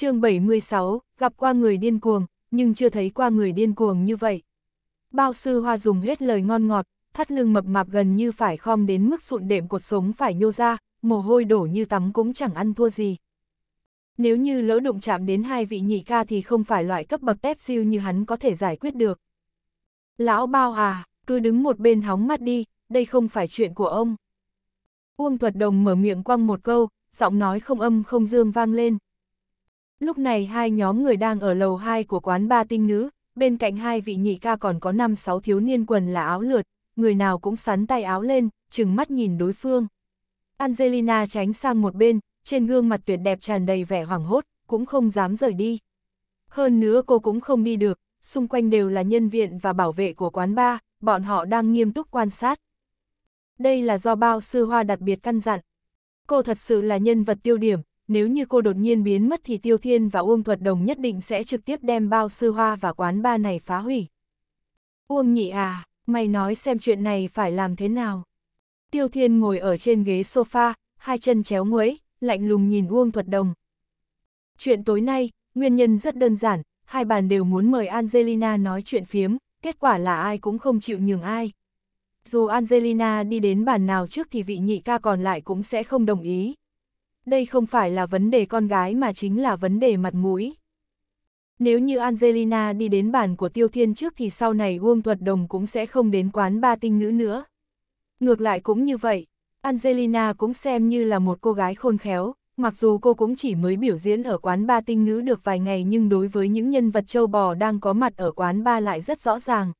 chương 76, gặp qua người điên cuồng, nhưng chưa thấy qua người điên cuồng như vậy. Bao sư hoa dùng hết lời ngon ngọt, thắt lưng mập mạp gần như phải khom đến mức sụn đệm cuộc sống phải nhô ra, mồ hôi đổ như tắm cũng chẳng ăn thua gì. Nếu như lỡ đụng chạm đến hai vị nhị ca thì không phải loại cấp bậc tép siêu như hắn có thể giải quyết được. Lão bao à, cứ đứng một bên hóng mắt đi, đây không phải chuyện của ông. Uông Thuật Đồng mở miệng quăng một câu, giọng nói không âm không dương vang lên, Lúc này hai nhóm người đang ở lầu 2 của quán ba tinh nữ, bên cạnh hai vị nhị ca còn có 5-6 thiếu niên quần là áo lượt, người nào cũng sắn tay áo lên, chừng mắt nhìn đối phương. Angelina tránh sang một bên, trên gương mặt tuyệt đẹp tràn đầy vẻ hoảng hốt, cũng không dám rời đi. Hơn nữa cô cũng không đi được, xung quanh đều là nhân viện và bảo vệ của quán ba bọn họ đang nghiêm túc quan sát. Đây là do bao sư hoa đặc biệt căn dặn. Cô thật sự là nhân vật tiêu điểm, nếu như cô đột nhiên biến mất thì Tiêu Thiên và Uông Thuật Đồng nhất định sẽ trực tiếp đem bao sư hoa và quán ba này phá hủy. Uông nhị à, mày nói xem chuyện này phải làm thế nào. Tiêu Thiên ngồi ở trên ghế sofa, hai chân chéo nguấy, lạnh lùng nhìn Uông Thuật Đồng. Chuyện tối nay, nguyên nhân rất đơn giản, hai bàn đều muốn mời Angelina nói chuyện phiếm, kết quả là ai cũng không chịu nhường ai. Dù Angelina đi đến bàn nào trước thì vị nhị ca còn lại cũng sẽ không đồng ý, đây không phải là vấn đề con gái mà chính là vấn đề mặt mũi. Nếu như Angelina đi đến bàn của Tiêu Thiên trước thì sau này Uông Thuật Đồng cũng sẽ không đến quán ba tinh nữ nữa. Ngược lại cũng như vậy, Angelina cũng xem như là một cô gái khôn khéo, mặc dù cô cũng chỉ mới biểu diễn ở quán ba tinh nữ được vài ngày nhưng đối với những nhân vật châu bò đang có mặt ở quán ba lại rất rõ ràng.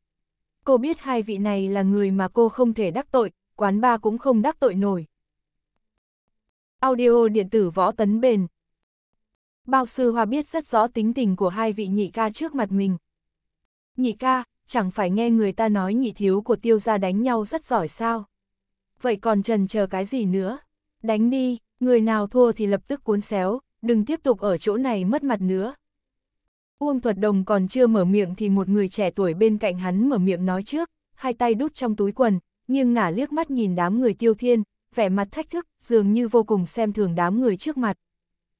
Cô biết hai vị này là người mà cô không thể đắc tội, quán ba cũng không đắc tội nổi. Audio điện tử võ tấn bền. Bao sư hoa biết rất rõ tính tình của hai vị nhị ca trước mặt mình. Nhị ca, chẳng phải nghe người ta nói nhị thiếu của tiêu gia đánh nhau rất giỏi sao? Vậy còn trần chờ cái gì nữa? Đánh đi, người nào thua thì lập tức cuốn xéo, đừng tiếp tục ở chỗ này mất mặt nữa. Uông Thuật Đồng còn chưa mở miệng thì một người trẻ tuổi bên cạnh hắn mở miệng nói trước, hai tay đút trong túi quần, nhưng ngả liếc mắt nhìn đám người tiêu thiên, vẻ mặt thách thức, dường như vô cùng xem thường đám người trước mặt.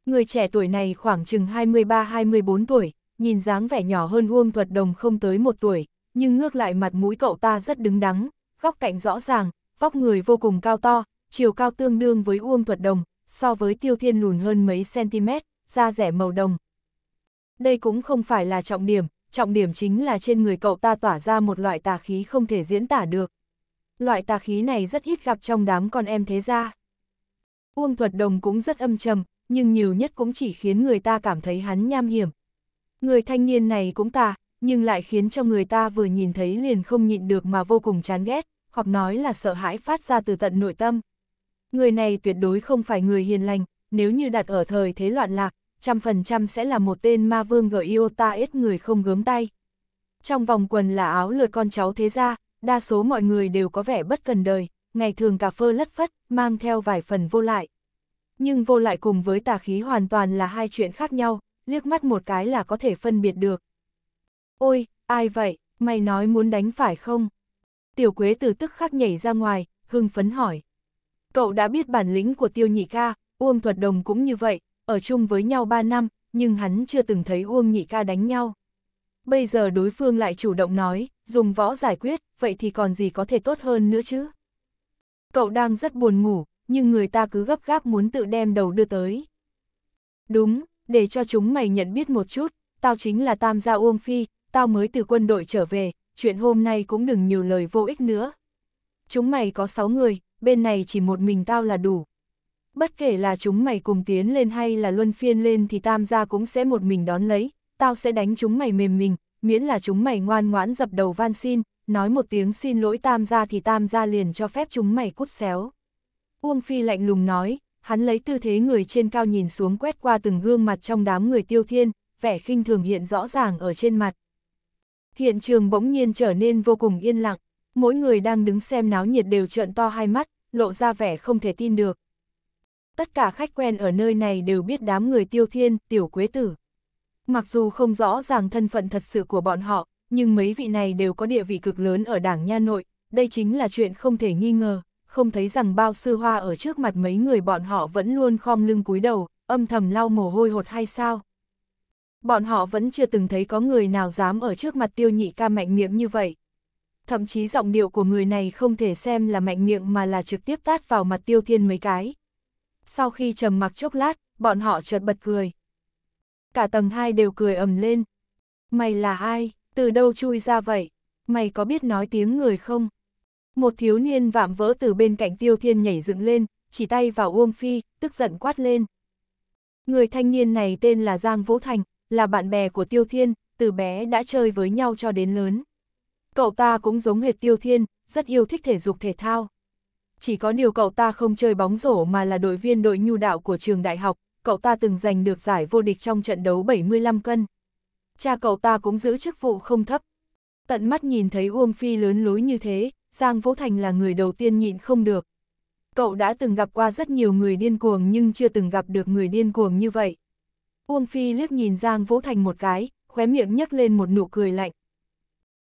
Người trẻ tuổi này khoảng chừng 23-24 tuổi, nhìn dáng vẻ nhỏ hơn Uông Thuật Đồng không tới một tuổi, nhưng ngước lại mặt mũi cậu ta rất đứng đắn, góc cạnh rõ ràng, vóc người vô cùng cao to, chiều cao tương đương với Uông Thuật Đồng, so với Tiêu Thiên lùn hơn mấy cm, da rẻ màu đồng. Đây cũng không phải là trọng điểm, trọng điểm chính là trên người cậu ta tỏa ra một loại tà khí không thể diễn tả được loại tà khí này rất ít gặp trong đám con em thế gia. Uông thuật đồng cũng rất âm trầm, nhưng nhiều nhất cũng chỉ khiến người ta cảm thấy hắn nham hiểm. Người thanh niên này cũng tà, nhưng lại khiến cho người ta vừa nhìn thấy liền không nhịn được mà vô cùng chán ghét, hoặc nói là sợ hãi phát ra từ tận nội tâm. Người này tuyệt đối không phải người hiền lành, nếu như đặt ở thời thế loạn lạc, trăm phần trăm sẽ là một tên ma vương gợi yêu ta ít người không gớm tay. Trong vòng quần là áo lượt con cháu thế gia, đa số mọi người đều có vẻ bất cần đời, ngày thường cà phơ lất phất, mang theo vài phần vô lại. Nhưng vô lại cùng với tà khí hoàn toàn là hai chuyện khác nhau, liếc mắt một cái là có thể phân biệt được. Ôi, ai vậy, mày nói muốn đánh phải không? Tiểu Quế từ tức khắc nhảy ra ngoài, hưng phấn hỏi. Cậu đã biết bản lĩnh của tiêu nhị ca, Uông Thuật Đồng cũng như vậy, ở chung với nhau ba năm, nhưng hắn chưa từng thấy Uông nhị ca đánh nhau. Bây giờ đối phương lại chủ động nói, dùng võ giải quyết, vậy thì còn gì có thể tốt hơn nữa chứ? Cậu đang rất buồn ngủ, nhưng người ta cứ gấp gáp muốn tự đem đầu đưa tới. Đúng, để cho chúng mày nhận biết một chút, tao chính là Tam Gia Uông Phi, tao mới từ quân đội trở về, chuyện hôm nay cũng đừng nhiều lời vô ích nữa. Chúng mày có 6 người, bên này chỉ một mình tao là đủ. Bất kể là chúng mày cùng tiến lên hay là luân phiên lên thì Tam Gia cũng sẽ một mình đón lấy, tao sẽ đánh chúng mày mềm mình, miễn là chúng mày ngoan ngoãn dập đầu van xin, nói một tiếng xin lỗi tam gia thì tam gia liền cho phép chúng mày cút xéo. Uông Phi lạnh lùng nói, hắn lấy tư thế người trên cao nhìn xuống quét qua từng gương mặt trong đám người tiêu thiên, vẻ khinh thường hiện rõ ràng ở trên mặt. Hiện trường bỗng nhiên trở nên vô cùng yên lặng, mỗi người đang đứng xem náo nhiệt đều trợn to hai mắt, lộ ra vẻ không thể tin được. Tất cả khách quen ở nơi này đều biết đám người tiêu thiên, tiểu quế tử. Mặc dù không rõ ràng thân phận thật sự của bọn họ, nhưng mấy vị này đều có địa vị cực lớn ở đảng Nha Nội, đây chính là chuyện không thể nghi ngờ, không thấy rằng bao sư hoa ở trước mặt mấy người bọn họ vẫn luôn khom lưng cúi đầu, âm thầm lau mồ hôi hột hay sao. Bọn họ vẫn chưa từng thấy có người nào dám ở trước mặt tiêu nhị ca mạnh miệng như vậy. Thậm chí giọng điệu của người này không thể xem là mạnh miệng mà là trực tiếp tát vào mặt tiêu thiên mấy cái. Sau khi trầm mặc chốc lát, bọn họ chợt bật cười cả tầng hai đều cười ầm lên. Mày là ai, từ đâu chui ra vậy, mày có biết nói tiếng người không? Một thiếu niên vạm vỡ từ bên cạnh tiêu thiên nhảy dựng lên, chỉ tay vào Uông Phi, tức giận quát lên. Người thanh niên này tên là Giang Vũ Thành, là bạn bè của tiêu thiên, từ bé đã chơi với nhau cho đến lớn. Cậu ta cũng giống hệt tiêu thiên, rất yêu thích thể dục thể thao. Chỉ có điều cậu ta không chơi bóng rổ mà là đội viên đội nhu đạo của trường đại học, cậu ta từng giành được giải vô địch trong trận đấu 75 cân. Cha cậu ta cũng giữ chức vụ không thấp. Tận mắt nhìn thấy Uông Phi lớn lối như thế, Giang Vũ Thành là người đầu tiên nhịn không được. Cậu đã từng gặp qua rất nhiều người điên cuồng nhưng chưa từng gặp được người điên cuồng như vậy. Uông Phi liếc nhìn Giang Vũ Thành một cái, khóe miệng nhấc lên một nụ cười lạnh.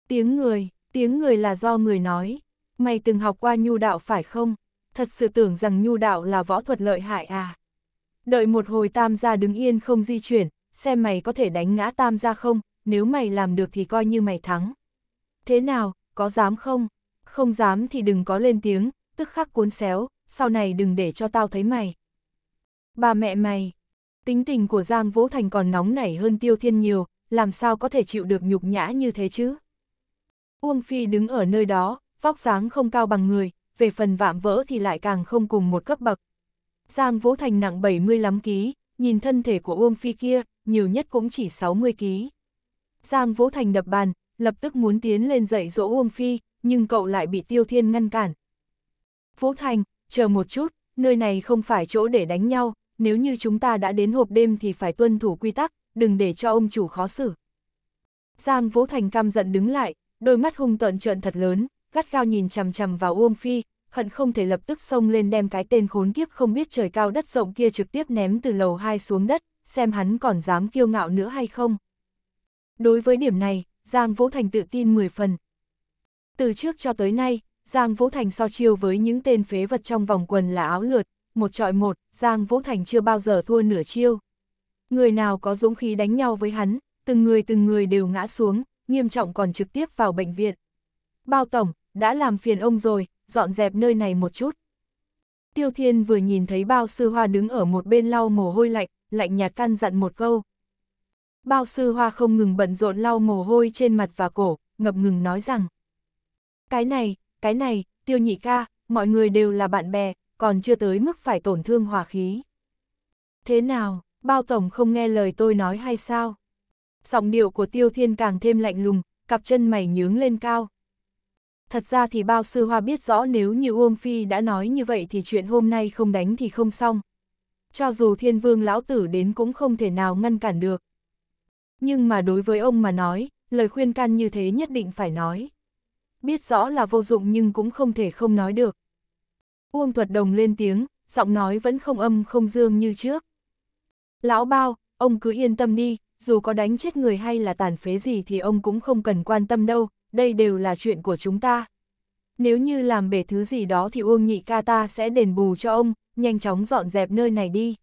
Tiếng người, tiếng người là do người nói. Mày từng học qua nhu đạo phải không? Thật sự tưởng rằng nhu đạo là võ thuật lợi hại à? Đợi một hồi tam gia đứng yên không di chuyển, xem mày có thể đánh ngã tam gia không, nếu mày làm được thì coi như mày thắng. Thế nào, có dám không? Không dám thì đừng có lên tiếng, tức khắc cuốn xéo, sau này đừng để cho tao thấy mày. Bà mẹ mày, tính tình của Giang Vũ Thành còn nóng nảy hơn Tiêu Thiên nhiều, làm sao có thể chịu được nhục nhã như thế chứ? Uông Phi đứng ở nơi đó, vóc dáng không cao bằng người, về phần vạm vỡ thì lại càng không cùng một cấp bậc, Giang Vũ Thành nặng 75 ký, nhìn thân thể của Uông Phi kia, nhiều nhất cũng chỉ 60 ký. Giang Vũ Thành đập bàn, lập tức muốn tiến lên dạy dỗ Uông Phi, nhưng cậu lại bị Tiêu Thiên ngăn cản. Vũ Thành, chờ một chút, nơi này không phải chỗ để đánh nhau, nếu như chúng ta đã đến hộp đêm thì phải tuân thủ quy tắc, đừng để cho ông chủ khó xử. Giang Vũ Thành căm giận đứng lại, đôi mắt hung tợn trợn thật lớn, gắt gao nhìn chằm chằm vào Uông Phi, hận không thể lập tức xông lên đem cái tên khốn kiếp không biết trời cao đất rộng kia trực tiếp ném từ lầu 2 xuống đất, xem hắn còn dám kiêu ngạo nữa hay không. Đối với điểm này, Giang Vũ Thành tự tin 10 phần. Từ trước cho tới nay, Giang Vũ Thành so chiêu với những tên phế vật trong vòng quần là áo lượt, một trọi một, Giang Vũ Thành chưa bao giờ thua nửa chiêu. Người nào có dũng khí đánh nhau với hắn, từng người từng người đều ngã xuống, nghiêm trọng còn trực tiếp vào bệnh viện. Bao Tổng, đã làm phiền ông rồi, dọn dẹp nơi này một chút. Tiêu Thiên vừa nhìn thấy bao sư hoa đứng ở một bên lau mồ hôi lạnh, lạnh nhạt căn dặn một câu. Bao sư hoa không ngừng bận rộn lau mồ hôi trên mặt và cổ, ngập ngừng nói rằng. Cái này, cái này, tiêu nhị ca, mọi người đều là bạn bè, còn chưa tới mức phải tổn thương hòa khí. Thế nào, bao tổng không nghe lời tôi nói hay sao? Giọng điệu của tiêu thiên càng thêm lạnh lùng, cặp chân mày nhướng lên cao, Thật ra thì bao sư hoa biết rõ nếu như Uông Phi đã nói như vậy thì chuyện hôm nay không đánh thì không xong. Cho dù thiên vương lão tử đến cũng không thể nào ngăn cản được. Nhưng mà đối với ông mà nói, lời khuyên can như thế nhất định phải nói. Biết rõ là vô dụng nhưng cũng không thể không nói được. Uông thuật đồng lên tiếng, giọng nói vẫn không âm không dương như trước. Lão bao, ông cứ yên tâm đi, dù có đánh chết người hay là tàn phế gì thì ông cũng không cần quan tâm đâu, đây đều là chuyện của chúng ta. Nếu như làm bể thứ gì đó thì Uông Nhị ca ta sẽ đền bù cho ông, nhanh chóng dọn dẹp nơi này đi.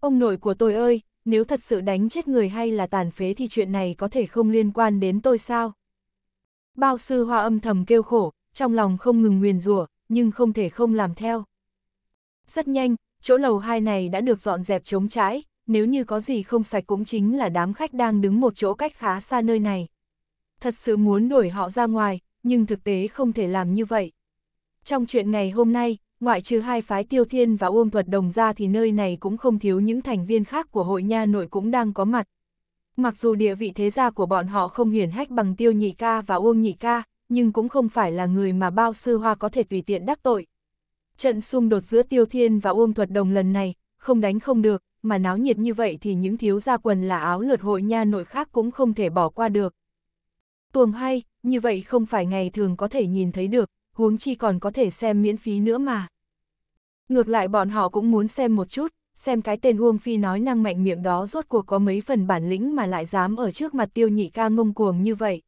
Ông nội của tôi ơi, nếu thật sự đánh chết người hay là tàn phế thì chuyện này có thể không liên quan đến tôi sao? Bao sư hoa âm thầm kêu khổ, trong lòng không ngừng nguyền rủa nhưng không thể không làm theo. Rất nhanh, chỗ lầu hai này đã được dọn dẹp trống trãi, nếu như có gì không sạch cũng chính là đám khách đang đứng một chỗ cách khá xa nơi này thật sự muốn đuổi họ ra ngoài, nhưng thực tế không thể làm như vậy. Trong chuyện ngày hôm nay, ngoại trừ hai phái tiêu thiên và uông thuật đồng ra thì nơi này cũng không thiếu những thành viên khác của hội nha nội cũng đang có mặt. Mặc dù địa vị thế gia của bọn họ không hiển hách bằng tiêu nhị ca và uông nhị ca, nhưng cũng không phải là người mà bao sư hoa có thể tùy tiện đắc tội. Trận xung đột giữa tiêu thiên và uông thuật đồng lần này, không đánh không được, mà náo nhiệt như vậy thì những thiếu gia quần là áo lượt hội nha nội khác cũng không thể bỏ qua được tuồng hay, như vậy không phải ngày thường có thể nhìn thấy được, huống chi còn có thể xem miễn phí nữa mà. Ngược lại bọn họ cũng muốn xem một chút, xem cái tên Uông Phi nói năng mạnh miệng đó rốt cuộc có mấy phần bản lĩnh mà lại dám ở trước mặt tiêu nhị ca ngông cuồng như vậy.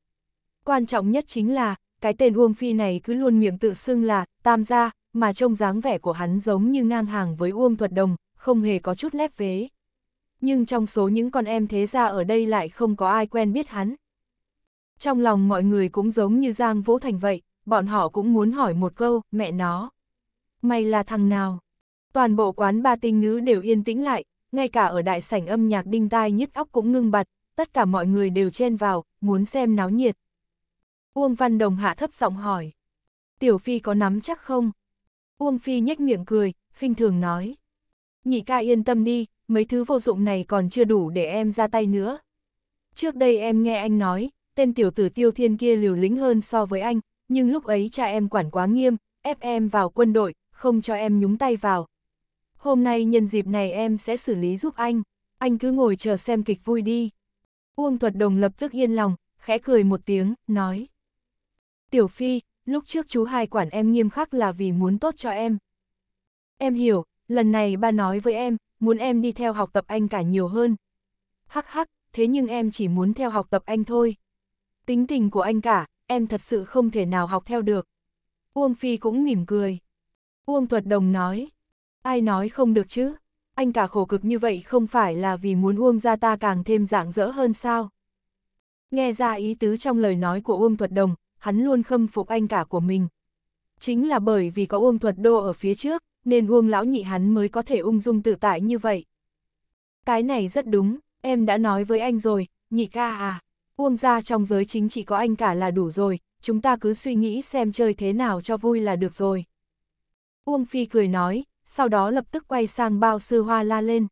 Quan trọng nhất chính là, cái tên Uông Phi này cứ luôn miệng tự xưng là tam gia, mà trông dáng vẻ của hắn giống như ngang hàng với Uông Thuật Đồng, không hề có chút lép vế. Nhưng trong số những con em thế gia ở đây lại không có ai quen biết hắn. Trong lòng mọi người cũng giống như Giang Vũ Thành vậy, bọn họ cũng muốn hỏi một câu, mẹ nó. Mày là thằng nào? Toàn bộ quán ba tinh ngữ đều yên tĩnh lại, ngay cả ở đại sảnh âm nhạc đinh tai nhức óc cũng ngưng bặt, tất cả mọi người đều chen vào, muốn xem náo nhiệt. Uông Văn Đồng hạ thấp giọng hỏi. Tiểu Phi có nắm chắc không? Uông Phi nhếch miệng cười, khinh thường nói. Nhị ca yên tâm đi, mấy thứ vô dụng này còn chưa đủ để em ra tay nữa. Trước đây em nghe anh nói, tên tiểu tử tiêu thiên kia liều lĩnh hơn so với anh, nhưng lúc ấy cha em quản quá nghiêm, ép em vào quân đội, không cho em nhúng tay vào. Hôm nay nhân dịp này em sẽ xử lý giúp anh, anh cứ ngồi chờ xem kịch vui đi. Uông Thuật Đồng lập tức yên lòng, khẽ cười một tiếng, nói. Tiểu Phi, lúc trước chú hai quản em nghiêm khắc là vì muốn tốt cho em. Em hiểu, lần này ba nói với em, muốn em đi theo học tập anh cả nhiều hơn. Hắc hắc, thế nhưng em chỉ muốn theo học tập anh thôi tính tình của anh cả, em thật sự không thể nào học theo được. Uông Phi cũng mỉm cười. Uông Thuật Đồng nói, ai nói không được chứ, anh cả khổ cực như vậy không phải là vì muốn Uông ra ta càng thêm dạng dỡ hơn sao. Nghe ra ý tứ trong lời nói của Uông Thuật Đồng, hắn luôn khâm phục anh cả của mình. Chính là bởi vì có Uông Thuật Đô ở phía trước, nên Uông lão nhị hắn mới có thể ung dung tự tại như vậy. Cái này rất đúng, em đã nói với anh rồi, nhị ca à, Uông gia trong giới chính chỉ có anh cả là đủ rồi, chúng ta cứ suy nghĩ xem chơi thế nào cho vui là được rồi. Uông Phi cười nói, sau đó lập tức quay sang bao sư hoa la lên.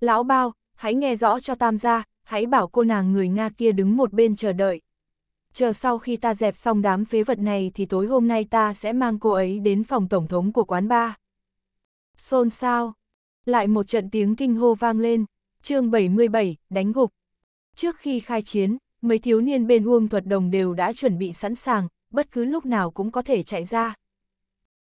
Lão bao, hãy nghe rõ cho tam gia, hãy bảo cô nàng người Nga kia đứng một bên chờ đợi. Chờ sau khi ta dẹp xong đám phế vật này thì tối hôm nay ta sẽ mang cô ấy đến phòng tổng thống của quán ba. Xôn sao? Lại một trận tiếng kinh hô vang lên, chương 77, đánh gục. Trước khi khai chiến, mấy thiếu niên bên Uông Thuật Đồng đều đã chuẩn bị sẵn sàng, bất cứ lúc nào cũng có thể chạy ra.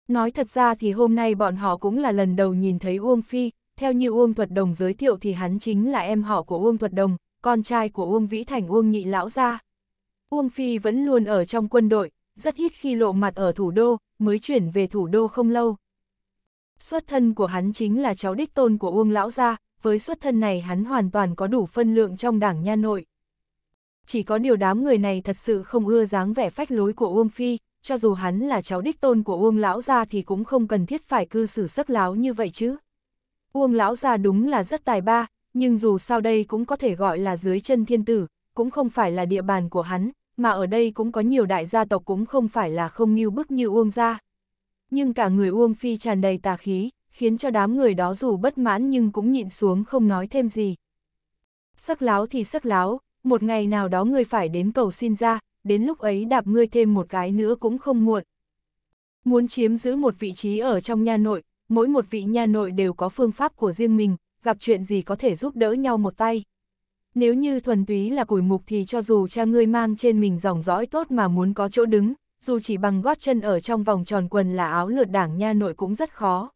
Nói thật ra thì hôm nay bọn họ cũng là lần đầu nhìn thấy Uông Phi, theo như Uông Thuật Đồng giới thiệu thì hắn chính là em họ của Uông Thuật Đồng, con trai của Uông Vĩ Thành Uông Nhị Lão Gia. Uông Phi vẫn luôn ở trong quân đội, rất ít khi lộ mặt ở thủ đô, mới chuyển về thủ đô không lâu. Xuất thân của hắn chính là cháu đích tôn của Uông Lão Gia, với xuất thân này hắn hoàn toàn có đủ phân lượng trong đảng nha nội. Chỉ có điều đám người này thật sự không ưa dáng vẻ phách lối của Uông Phi, cho dù hắn là cháu đích tôn của Uông Lão Gia thì cũng không cần thiết phải cư xử sắc láo như vậy chứ. Uông Lão Gia đúng là rất tài ba, nhưng dù sao đây cũng có thể gọi là dưới chân thiên tử, cũng không phải là địa bàn của hắn, mà ở đây cũng có nhiều đại gia tộc cũng không phải là không nghiêu bức như Uông Gia. Nhưng cả người Uông Phi tràn đầy tà khí, khiến cho đám người đó dù bất mãn nhưng cũng nhịn xuống không nói thêm gì. Sắc láo thì sắc láo, một ngày nào đó ngươi phải đến cầu xin ra, đến lúc ấy đạp ngươi thêm một cái nữa cũng không muộn. Muốn chiếm giữ một vị trí ở trong nha nội, mỗi một vị nha nội đều có phương pháp của riêng mình, gặp chuyện gì có thể giúp đỡ nhau một tay. Nếu như thuần túy là củi mục thì cho dù cha ngươi mang trên mình dòng dõi tốt mà muốn có chỗ đứng, dù chỉ bằng gót chân ở trong vòng tròn quần là áo lượt đảng nha nội cũng rất khó.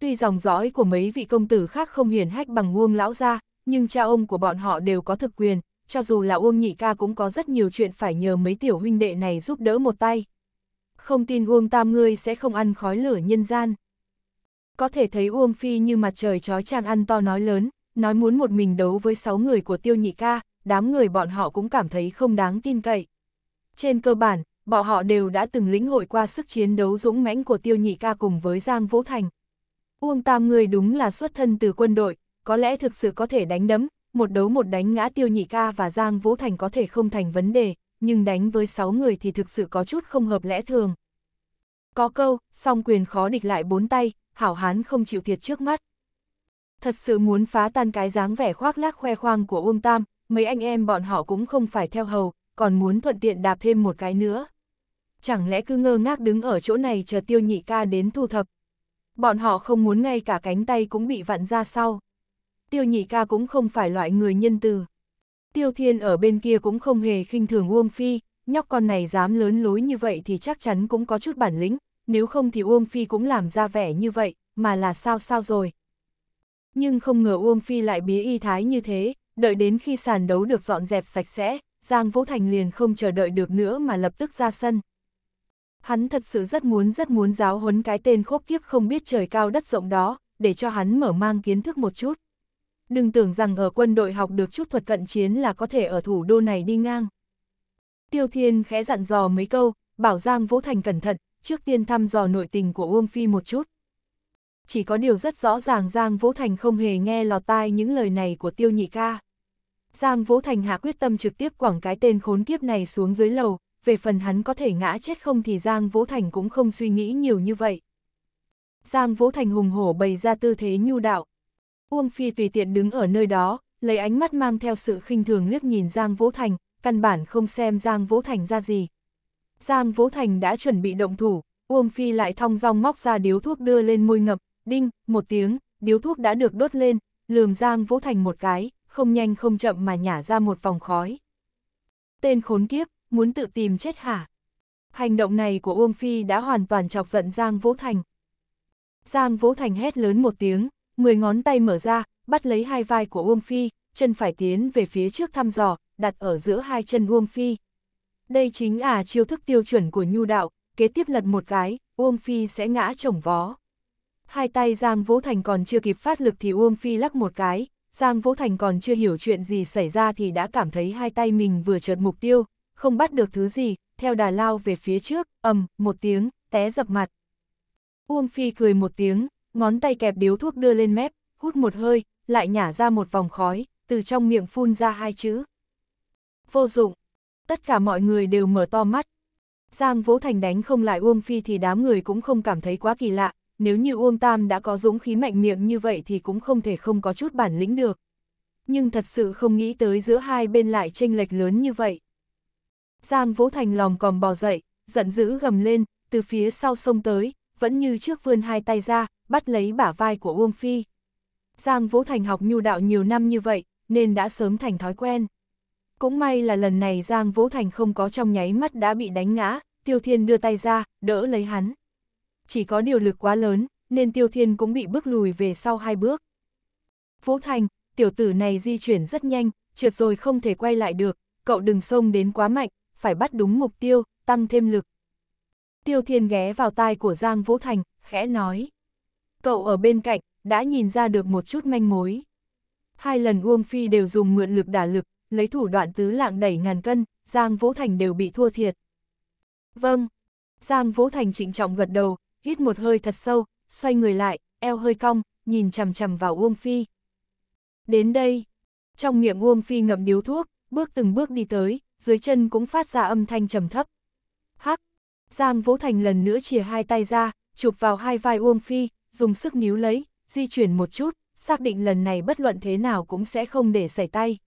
Tuy dòng dõi của mấy vị công tử khác không hiển hách bằng Uông lão gia, nhưng cha ông của bọn họ đều có thực quyền, cho dù là Uông nhị ca cũng có rất nhiều chuyện phải nhờ mấy tiểu huynh đệ này giúp đỡ một tay. Không tin Uông tam ngươi sẽ không ăn khói lửa nhân gian. Có thể thấy Uông Phi như mặt trời chói chang ăn to nói lớn, nói muốn một mình đấu với sáu người của tiêu nhị ca, đám người bọn họ cũng cảm thấy không đáng tin cậy. Trên cơ bản, bọn họ đều đã từng lĩnh hội qua sức chiến đấu dũng mãnh của tiêu nhị ca cùng với Giang Vũ Thành. Uông Tam người đúng là xuất thân từ quân đội, có lẽ thực sự có thể đánh đấm, một đấu một đánh ngã Tiêu Nhị Ca và Giang Vũ Thành có thể không thành vấn đề, nhưng đánh với 6 người thì thực sự có chút không hợp lẽ thường. Có câu, song quyền khó địch lại bốn tay, hảo hán không chịu thiệt trước mắt. Thật sự muốn phá tan cái dáng vẻ khoác lác khoe khoang của Uông Tam, mấy anh em bọn họ cũng không phải theo hầu, còn muốn thuận tiện đạp thêm một cái nữa. Chẳng lẽ cứ ngơ ngác đứng ở chỗ này chờ tiêu nhị ca đến thu thập, bọn họ không muốn ngay cả cánh tay cũng bị vặn ra sau. Tiêu nhị ca cũng không phải loại người nhân từ. Tiêu thiên ở bên kia cũng không hề khinh thường Uông Phi, nhóc con này dám lớn lối như vậy thì chắc chắn cũng có chút bản lĩnh, nếu không thì Uông Phi cũng làm ra vẻ như vậy, mà là sao sao rồi. Nhưng không ngờ Uông Phi lại bía y thái như thế, đợi đến khi sàn đấu được dọn dẹp sạch sẽ, Giang Vũ Thành liền không chờ đợi được nữa mà lập tức ra sân. Hắn thật sự rất muốn rất muốn giáo huấn cái tên khốc kiếp không biết trời cao đất rộng đó, để cho hắn mở mang kiến thức một chút. Đừng tưởng rằng ở quân đội học được chút thuật cận chiến là có thể ở thủ đô này đi ngang. Tiêu Thiên khẽ dặn dò mấy câu, bảo Giang Vũ Thành cẩn thận, trước tiên thăm dò nội tình của Uông Phi một chút. Chỉ có điều rất rõ ràng Giang Vũ Thành không hề nghe lọt tai những lời này của Tiêu Nhị Ca. Giang Vũ Thành hạ quyết tâm trực tiếp quẳng cái tên khốn kiếp này xuống dưới lầu, về phần hắn có thể ngã chết không thì Giang Vũ Thành cũng không suy nghĩ nhiều như vậy. Giang Vũ Thành hùng hổ bày ra tư thế nhu đạo. Uông Phi tùy tiện đứng ở nơi đó, lấy ánh mắt mang theo sự khinh thường liếc nhìn Giang Vũ Thành, căn bản không xem Giang Vũ Thành ra gì. Giang Vũ Thành đã chuẩn bị động thủ, Uông Phi lại thong dong móc ra điếu thuốc đưa lên môi ngập, đinh, một tiếng, điếu thuốc đã được đốt lên, lườm Giang Vũ Thành một cái, không nhanh không chậm mà nhả ra một vòng khói. Tên khốn kiếp, muốn tự tìm chết hả? Hành động này của Uông Phi đã hoàn toàn chọc giận Giang Vũ Thành. Giang Vũ Thành hét lớn một tiếng, mười ngón tay mở ra, bắt lấy hai vai của Uông Phi, chân phải tiến về phía trước thăm dò, đặt ở giữa hai chân Uông Phi. Đây chính là chiêu thức tiêu chuẩn của nhu đạo, kế tiếp lật một cái, Uông Phi sẽ ngã chồng vó. Hai tay Giang Vũ Thành còn chưa kịp phát lực thì Uông Phi lắc một cái, Giang Vũ Thành còn chưa hiểu chuyện gì xảy ra thì đã cảm thấy hai tay mình vừa chợt mục tiêu, không bắt được thứ gì, theo đà lao về phía trước, ầm, một tiếng, té dập mặt. Uông Phi cười một tiếng, ngón tay kẹp điếu thuốc đưa lên mép, hút một hơi, lại nhả ra một vòng khói, từ trong miệng phun ra hai chữ. Vô dụng. Tất cả mọi người đều mở to mắt. Giang Vỗ Thành đánh không lại Uông Phi thì đám người cũng không cảm thấy quá kỳ lạ, nếu như Uông Tam đã có dũng khí mạnh miệng như vậy thì cũng không thể không có chút bản lĩnh được. Nhưng thật sự không nghĩ tới giữa hai bên lại chênh lệch lớn như vậy. Giang Vũ Thành lòng còm bò dậy, giận dữ gầm lên, từ phía sau sông tới, vẫn như trước vươn hai tay ra, bắt lấy bả vai của Uông Phi. Giang Vũ Thành học nhu đạo nhiều năm như vậy, nên đã sớm thành thói quen. Cũng may là lần này Giang Vũ Thành không có trong nháy mắt đã bị đánh ngã, Tiêu Thiên đưa tay ra, đỡ lấy hắn. Chỉ có điều lực quá lớn, nên Tiêu Thiên cũng bị bước lùi về sau hai bước. Vũ Thành, tiểu tử này di chuyển rất nhanh, trượt rồi không thể quay lại được, cậu đừng xông đến quá mạnh, phải bắt đúng mục tiêu, tăng thêm lực. Tiêu Thiên ghé vào tai của Giang Vũ Thành, khẽ nói. Cậu ở bên cạnh, đã nhìn ra được một chút manh mối. Hai lần Uông Phi đều dùng mượn lực đả lực, lấy thủ đoạn tứ lạng đẩy ngàn cân, Giang Vũ Thành đều bị thua thiệt. Vâng. Giang Vũ Thành trịnh trọng gật đầu, hít một hơi thật sâu, xoay người lại, eo hơi cong, nhìn chằm chằm vào Uông Phi. Đến đây, trong miệng Uông Phi ngậm điếu thuốc, bước từng bước đi tới, dưới chân cũng phát ra âm thanh trầm thấp. Hắc! Giang Vũ Thành lần nữa chìa hai tay ra, chụp vào hai vai Uông Phi, dùng sức níu lấy, di chuyển một chút, xác định lần này bất luận thế nào cũng sẽ không để xảy tay.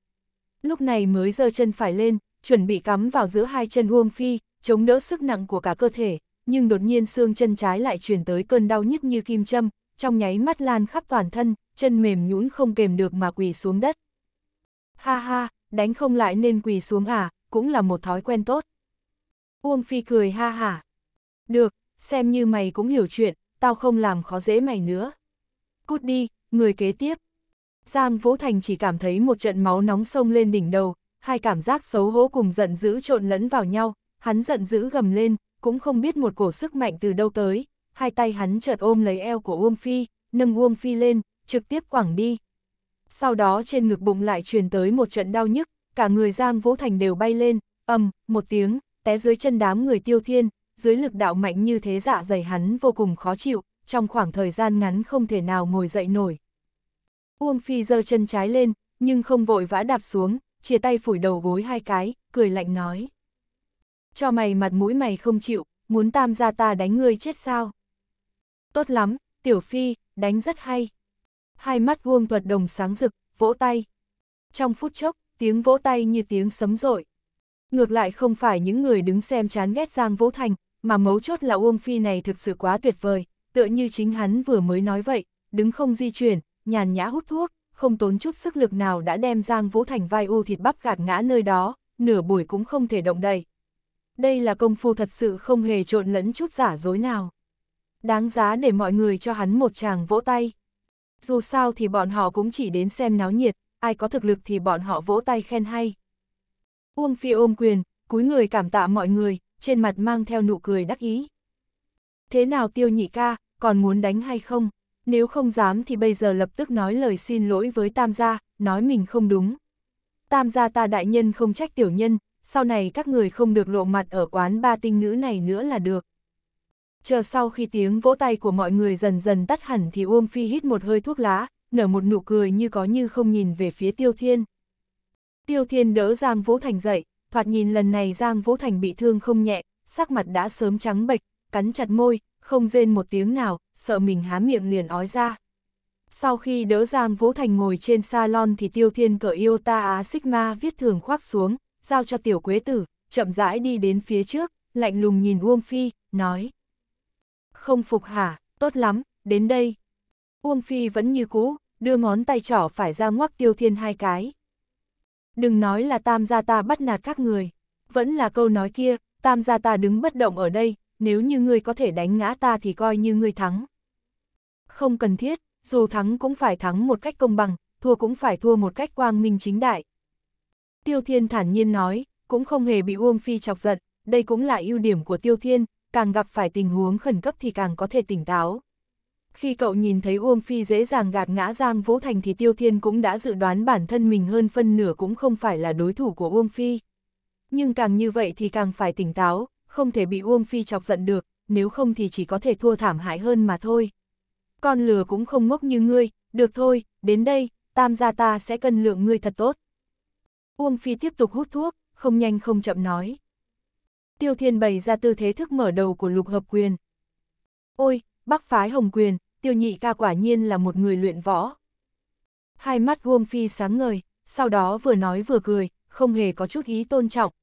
Lúc này mới giơ chân phải lên, chuẩn bị cắm vào giữa hai chân Uông Phi, chống đỡ sức nặng của cả cơ thể, nhưng đột nhiên xương chân trái lại truyền tới cơn đau nhức như kim châm, trong nháy mắt lan khắp toàn thân, chân mềm nhũn không kềm được mà quỳ xuống đất. Ha ha, đánh không lại nên quỳ xuống à, cũng là một thói quen tốt. Uông Phi cười ha hả. Được, xem như mày cũng hiểu chuyện, tao không làm khó dễ mày nữa. Cút đi, người kế tiếp. Giang Vũ Thành chỉ cảm thấy một trận máu nóng sông lên đỉnh đầu, hai cảm giác xấu hổ cùng giận dữ trộn lẫn vào nhau, hắn giận dữ gầm lên, cũng không biết một cổ sức mạnh từ đâu tới, hai tay hắn chợt ôm lấy eo của Uông Phi, nâng Uông Phi lên, trực tiếp quẳng đi. Sau đó trên ngực bụng lại truyền tới một trận đau nhức, cả người Giang Vũ Thành đều bay lên, ầm, một tiếng, té dưới chân đám người tiêu thiên, dưới lực đạo mạnh như thế dạ dày hắn vô cùng khó chịu, trong khoảng thời gian ngắn không thể nào ngồi dậy nổi. Uông Phi giơ chân trái lên, nhưng không vội vã đạp xuống, chia tay phủi đầu gối hai cái, cười lạnh nói. Cho mày mặt mũi mày không chịu, muốn tam gia ta đánh ngươi chết sao? Tốt lắm, Tiểu Phi, đánh rất hay. Hai mắt Uông Thuật Đồng sáng rực, vỗ tay. Trong phút chốc, tiếng vỗ tay như tiếng sấm rội. Ngược lại không phải những người đứng xem chán ghét Giang Vũ Thành, mà mấu chốt là Uông Phi này thực sự quá tuyệt vời, tựa như chính hắn vừa mới nói vậy, đứng không di chuyển, nhàn nhã hút thuốc, không tốn chút sức lực nào đã đem Giang Vũ Thành vai u thịt bắp gạt ngã nơi đó, nửa buổi cũng không thể động đậy. Đây là công phu thật sự không hề trộn lẫn chút giả dối nào. Đáng giá để mọi người cho hắn một chàng vỗ tay. Dù sao thì bọn họ cũng chỉ đến xem náo nhiệt, ai có thực lực thì bọn họ vỗ tay khen hay. Uông Phi ôm quyền, cúi người cảm tạ mọi người, trên mặt mang theo nụ cười đắc ý. Thế nào tiêu nhị ca, còn muốn đánh hay không? Nếu không dám thì bây giờ lập tức nói lời xin lỗi với tam gia, nói mình không đúng. Tam gia ta đại nhân không trách tiểu nhân, sau này các người không được lộ mặt ở quán ba tinh nữ này nữa là được. Chờ sau khi tiếng vỗ tay của mọi người dần dần tắt hẳn thì Uông Phi hít một hơi thuốc lá, nở một nụ cười như có như không nhìn về phía Tiêu Thiên. Tiêu Thiên đỡ Giang Vũ Thành dậy, thoạt nhìn lần này Giang Vũ Thành bị thương không nhẹ, sắc mặt đã sớm trắng bệch, cắn chặt môi, không rên một tiếng nào, sợ mình há miệng liền ói ra. Sau khi đỡ Giang Vũ Thành ngồi trên salon thì Tiêu Thiên cởi Iota Á Sigma viết thường khoác xuống, giao cho Tiểu Quế Tử, chậm rãi đi đến phía trước, lạnh lùng nhìn Uông Phi, nói. Không phục hả, tốt lắm, đến đây. Uông Phi vẫn như cũ, đưa ngón tay trỏ phải ra ngoắc tiêu thiên hai cái. Đừng nói là tam gia ta bắt nạt các người, vẫn là câu nói kia, tam gia ta đứng bất động ở đây, nếu như ngươi có thể đánh ngã ta thì coi như ngươi thắng. Không cần thiết, dù thắng cũng phải thắng một cách công bằng, thua cũng phải thua một cách quang minh chính đại. Tiêu Thiên thản nhiên nói, cũng không hề bị Uông Phi chọc giận, đây cũng là ưu điểm của Tiêu Thiên, càng gặp phải tình huống khẩn cấp thì càng có thể tỉnh táo. Khi cậu nhìn thấy Uông Phi dễ dàng gạt ngã Giang Vũ Thành thì Tiêu Thiên cũng đã dự đoán bản thân mình hơn phân nửa cũng không phải là đối thủ của Uông Phi. Nhưng càng như vậy thì càng phải tỉnh táo, không thể bị Uông Phi chọc giận được, nếu không thì chỉ có thể thua thảm hại hơn mà thôi. Con lừa cũng không ngốc như ngươi, được thôi, đến đây, tam gia ta sẽ cân lượng ngươi thật tốt. Uông Phi tiếp tục hút thuốc, không nhanh không chậm nói. Tiêu Thiên bày ra tư thế thức mở đầu của lục hợp quyền. Ôi, Bắc phái Hồng Quyền, tiêu nhị ca quả nhiên là một người luyện võ. Hai mắt Uông Phi sáng ngời, sau đó vừa nói vừa cười, không hề có chút ý tôn trọng.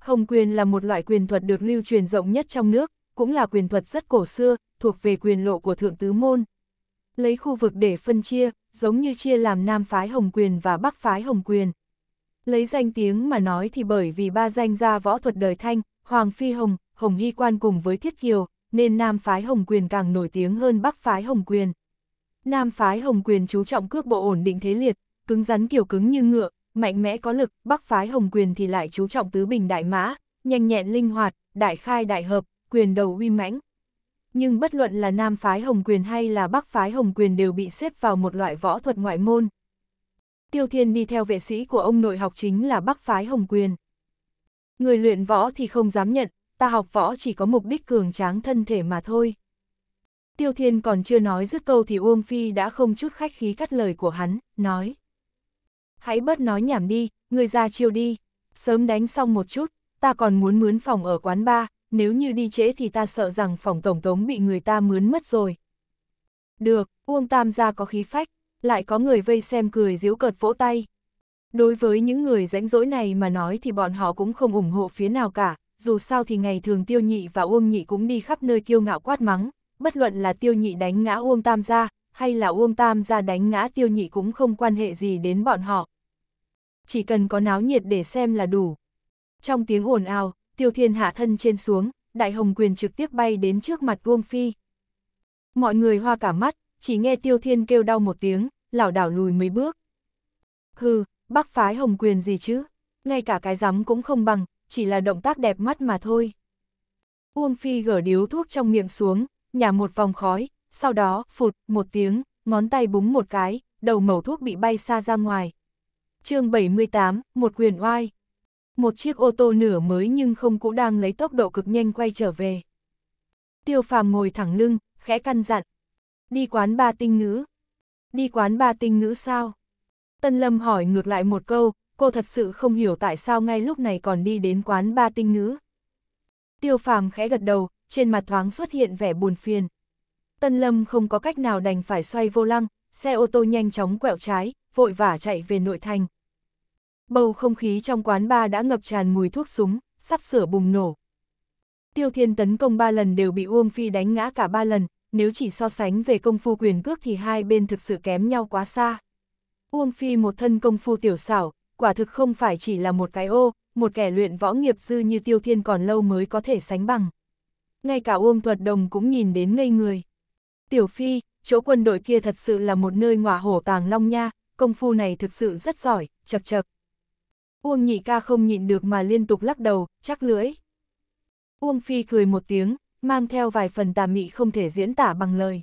Hồng quyền là một loại quyền thuật được lưu truyền rộng nhất trong nước, cũng là quyền thuật rất cổ xưa, thuộc về quyền lộ của Thượng Tứ Môn. Lấy khu vực để phân chia, giống như chia làm Nam phái Hồng quyền và Bắc phái Hồng quyền. Lấy danh tiếng mà nói thì bởi vì ba danh gia võ thuật đời Thanh, Hoàng Phi Hồng, Hồng Hy Quan cùng với Thiết Kiều, nên Nam phái Hồng Quyền càng nổi tiếng hơn Bắc phái Hồng Quyền. Nam phái Hồng Quyền chú trọng cước bộ ổn định thế liệt, cứng rắn kiểu cứng như ngựa, mạnh mẽ có lực, Bắc phái Hồng Quyền thì lại chú trọng tứ bình đại mã, nhanh nhẹn linh hoạt, đại khai đại hợp, quyền đầu uy mãnh. Nhưng bất luận là Nam phái Hồng Quyền hay là Bắc phái Hồng Quyền đều bị xếp vào một loại võ thuật ngoại môn. Tiêu Thiên đi theo vệ sĩ của ông nội học chính là Bắc phái Hồng Quyền. Người luyện võ thì không dám nhận, ta học võ chỉ có mục đích cường tráng thân thể mà thôi. Tiêu Thiên còn chưa nói dứt câu thì Uông Phi đã không chút khách khí cắt lời của hắn, nói. Hãy bớt nói nhảm đi, người ra chiêu đi, sớm đánh xong một chút, ta còn muốn mướn phòng ở quán ba, nếu như đi trễ thì ta sợ rằng phòng tổng thống bị người ta mướn mất rồi. Được, Uông Tam gia có khí phách, lại có người vây xem cười díu cợt vỗ tay. Đối với những người rãnh rỗi này mà nói thì bọn họ cũng không ủng hộ phía nào cả, dù sao thì ngày thường tiêu nhị và Uông nhị cũng đi khắp nơi kiêu ngạo quát mắng, bất luận là tiêu nhị đánh ngã Uông Tam ra hay là Uông Tam ra đánh ngã tiêu nhị cũng không quan hệ gì đến bọn họ. Chỉ cần có náo nhiệt để xem là đủ. Trong tiếng ồn ào, tiêu thiên hạ thân trên xuống, đại hồng quyền trực tiếp bay đến trước mặt Uông Phi. Mọi người hoa cả mắt, chỉ nghe tiêu thiên kêu đau một tiếng, lảo đảo lùi mấy bước. Hừ, bác phái hồng quyền gì chứ, ngay cả cái rắm cũng không bằng, chỉ là động tác đẹp mắt mà thôi. Uông Phi gỡ điếu thuốc trong miệng xuống, nhả một vòng khói, sau đó, phụt, một tiếng, ngón tay búng một cái, đầu mẩu thuốc bị bay xa ra ngoài. chương 78, một quyền oai. Một chiếc ô tô nửa mới nhưng không cũ đang lấy tốc độ cực nhanh quay trở về. Tiêu phàm ngồi thẳng lưng, khẽ căn dặn. Đi quán ba tinh ngữ. Đi quán ba tinh ngữ sao? Tân Lâm hỏi ngược lại một câu, cô thật sự không hiểu tại sao ngay lúc này còn đi đến quán ba tinh ngữ. Tiêu phàm khẽ gật đầu, trên mặt thoáng xuất hiện vẻ buồn phiền. Tân Lâm không có cách nào đành phải xoay vô lăng, xe ô tô nhanh chóng quẹo trái, vội vã chạy về nội thành. Bầu không khí trong quán ba đã ngập tràn mùi thuốc súng, sắp sửa bùng nổ. Tiêu Thiên tấn công ba lần đều bị Uông Phi đánh ngã cả ba lần, nếu chỉ so sánh về công phu quyền cước thì hai bên thực sự kém nhau quá xa. Uông Phi một thân công phu tiểu xảo, quả thực không phải chỉ là một cái ô, một kẻ luyện võ nghiệp dư như Tiêu Thiên còn lâu mới có thể sánh bằng. Ngay cả Uông Thuật Đồng cũng nhìn đến ngây người. Tiểu Phi, chỗ quân đội kia thật sự là một nơi ngọa hổ tàng long nha, công phu này thực sự rất giỏi, chật chật. Uông nhị ca không nhịn được mà liên tục lắc đầu, chắc lưỡi. Uông Phi cười một tiếng, mang theo vài phần tà mị không thể diễn tả bằng lời.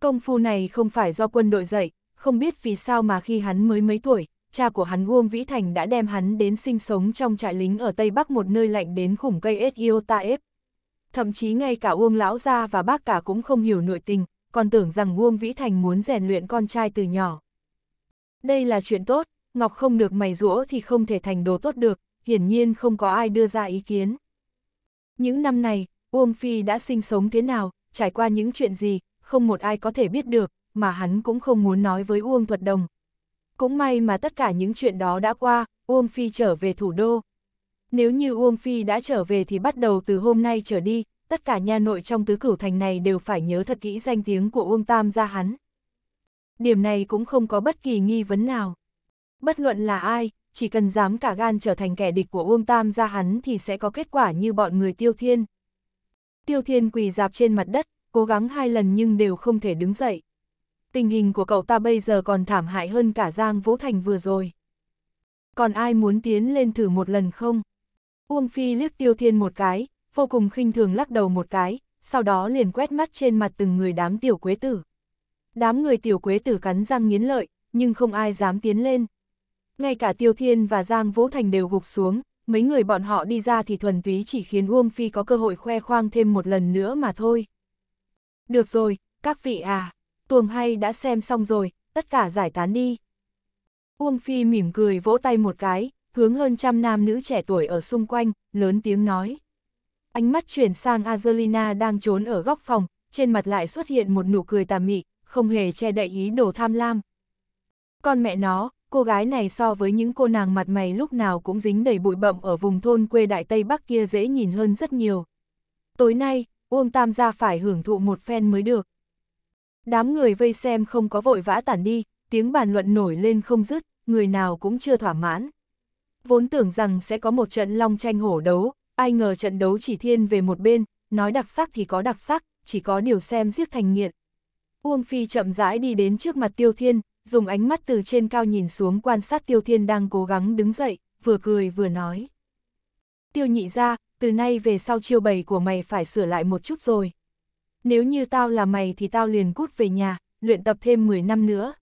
Công phu này không phải do quân đội dạy, không biết vì sao mà khi hắn mới mấy tuổi, cha của hắn Uông Vĩ Thành đã đem hắn đến sinh sống trong trại lính ở Tây Bắc một nơi lạnh đến khủng cây Etiotaep. Thậm chí ngay cả Uông Lão Gia và bác cả cũng không hiểu nội tình, còn tưởng rằng Uông Vĩ Thành muốn rèn luyện con trai từ nhỏ. Đây là chuyện tốt, Ngọc không được mày rũa thì không thể thành đồ tốt được, hiển nhiên không có ai đưa ra ý kiến. Những năm này, Uông Phi đã sinh sống thế nào, trải qua những chuyện gì, không một ai có thể biết được, mà hắn cũng không muốn nói với Uông Thuật Đồng, cũng may mà tất cả những chuyện đó đã qua, Uông Phi trở về thủ đô. Nếu như Uông Phi đã trở về thì bắt đầu từ hôm nay trở đi, tất cả nhà nội trong tứ cửu thành này đều phải nhớ thật kỹ danh tiếng của Uông Tam gia hắn. Điểm này cũng không có bất kỳ nghi vấn nào. Bất luận là ai, chỉ cần dám cả gan trở thành kẻ địch của Uông Tam gia hắn thì sẽ có kết quả như bọn người Tiêu Thiên. Tiêu Thiên quỳ dạp trên mặt đất, cố gắng hai lần nhưng đều không thể đứng dậy tình hình của cậu ta bây giờ còn thảm hại hơn cả Giang Vũ Thành vừa rồi. Còn ai muốn tiến lên thử một lần không? Uông Phi liếc Tiêu Thiên một cái, vô cùng khinh thường lắc đầu một cái, sau đó liền quét mắt trên mặt từng người đám tiểu quế tử. Đám người tiểu quế tử cắn răng nghiến lợi, nhưng không ai dám tiến lên. Ngay cả Tiêu Thiên và Giang Vũ Thành đều gục xuống, mấy người bọn họ đi ra thì thuần túy chỉ khiến Uông Phi có cơ hội khoe khoang thêm một lần nữa mà thôi. Được rồi, các vị à tuồng hay đã xem xong rồi, tất cả giải tán đi. Uông Phi mỉm cười vỗ tay một cái, hướng hơn trăm nam nữ trẻ tuổi ở xung quanh, lớn tiếng nói. Ánh mắt chuyển sang Angelina đang trốn ở góc phòng, trên mặt lại xuất hiện một nụ cười tà mị, không hề che đậy ý đồ tham lam. Con mẹ nó, cô gái này so với những cô nàng mặt mày lúc nào cũng dính đầy bụi bậm ở vùng thôn quê Đại Tây Bắc kia dễ nhìn hơn rất nhiều. Tối nay, Uông Tam gia phải hưởng thụ một phen mới được. Đám người vây xem không có vội vã tản đi, tiếng bàn luận nổi lên không dứt, người nào cũng chưa thỏa mãn. Vốn tưởng rằng sẽ có một trận long tranh hổ đấu, ai ngờ trận đấu chỉ thiên về một bên, nói đặc sắc thì có đặc sắc, chỉ có điều xem giết thành nghiện. Uông Phi chậm rãi đi đến trước mặt Tiêu Thiên, dùng ánh mắt từ trên cao nhìn xuống quan sát Tiêu Thiên đang cố gắng đứng dậy, vừa cười vừa nói. Tiêu nhị ra, từ nay về sau chiêu bày của mày phải sửa lại một chút rồi nếu như tao là mày thì tao liền cút về nhà, luyện tập thêm 10 năm nữa.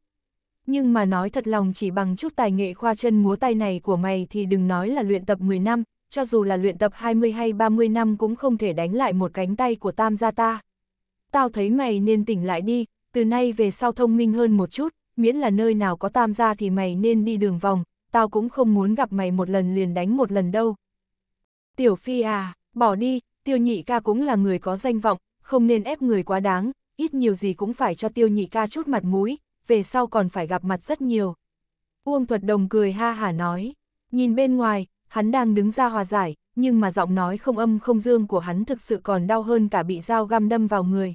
Nhưng mà nói thật lòng chỉ bằng chút tài nghệ khoa chân múa tay này của mày thì đừng nói là luyện tập 10 năm, cho dù là luyện tập 20 hay 30 năm cũng không thể đánh lại một cánh tay của tam gia ta. Tao thấy mày nên tỉnh lại đi, từ nay về sau thông minh hơn một chút, miễn là nơi nào có tam gia thì mày nên đi đường vòng, tao cũng không muốn gặp mày một lần liền đánh một lần đâu. Tiểu Phi à, bỏ đi, tiêu nhị ca cũng là người có danh vọng, không nên ép người quá đáng, ít nhiều gì cũng phải cho tiêu nhị ca chút mặt mũi, về sau còn phải gặp mặt rất nhiều. Uông thuật đồng cười ha hả nói, nhìn bên ngoài, hắn đang đứng ra hòa giải, nhưng mà giọng nói không âm không dương của hắn thực sự còn đau hơn cả bị dao găm đâm vào người.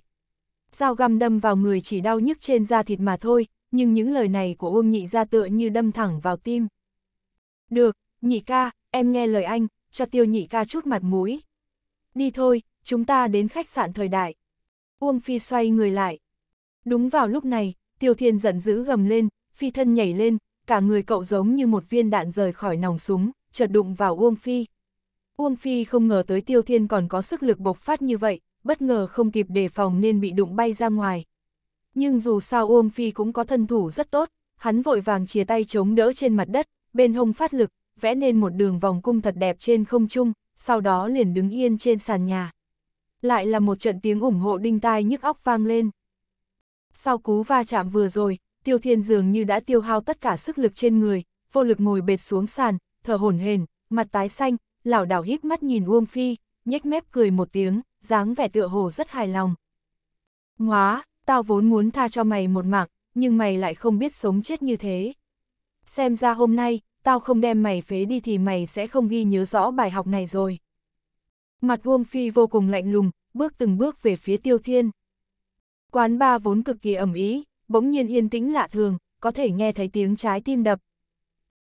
Dao găm đâm vào người chỉ đau nhức trên da thịt mà thôi, nhưng những lời này của Uông nhị ra tựa như đâm thẳng vào tim. Được, nhị ca, em nghe lời anh, cho tiêu nhị ca chút mặt mũi. Đi thôi, chúng ta đến khách sạn thời đại. Uông Phi xoay người lại. Đúng vào lúc này, Tiêu Thiên giận dữ gầm lên, Phi thân nhảy lên, cả người cậu giống như một viên đạn rời khỏi nòng súng, chợt đụng vào Uông Phi. Uông Phi không ngờ tới Tiêu Thiên còn có sức lực bộc phát như vậy, bất ngờ không kịp đề phòng nên bị đụng bay ra ngoài. Nhưng dù sao Uông Phi cũng có thân thủ rất tốt, hắn vội vàng chia tay chống đỡ trên mặt đất, bên hông phát lực, vẽ nên một đường vòng cung thật đẹp trên không trung, sau đó liền đứng yên trên sàn nhà lại là một trận tiếng ủng hộ đinh tai nhức óc vang lên. Sau cú va chạm vừa rồi, Tiêu Thiên dường như đã tiêu hao tất cả sức lực trên người, vô lực ngồi bệt xuống sàn, thở hổn hển, mặt tái xanh, lảo đảo híp mắt nhìn Uông Phi, nhếch mép cười một tiếng, dáng vẻ tựa hồ rất hài lòng. Ngóa, tao vốn muốn tha cho mày một mạng, nhưng mày lại không biết sống chết như thế. Xem ra hôm nay, tao không đem mày phế đi thì mày sẽ không ghi nhớ rõ bài học này rồi. Mặt Uông Phi vô cùng lạnh lùng, bước từng bước về phía Tiêu Thiên. Quán ba vốn cực kỳ ẩm ý, bỗng nhiên yên tĩnh lạ thường, có thể nghe thấy tiếng trái tim đập.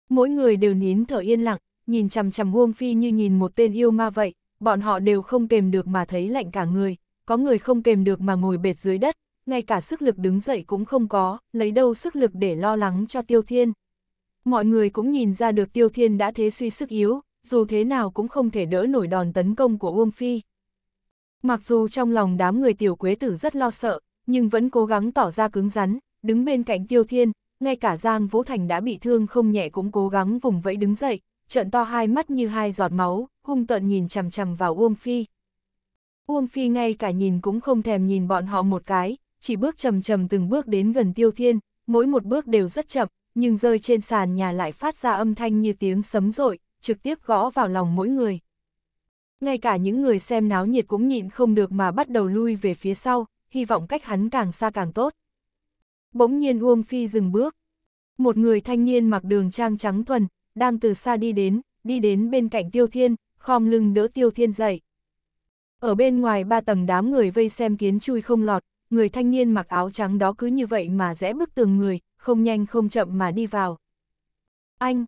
Mỗi người đều nín thở yên lặng, nhìn chằm chằm Uông Phi như nhìn một tên yêu ma vậy, bọn họ đều không kềm được mà thấy lạnh cả người, có người không kềm được mà ngồi bệt dưới đất, ngay cả sức lực đứng dậy cũng không có, lấy đâu sức lực để lo lắng cho Tiêu Thiên. Mọi người cũng nhìn ra được Tiêu Thiên đã thế suy sức yếu, dù thế nào cũng không thể đỡ nổi đòn tấn công của Uông Phi. Mặc dù trong lòng đám người tiểu quế tử rất lo sợ, nhưng vẫn cố gắng tỏ ra cứng rắn, đứng bên cạnh Tiêu Thiên, ngay cả Giang Vũ Thành đã bị thương không nhẹ cũng cố gắng vùng vẫy đứng dậy, trợn to hai mắt như hai giọt máu, hung tợn nhìn chằm chằm vào Uông Phi. Uông Phi ngay cả nhìn cũng không thèm nhìn bọn họ một cái, chỉ bước chầm chầm từng bước đến gần Tiêu Thiên, mỗi một bước đều rất chậm, nhưng rơi trên sàn nhà lại phát ra âm thanh như tiếng sấm rội, trực tiếp gõ vào lòng mỗi người. Ngay cả những người xem náo nhiệt cũng nhịn không được mà bắt đầu lui về phía sau, hy vọng cách hắn càng xa càng tốt. Bỗng nhiên Uông Phi dừng bước. Một người thanh niên mặc đường trang trắng thuần, đang từ xa đi đến, đi đến bên cạnh Tiêu Thiên, khom lưng đỡ Tiêu Thiên dậy. Ở bên ngoài ba tầng đám người vây xem kiến chui không lọt, người thanh niên mặc áo trắng đó cứ như vậy mà rẽ bước tường người, không nhanh không chậm mà đi vào. Anh,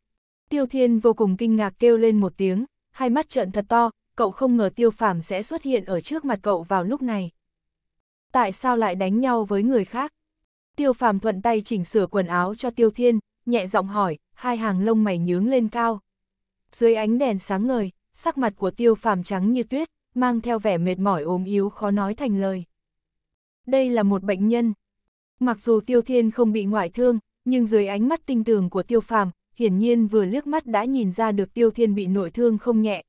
Tiêu Thiên vô cùng kinh ngạc kêu lên một tiếng, hai mắt trợn thật to, cậu không ngờ Tiêu Phàm sẽ xuất hiện ở trước mặt cậu vào lúc này. Tại sao lại đánh nhau với người khác? Tiêu Phàm thuận tay chỉnh sửa quần áo cho Tiêu Thiên, nhẹ giọng hỏi, hai hàng lông mày nhướng lên cao. Dưới ánh đèn sáng ngời, sắc mặt của Tiêu Phàm trắng như tuyết, mang theo vẻ mệt mỏi ốm yếu khó nói thành lời. Đây là một bệnh nhân. Mặc dù Tiêu Thiên không bị ngoại thương, nhưng dưới ánh mắt tinh tường của Tiêu Phàm, hiển nhiên vừa liếc mắt đã nhìn ra được Tiêu Thiên bị nội thương không nhẹ.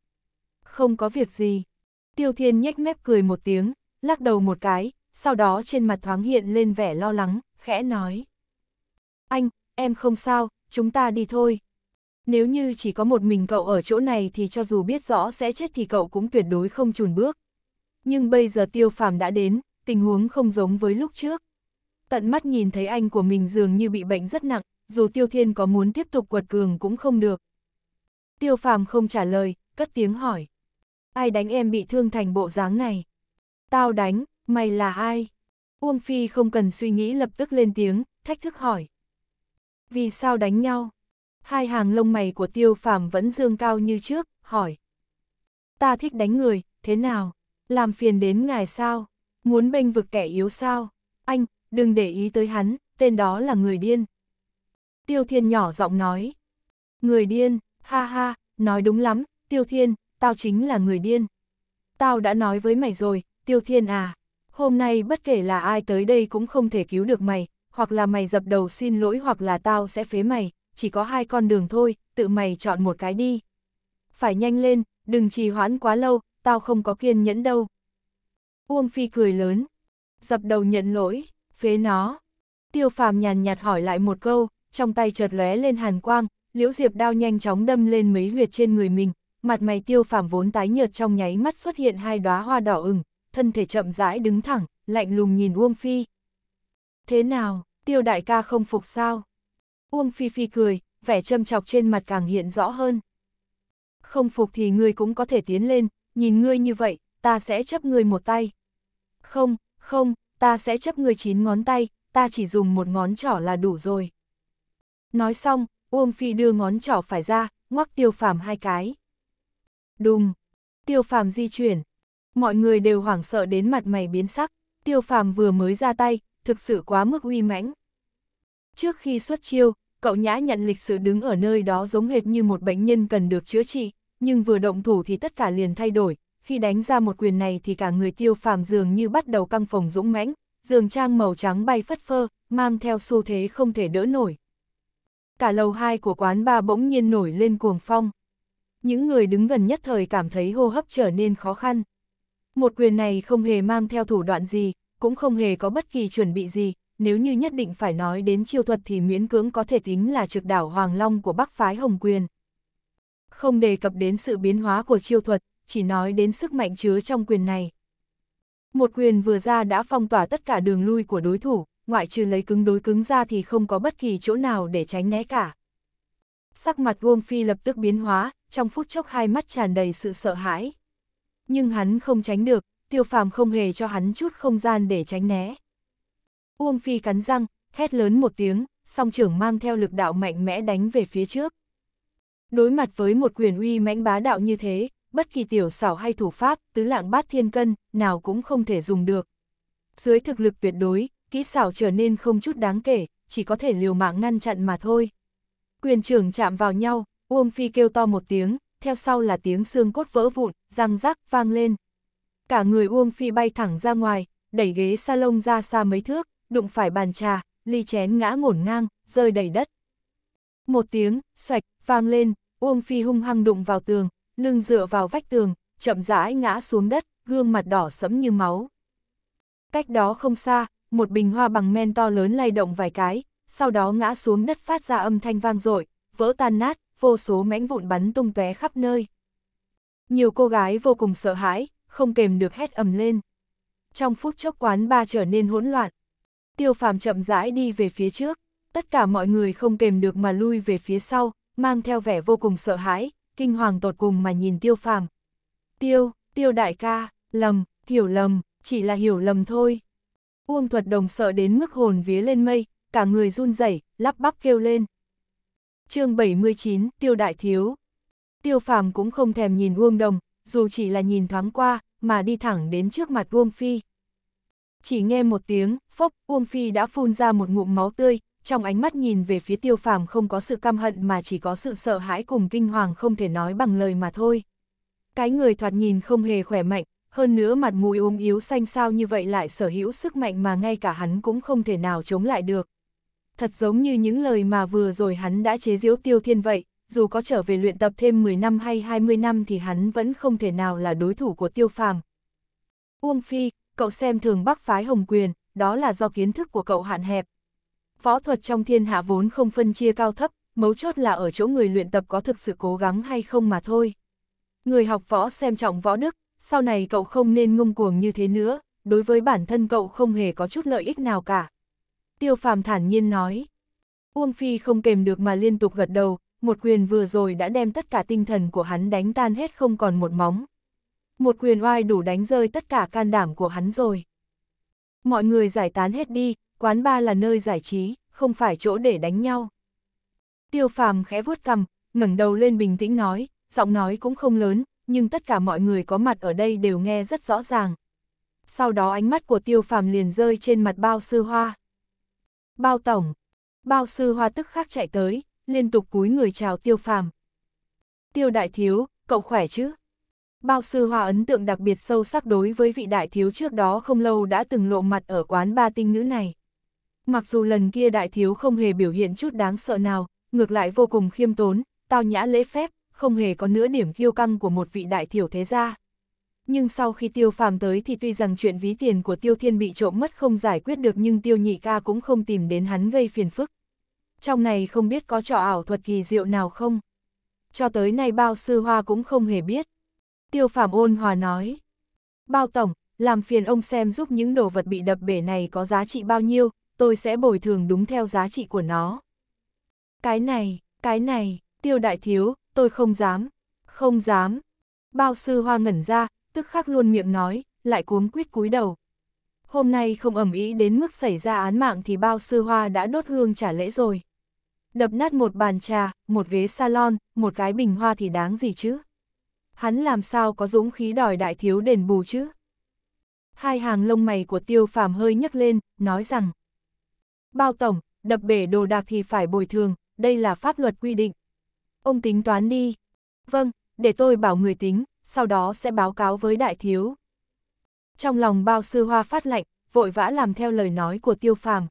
Không có việc gì. Tiêu Thiên nhếch mép cười một tiếng, lắc đầu một cái, sau đó trên mặt thoáng hiện lên vẻ lo lắng, khẽ nói. Anh, em không sao, chúng ta đi thôi. Nếu như chỉ có một mình cậu ở chỗ này thì cho dù biết rõ sẽ chết thì cậu cũng tuyệt đối không chùn bước. Nhưng bây giờ tiêu phàm đã đến, tình huống không giống với lúc trước. Tận mắt nhìn thấy anh của mình dường như bị bệnh rất nặng, dù Tiêu Thiên có muốn tiếp tục quật cường cũng không được. Tiêu Phàm không trả lời, cất tiếng hỏi. Ai đánh em bị thương thành bộ dáng này? Tao đánh, mày là ai? Uông Phi không cần suy nghĩ lập tức lên tiếng, thách thức hỏi. Vì sao đánh nhau? Hai hàng lông mày của tiêu phàm vẫn dương cao như trước, hỏi. Ta thích đánh người, thế nào? Làm phiền đến ngài sao? Muốn bênh vực kẻ yếu sao? Anh, đừng để ý tới hắn, tên đó là người điên, Tiêu Thiên nhỏ giọng nói. Người điên, ha ha, nói đúng lắm, Tiêu Thiên, tao chính là người điên. Tao đã nói với mày rồi, Tiêu Thiên à, hôm nay bất kể là ai tới đây cũng không thể cứu được mày, hoặc là mày dập đầu xin lỗi hoặc là tao sẽ phế mày, chỉ có hai con đường thôi, tự mày chọn một cái đi. Phải nhanh lên, đừng trì hoãn quá lâu, tao không có kiên nhẫn đâu. Uông Phi cười lớn, dập đầu nhận lỗi, phế nó. Tiêu phàm nhàn nhạt hỏi lại một câu, trong tay chợt lóe lên hàn quang, liễu diệp đao nhanh chóng đâm lên mấy huyệt trên người mình, mặt mày tiêu phàm vốn tái nhợt trong nháy mắt xuất hiện hai đóa hoa đỏ ửng, thân thể chậm rãi đứng thẳng, lạnh lùng nhìn Uông Phi. Thế nào, tiêu đại ca không phục sao? Uông Phi Phi cười, vẻ châm chọc trên mặt càng hiện rõ hơn. Không phục thì ngươi cũng có thể tiến lên, nhìn ngươi như vậy, ta sẽ chấp ngươi một tay. Không, không, ta sẽ chấp ngươi chín ngón tay, ta chỉ dùng một ngón trỏ là đủ rồi. Nói xong, Uông Phi đưa ngón trỏ phải ra, ngoắc tiêu phàm hai cái. Đùng! Tiêu phàm di chuyển. Mọi người đều hoảng sợ đến mặt mày biến sắc, tiêu phàm vừa mới ra tay, thực sự quá mức uy mãnh. Trước khi xuất chiêu, cậu nhã nhận lịch sử đứng ở nơi đó giống hệt như một bệnh nhân cần được chữa trị, nhưng vừa động thủ thì tất cả liền thay đổi, khi đánh ra một quyền này thì cả người tiêu phàm dường như bắt đầu căng phồng dũng mãnh, dường trang màu trắng bay phất phơ, mang theo xu thế không thể đỡ nổi cả lầu hai của quán ba bỗng nhiên nổi lên cuồng phong. Những người đứng gần nhất thời cảm thấy hô hấp trở nên khó khăn. Một quyền này không hề mang theo thủ đoạn gì, cũng không hề có bất kỳ chuẩn bị gì, nếu như nhất định phải nói đến chiêu thuật thì miễn cưỡng có thể tính là trực đảo Hoàng Long của Bắc Phái Hồng Quyền. Không đề cập đến sự biến hóa của chiêu thuật, chỉ nói đến sức mạnh chứa trong quyền này. Một quyền vừa ra đã phong tỏa tất cả đường lui của đối thủ, ngoại trừ lấy cứng đối cứng ra thì không có bất kỳ chỗ nào để tránh né cả. Sắc mặt Wong Phi lập tức biến hóa, trong phút chốc hai mắt tràn đầy sự sợ hãi. Nhưng hắn không tránh được, tiêu phàm không hề cho hắn chút không gian để tránh né. Uông Phi cắn răng, hét lớn một tiếng, song trưởng mang theo lực đạo mạnh mẽ đánh về phía trước. Đối mặt với một quyền uy mãnh bá đạo như thế, bất kỳ tiểu xảo hay thủ pháp, tứ lạng bát thiên cân, nào cũng không thể dùng được. Dưới thực lực tuyệt đối, kỹ xảo trở nên không chút đáng kể, chỉ có thể liều mạng ngăn chặn mà thôi. Quyền trưởng chạm vào nhau, Uông Phi kêu to một tiếng, theo sau là tiếng xương cốt vỡ vụn, răng rác vang lên. Cả người Uông Phi bay thẳng ra ngoài, đẩy ghế salon ra xa mấy thước, đụng phải bàn trà, ly chén ngã ngổn ngang, rơi đầy đất. Một tiếng, xoạch, vang lên, Uông Phi hung hăng đụng vào tường, lưng dựa vào vách tường, chậm rãi ngã xuống đất, gương mặt đỏ sẫm như máu. Cách đó không xa, một bình hoa bằng men to lớn lay động vài cái, sau đó ngã xuống đất phát ra âm thanh vang dội, vỡ tan nát, vô số mảnh vụn bắn tung tóe khắp nơi. Nhiều cô gái vô cùng sợ hãi, không kềm được hét ầm lên. Trong phút chốc quán ba trở nên hỗn loạn. Tiêu phàm chậm rãi đi về phía trước, tất cả mọi người không kềm được mà lui về phía sau, mang theo vẻ vô cùng sợ hãi, kinh hoàng tột cùng mà nhìn tiêu phàm. Tiêu, tiêu đại ca, lầm, hiểu lầm, chỉ là hiểu lầm thôi. Uông Thuật Đồng sợ đến mức hồn vía lên mây, cả người run rẩy, lắp bắp kêu lên. chương 79, Tiêu Đại Thiếu. Tiêu Phàm cũng không thèm nhìn Uông Đồng, dù chỉ là nhìn thoáng qua, mà đi thẳng đến trước mặt Uông Phi. Chỉ nghe một tiếng, phốc, Uông Phi đã phun ra một ngụm máu tươi, trong ánh mắt nhìn về phía Tiêu Phàm không có sự căm hận mà chỉ có sự sợ hãi cùng kinh hoàng không thể nói bằng lời mà thôi. Cái người thoạt nhìn không hề khỏe mạnh, hơn nữa mặt mũi ốm yếu xanh sao như vậy lại sở hữu sức mạnh mà ngay cả hắn cũng không thể nào chống lại được. Thật giống như những lời mà vừa rồi hắn đã chế diễu tiêu thiên vậy, dù có trở về luyện tập thêm 10 năm hay 20 năm thì hắn vẫn không thể nào là đối thủ của tiêu phàm. Uông Phi, cậu xem thường bắc phái hồng quyền, đó là do kiến thức của cậu hạn hẹp. Võ thuật trong thiên hạ vốn không phân chia cao thấp, mấu chốt là ở chỗ người luyện tập có thực sự cố gắng hay không mà thôi. Người học võ xem trọng võ đức, sau này cậu không nên ngông cuồng như thế nữa, đối với bản thân cậu không hề có chút lợi ích nào cả. Tiêu phàm thản nhiên nói. Uông Phi không kềm được mà liên tục gật đầu, một quyền vừa rồi đã đem tất cả tinh thần của hắn đánh tan hết không còn một móng. Một quyền oai đủ đánh rơi tất cả can đảm của hắn rồi. Mọi người giải tán hết đi, quán ba là nơi giải trí, không phải chỗ để đánh nhau. Tiêu phàm khẽ vuốt cằm, ngẩng đầu lên bình tĩnh nói, giọng nói cũng không lớn, nhưng tất cả mọi người có mặt ở đây đều nghe rất rõ ràng. Sau đó ánh mắt của tiêu phàm liền rơi trên mặt bao sư hoa. Bao tổng, bao sư hoa tức khắc chạy tới, liên tục cúi người chào tiêu phàm. Tiêu đại thiếu, cậu khỏe chứ? Bao sư hoa ấn tượng đặc biệt sâu sắc đối với vị đại thiếu trước đó không lâu đã từng lộ mặt ở quán ba tinh ngữ này. Mặc dù lần kia đại thiếu không hề biểu hiện chút đáng sợ nào, ngược lại vô cùng khiêm tốn, tao nhã lễ phép, không hề có nửa điểm kiêu căng của một vị đại thiểu thế gia. Nhưng sau khi tiêu phàm tới thì tuy rằng chuyện ví tiền của tiêu thiên bị trộm mất không giải quyết được nhưng tiêu nhị ca cũng không tìm đến hắn gây phiền phức. Trong này không biết có trò ảo thuật kỳ diệu nào không? Cho tới nay bao sư hoa cũng không hề biết. Tiêu phàm ôn hòa nói. Bao tổng, làm phiền ông xem giúp những đồ vật bị đập bể này có giá trị bao nhiêu, tôi sẽ bồi thường đúng theo giá trị của nó. Cái này, cái này, tiêu đại thiếu, tôi không dám, không dám. Bao sư hoa ngẩn ra, tức khắc luôn miệng nói, lại cuống quyết cúi đầu. Hôm nay không ẩm ý đến mức xảy ra án mạng thì bao sư hoa đã đốt hương trả lễ rồi. Đập nát một bàn trà, một ghế salon, một cái bình hoa thì đáng gì chứ? Hắn làm sao có dũng khí đòi đại thiếu đền bù chứ? Hai hàng lông mày của tiêu phàm hơi nhấc lên, nói rằng. Bao tổng, đập bể đồ đạc thì phải bồi thường, đây là pháp luật quy định ông tính toán đi. Vâng, để tôi bảo người tính, sau đó sẽ báo cáo với đại thiếu. Trong lòng bao sư hoa phát lạnh, vội vã làm theo lời nói của tiêu phàm.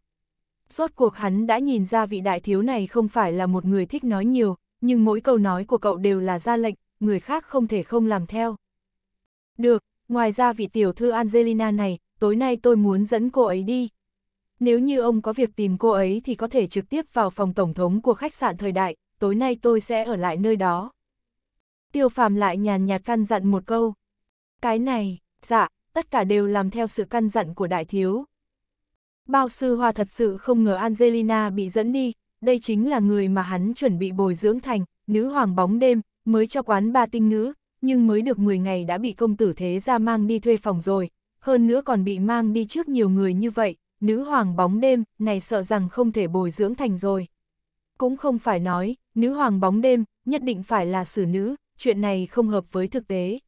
Rốt cuộc hắn đã nhìn ra vị đại thiếu này không phải là một người thích nói nhiều, nhưng mỗi câu nói của cậu đều là ra lệnh, người khác không thể không làm theo. Được, ngoài ra vị tiểu thư Angelina này, tối nay tôi muốn dẫn cô ấy đi. Nếu như ông có việc tìm cô ấy thì có thể trực tiếp vào phòng tổng thống của khách sạn thời đại, tối nay tôi sẽ ở lại nơi đó. Tiêu phàm lại nhàn nhạt căn dặn một câu. Cái này, dạ, tất cả đều làm theo sự căn dặn của đại thiếu. Bao sư hoa thật sự không ngờ Angelina bị dẫn đi, đây chính là người mà hắn chuẩn bị bồi dưỡng thành, nữ hoàng bóng đêm, mới cho quán ba tinh nữ, nhưng mới được 10 ngày đã bị công tử thế ra mang đi thuê phòng rồi, hơn nữa còn bị mang đi trước nhiều người như vậy, nữ hoàng bóng đêm này sợ rằng không thể bồi dưỡng thành rồi. Cũng không phải nói, nữ hoàng bóng đêm, nhất định phải là xử nữ, chuyện này không hợp với thực tế.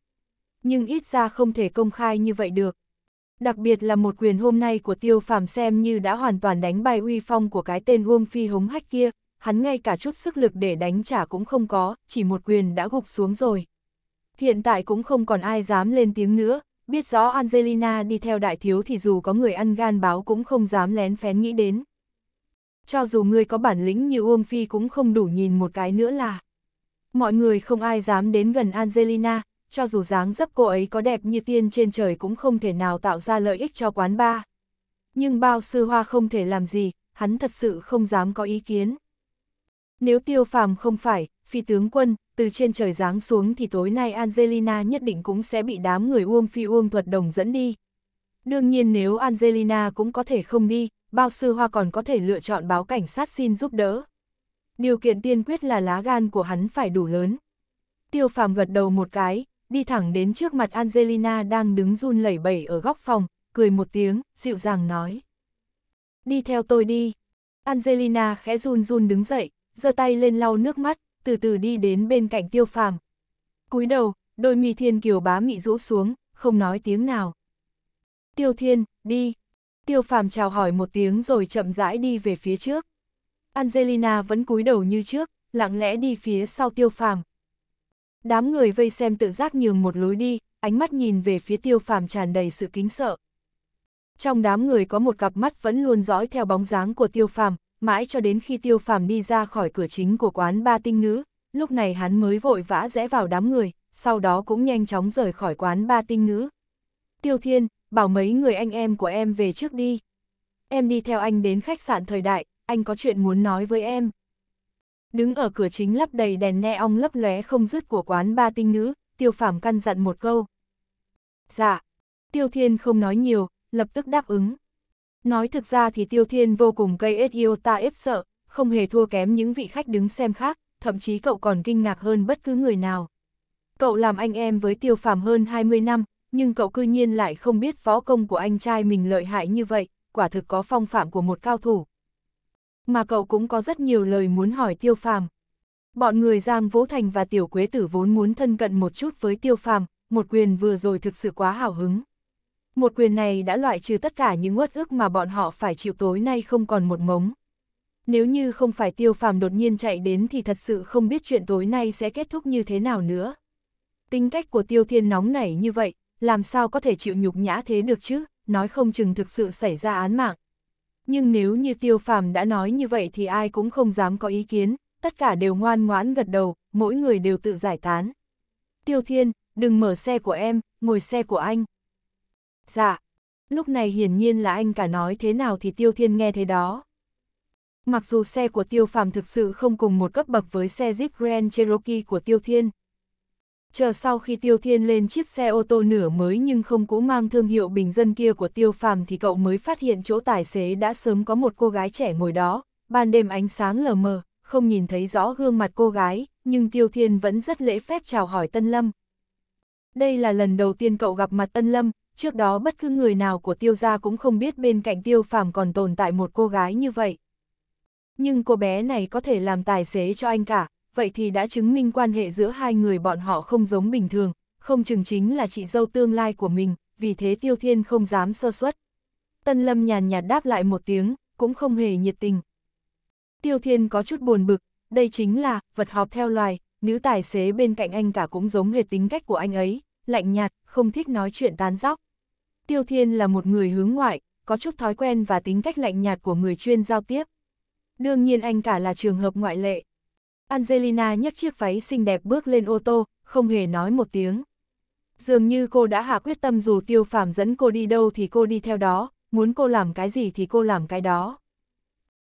Nhưng ít ra không thể công khai như vậy được. Đặc biệt là một quyền hôm nay của tiêu phàm xem như đã hoàn toàn đánh bài uy phong của cái tên Uông Phi hống hách kia, hắn ngay cả chút sức lực để đánh trả cũng không có, chỉ một quyền đã gục xuống rồi. Hiện tại cũng không còn ai dám lên tiếng nữa, biết rõ Angelina đi theo đại thiếu thì dù có người ăn gan báo cũng không dám lén phén nghĩ đến cho dù người có bản lĩnh như Uông Phi cũng không đủ nhìn một cái nữa là. Mọi người không ai dám đến gần Angelina, cho dù dáng dấp cô ấy có đẹp như tiên trên trời cũng không thể nào tạo ra lợi ích cho quán ba. Nhưng bao sư hoa không thể làm gì, hắn thật sự không dám có ý kiến. Nếu tiêu phàm không phải, phi tướng quân, từ trên trời giáng xuống thì tối nay Angelina nhất định cũng sẽ bị đám người uông phi uông thuật đồng dẫn đi. Đương nhiên nếu Angelina cũng có thể không đi, bao sư hoa còn có thể lựa chọn báo cảnh sát xin giúp đỡ. Điều kiện tiên quyết là lá gan của hắn phải đủ lớn. Tiêu phàm gật đầu một cái, đi thẳng đến trước mặt Angelina đang đứng run lẩy bẩy ở góc phòng, cười một tiếng, dịu dàng nói. Đi theo tôi đi. Angelina khẽ run run đứng dậy, giơ tay lên lau nước mắt, từ từ đi đến bên cạnh tiêu phàm. cúi đầu, đôi mi thiên kiều bá mị rũ xuống, không nói tiếng nào. Tiêu thiên, đi tiêu phàm chào hỏi một tiếng rồi chậm rãi đi về phía trước. Angelina vẫn cúi đầu như trước, lặng lẽ đi phía sau tiêu phàm. Đám người vây xem tự giác nhường một lối đi, ánh mắt nhìn về phía tiêu phàm tràn đầy sự kính sợ. Trong đám người có một cặp mắt vẫn luôn dõi theo bóng dáng của tiêu phàm, mãi cho đến khi tiêu phàm đi ra khỏi cửa chính của quán ba tinh nữ, lúc này hắn mới vội vã rẽ vào đám người, sau đó cũng nhanh chóng rời khỏi quán ba tinh nữ. Tiêu Thiên, bảo mấy người anh em của em về trước đi. Em đi theo anh đến khách sạn thời đại, anh có chuyện muốn nói với em. Đứng ở cửa chính lắp đầy đèn neon lấp lóe không dứt của quán ba tinh nữ, tiêu phàm căn dặn một câu. Dạ, tiêu thiên không nói nhiều, lập tức đáp ứng. Nói thực ra thì tiêu thiên vô cùng cây yêu ta ép sợ, không hề thua kém những vị khách đứng xem khác, thậm chí cậu còn kinh ngạc hơn bất cứ người nào. Cậu làm anh em với tiêu phàm hơn 20 năm, nhưng cậu cư nhiên lại không biết võ công của anh trai mình lợi hại như vậy, quả thực có phong phạm của một cao thủ. Mà cậu cũng có rất nhiều lời muốn hỏi tiêu phàm. Bọn người Giang Vũ Thành và Tiểu Quế Tử vốn muốn thân cận một chút với tiêu phàm, một quyền vừa rồi thực sự quá hào hứng. Một quyền này đã loại trừ tất cả những uất ức mà bọn họ phải chịu tối nay không còn một mống. Nếu như không phải tiêu phàm đột nhiên chạy đến thì thật sự không biết chuyện tối nay sẽ kết thúc như thế nào nữa. Tính cách của tiêu thiên nóng nảy như vậy, làm sao có thể chịu nhục nhã thế được chứ, nói không chừng thực sự xảy ra án mạng. Nhưng nếu như tiêu phàm đã nói như vậy thì ai cũng không dám có ý kiến, tất cả đều ngoan ngoãn gật đầu, mỗi người đều tự giải tán. Tiêu thiên, đừng mở xe của em, ngồi xe của anh. Dạ, lúc này hiển nhiên là anh cả nói thế nào thì tiêu thiên nghe thế đó. Mặc dù xe của tiêu phàm thực sự không cùng một cấp bậc với xe Jeep Grand Cherokee của tiêu thiên, Chờ sau khi Tiêu Thiên lên chiếc xe ô tô nửa mới nhưng không cũ mang thương hiệu bình dân kia của Tiêu Phàm thì cậu mới phát hiện chỗ tài xế đã sớm có một cô gái trẻ ngồi đó, ban đêm ánh sáng lờ mờ, không nhìn thấy rõ gương mặt cô gái, nhưng Tiêu Thiên vẫn rất lễ phép chào hỏi Tân Lâm. Đây là lần đầu tiên cậu gặp mặt Tân Lâm, trước đó bất cứ người nào của Tiêu gia cũng không biết bên cạnh Tiêu Phàm còn tồn tại một cô gái như vậy. Nhưng cô bé này có thể làm tài xế cho anh cả, vậy thì đã chứng minh quan hệ giữa hai người bọn họ không giống bình thường, không chừng chính là chị dâu tương lai của mình, vì thế Tiêu Thiên không dám sơ suất. Tân Lâm nhàn nhạt đáp lại một tiếng, cũng không hề nhiệt tình. Tiêu Thiên có chút buồn bực, đây chính là vật họp theo loài, nữ tài xế bên cạnh anh cả cũng giống hệt tính cách của anh ấy, lạnh nhạt, không thích nói chuyện tán dóc. Tiêu Thiên là một người hướng ngoại, có chút thói quen và tính cách lạnh nhạt của người chuyên giao tiếp. Đương nhiên anh cả là trường hợp ngoại lệ. Angelina nhấc chiếc váy xinh đẹp bước lên ô tô, không hề nói một tiếng. Dường như cô đã hạ quyết tâm dù tiêu phàm dẫn cô đi đâu thì cô đi theo đó, muốn cô làm cái gì thì cô làm cái đó.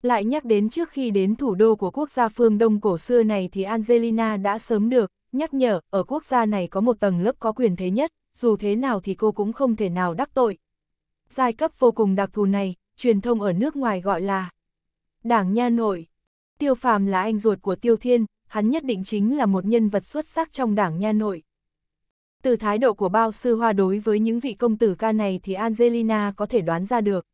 Lại nhắc đến trước khi đến thủ đô của quốc gia phương Đông cổ xưa này thì Angelina đã sớm được, nhắc nhở, ở quốc gia này có một tầng lớp có quyền thế nhất, dù thế nào thì cô cũng không thể nào đắc tội. Giai cấp vô cùng đặc thù này, truyền thông ở nước ngoài gọi là Đảng Nha Nội. Tiêu Phàm là anh ruột của Tiêu Thiên, hắn nhất định chính là một nhân vật xuất sắc trong đảng nha nội. Từ thái độ của bao sư hoa đối với những vị công tử ca này thì Angelina có thể đoán ra được.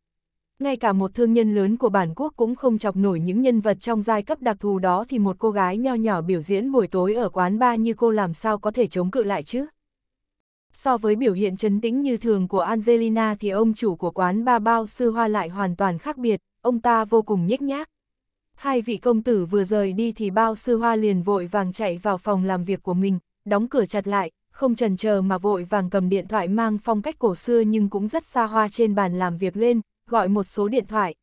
Ngay cả một thương nhân lớn của bản quốc cũng không chọc nổi những nhân vật trong giai cấp đặc thù đó thì một cô gái nho nhỏ biểu diễn buổi tối ở quán bar như cô làm sao có thể chống cự lại chứ. So với biểu hiện trấn tĩnh như thường của Angelina thì ông chủ của quán ba bao sư hoa lại hoàn toàn khác biệt, ông ta vô cùng nhếch nhác. Hai vị công tử vừa rời đi thì bao sư hoa liền vội vàng chạy vào phòng làm việc của mình, đóng cửa chặt lại, không trần chờ mà vội vàng cầm điện thoại mang phong cách cổ xưa nhưng cũng rất xa hoa trên bàn làm việc lên, gọi một số điện thoại.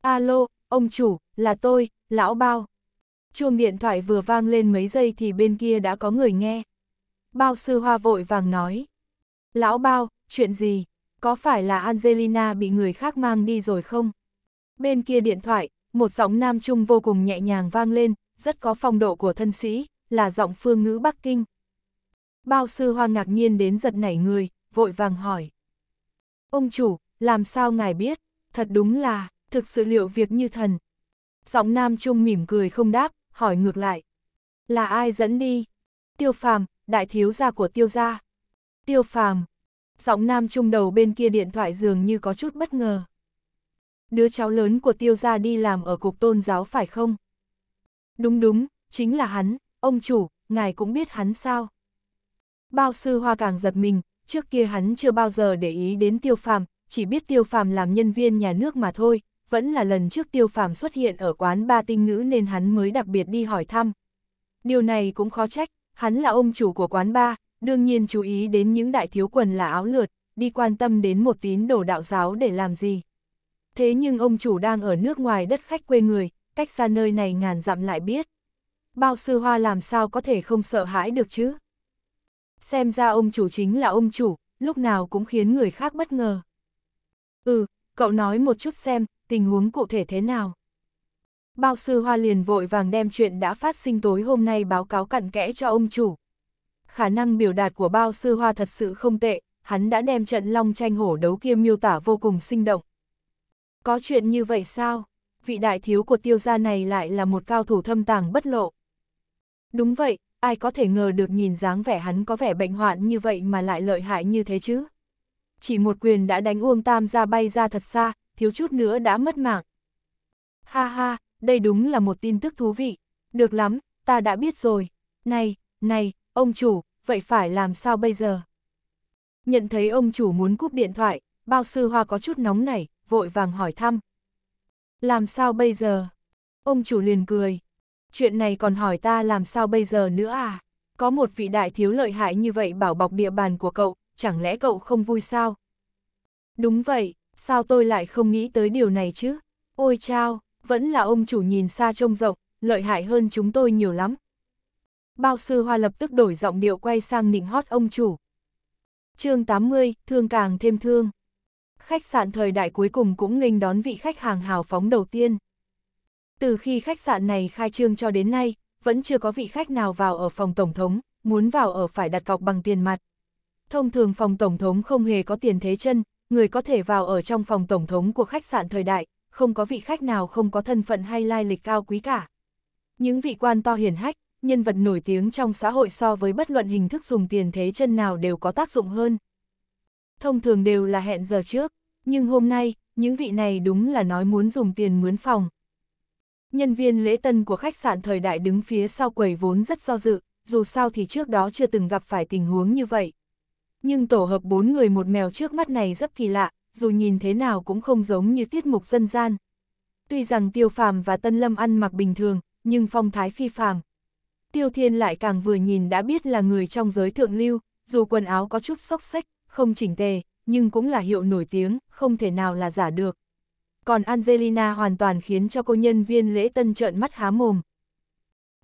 Alo, ông chủ, là tôi, lão bao. Chuông điện thoại vừa vang lên mấy giây thì bên kia đã có người nghe. Bao sư hoa vội vàng nói. Lão bao, chuyện gì? Có phải là Angelina bị người khác mang đi rồi không? Bên kia điện thoại, một giọng nam trung vô cùng nhẹ nhàng vang lên, rất có phong độ của thân sĩ, là giọng phương ngữ Bắc Kinh. Bao sư hoa ngạc nhiên đến giật nảy người, vội vàng hỏi. Ông chủ, làm sao ngài biết, thật đúng là, thực sự liệu việc như thần. Giọng nam trung mỉm cười không đáp, hỏi ngược lại. Là ai dẫn đi? Tiêu phàm, đại thiếu gia của tiêu gia. Tiêu phàm. Giọng nam trung đầu bên kia điện thoại dường như có chút bất ngờ đứa cháu lớn của tiêu gia đi làm ở cục tôn giáo phải không? Đúng đúng, chính là hắn, ông chủ, ngài cũng biết hắn sao? Bao sư hoa càng giật mình, trước kia hắn chưa bao giờ để ý đến tiêu phàm, chỉ biết tiêu phàm làm nhân viên nhà nước mà thôi, vẫn là lần trước tiêu phàm xuất hiện ở quán ba tinh ngữ nên hắn mới đặc biệt đi hỏi thăm. Điều này cũng khó trách, hắn là ông chủ của quán ba, đương nhiên chú ý đến những đại thiếu quần là áo lượt, đi quan tâm đến một tín đồ đạo giáo để làm gì thế nhưng ông chủ đang ở nước ngoài đất khách quê người, cách xa nơi này ngàn dặm lại biết. Bao sư hoa làm sao có thể không sợ hãi được chứ? Xem ra ông chủ chính là ông chủ, lúc nào cũng khiến người khác bất ngờ. Ừ, cậu nói một chút xem, tình huống cụ thể thế nào? Bao sư hoa liền vội vàng đem chuyện đã phát sinh tối hôm nay báo cáo cặn kẽ cho ông chủ. Khả năng biểu đạt của bao sư hoa thật sự không tệ, hắn đã đem trận long tranh hổ đấu kia miêu tả vô cùng sinh động. Có chuyện như vậy sao? Vị đại thiếu của tiêu gia này lại là một cao thủ thâm tàng bất lộ. Đúng vậy, ai có thể ngờ được nhìn dáng vẻ hắn có vẻ bệnh hoạn như vậy mà lại lợi hại như thế chứ? Chỉ một quyền đã đánh Uông Tam ra bay ra thật xa, thiếu chút nữa đã mất mạng. Ha ha, đây đúng là một tin tức thú vị. Được lắm, ta đã biết rồi. Này, này, ông chủ, vậy phải làm sao bây giờ? Nhận thấy ông chủ muốn cúp điện thoại, bao sư hoa có chút nóng nảy, vội vàng hỏi thăm. Làm sao bây giờ? Ông chủ liền cười. Chuyện này còn hỏi ta làm sao bây giờ nữa à? Có một vị đại thiếu lợi hại như vậy bảo bọc địa bàn của cậu, chẳng lẽ cậu không vui sao? Đúng vậy, sao tôi lại không nghĩ tới điều này chứ? Ôi chao, vẫn là ông chủ nhìn xa trông rộng, lợi hại hơn chúng tôi nhiều lắm. Bao sư hoa lập tức đổi giọng điệu quay sang nịnh hót ông chủ. chương 80, thương càng thêm thương khách sạn thời đại cuối cùng cũng nghênh đón vị khách hàng hào phóng đầu tiên. Từ khi khách sạn này khai trương cho đến nay, vẫn chưa có vị khách nào vào ở phòng Tổng thống, muốn vào ở phải đặt cọc bằng tiền mặt. Thông thường phòng Tổng thống không hề có tiền thế chân, người có thể vào ở trong phòng Tổng thống của khách sạn thời đại, không có vị khách nào không có thân phận hay lai lịch cao quý cả. Những vị quan to hiển hách, nhân vật nổi tiếng trong xã hội so với bất luận hình thức dùng tiền thế chân nào đều có tác dụng hơn thông thường đều là hẹn giờ trước, nhưng hôm nay, những vị này đúng là nói muốn dùng tiền mướn phòng. Nhân viên lễ tân của khách sạn thời đại đứng phía sau quầy vốn rất do dự, dù sao thì trước đó chưa từng gặp phải tình huống như vậy. Nhưng tổ hợp bốn người một mèo trước mắt này rất kỳ lạ, dù nhìn thế nào cũng không giống như tiết mục dân gian. Tuy rằng Tiêu Phàm và Tân Lâm ăn mặc bình thường, nhưng phong thái phi phàm. Tiêu Thiên lại càng vừa nhìn đã biết là người trong giới thượng lưu, dù quần áo có chút xốc xếch, không chỉnh tề, nhưng cũng là hiệu nổi tiếng, không thể nào là giả được. Còn Angelina hoàn toàn khiến cho cô nhân viên lễ tân trợn mắt há mồm.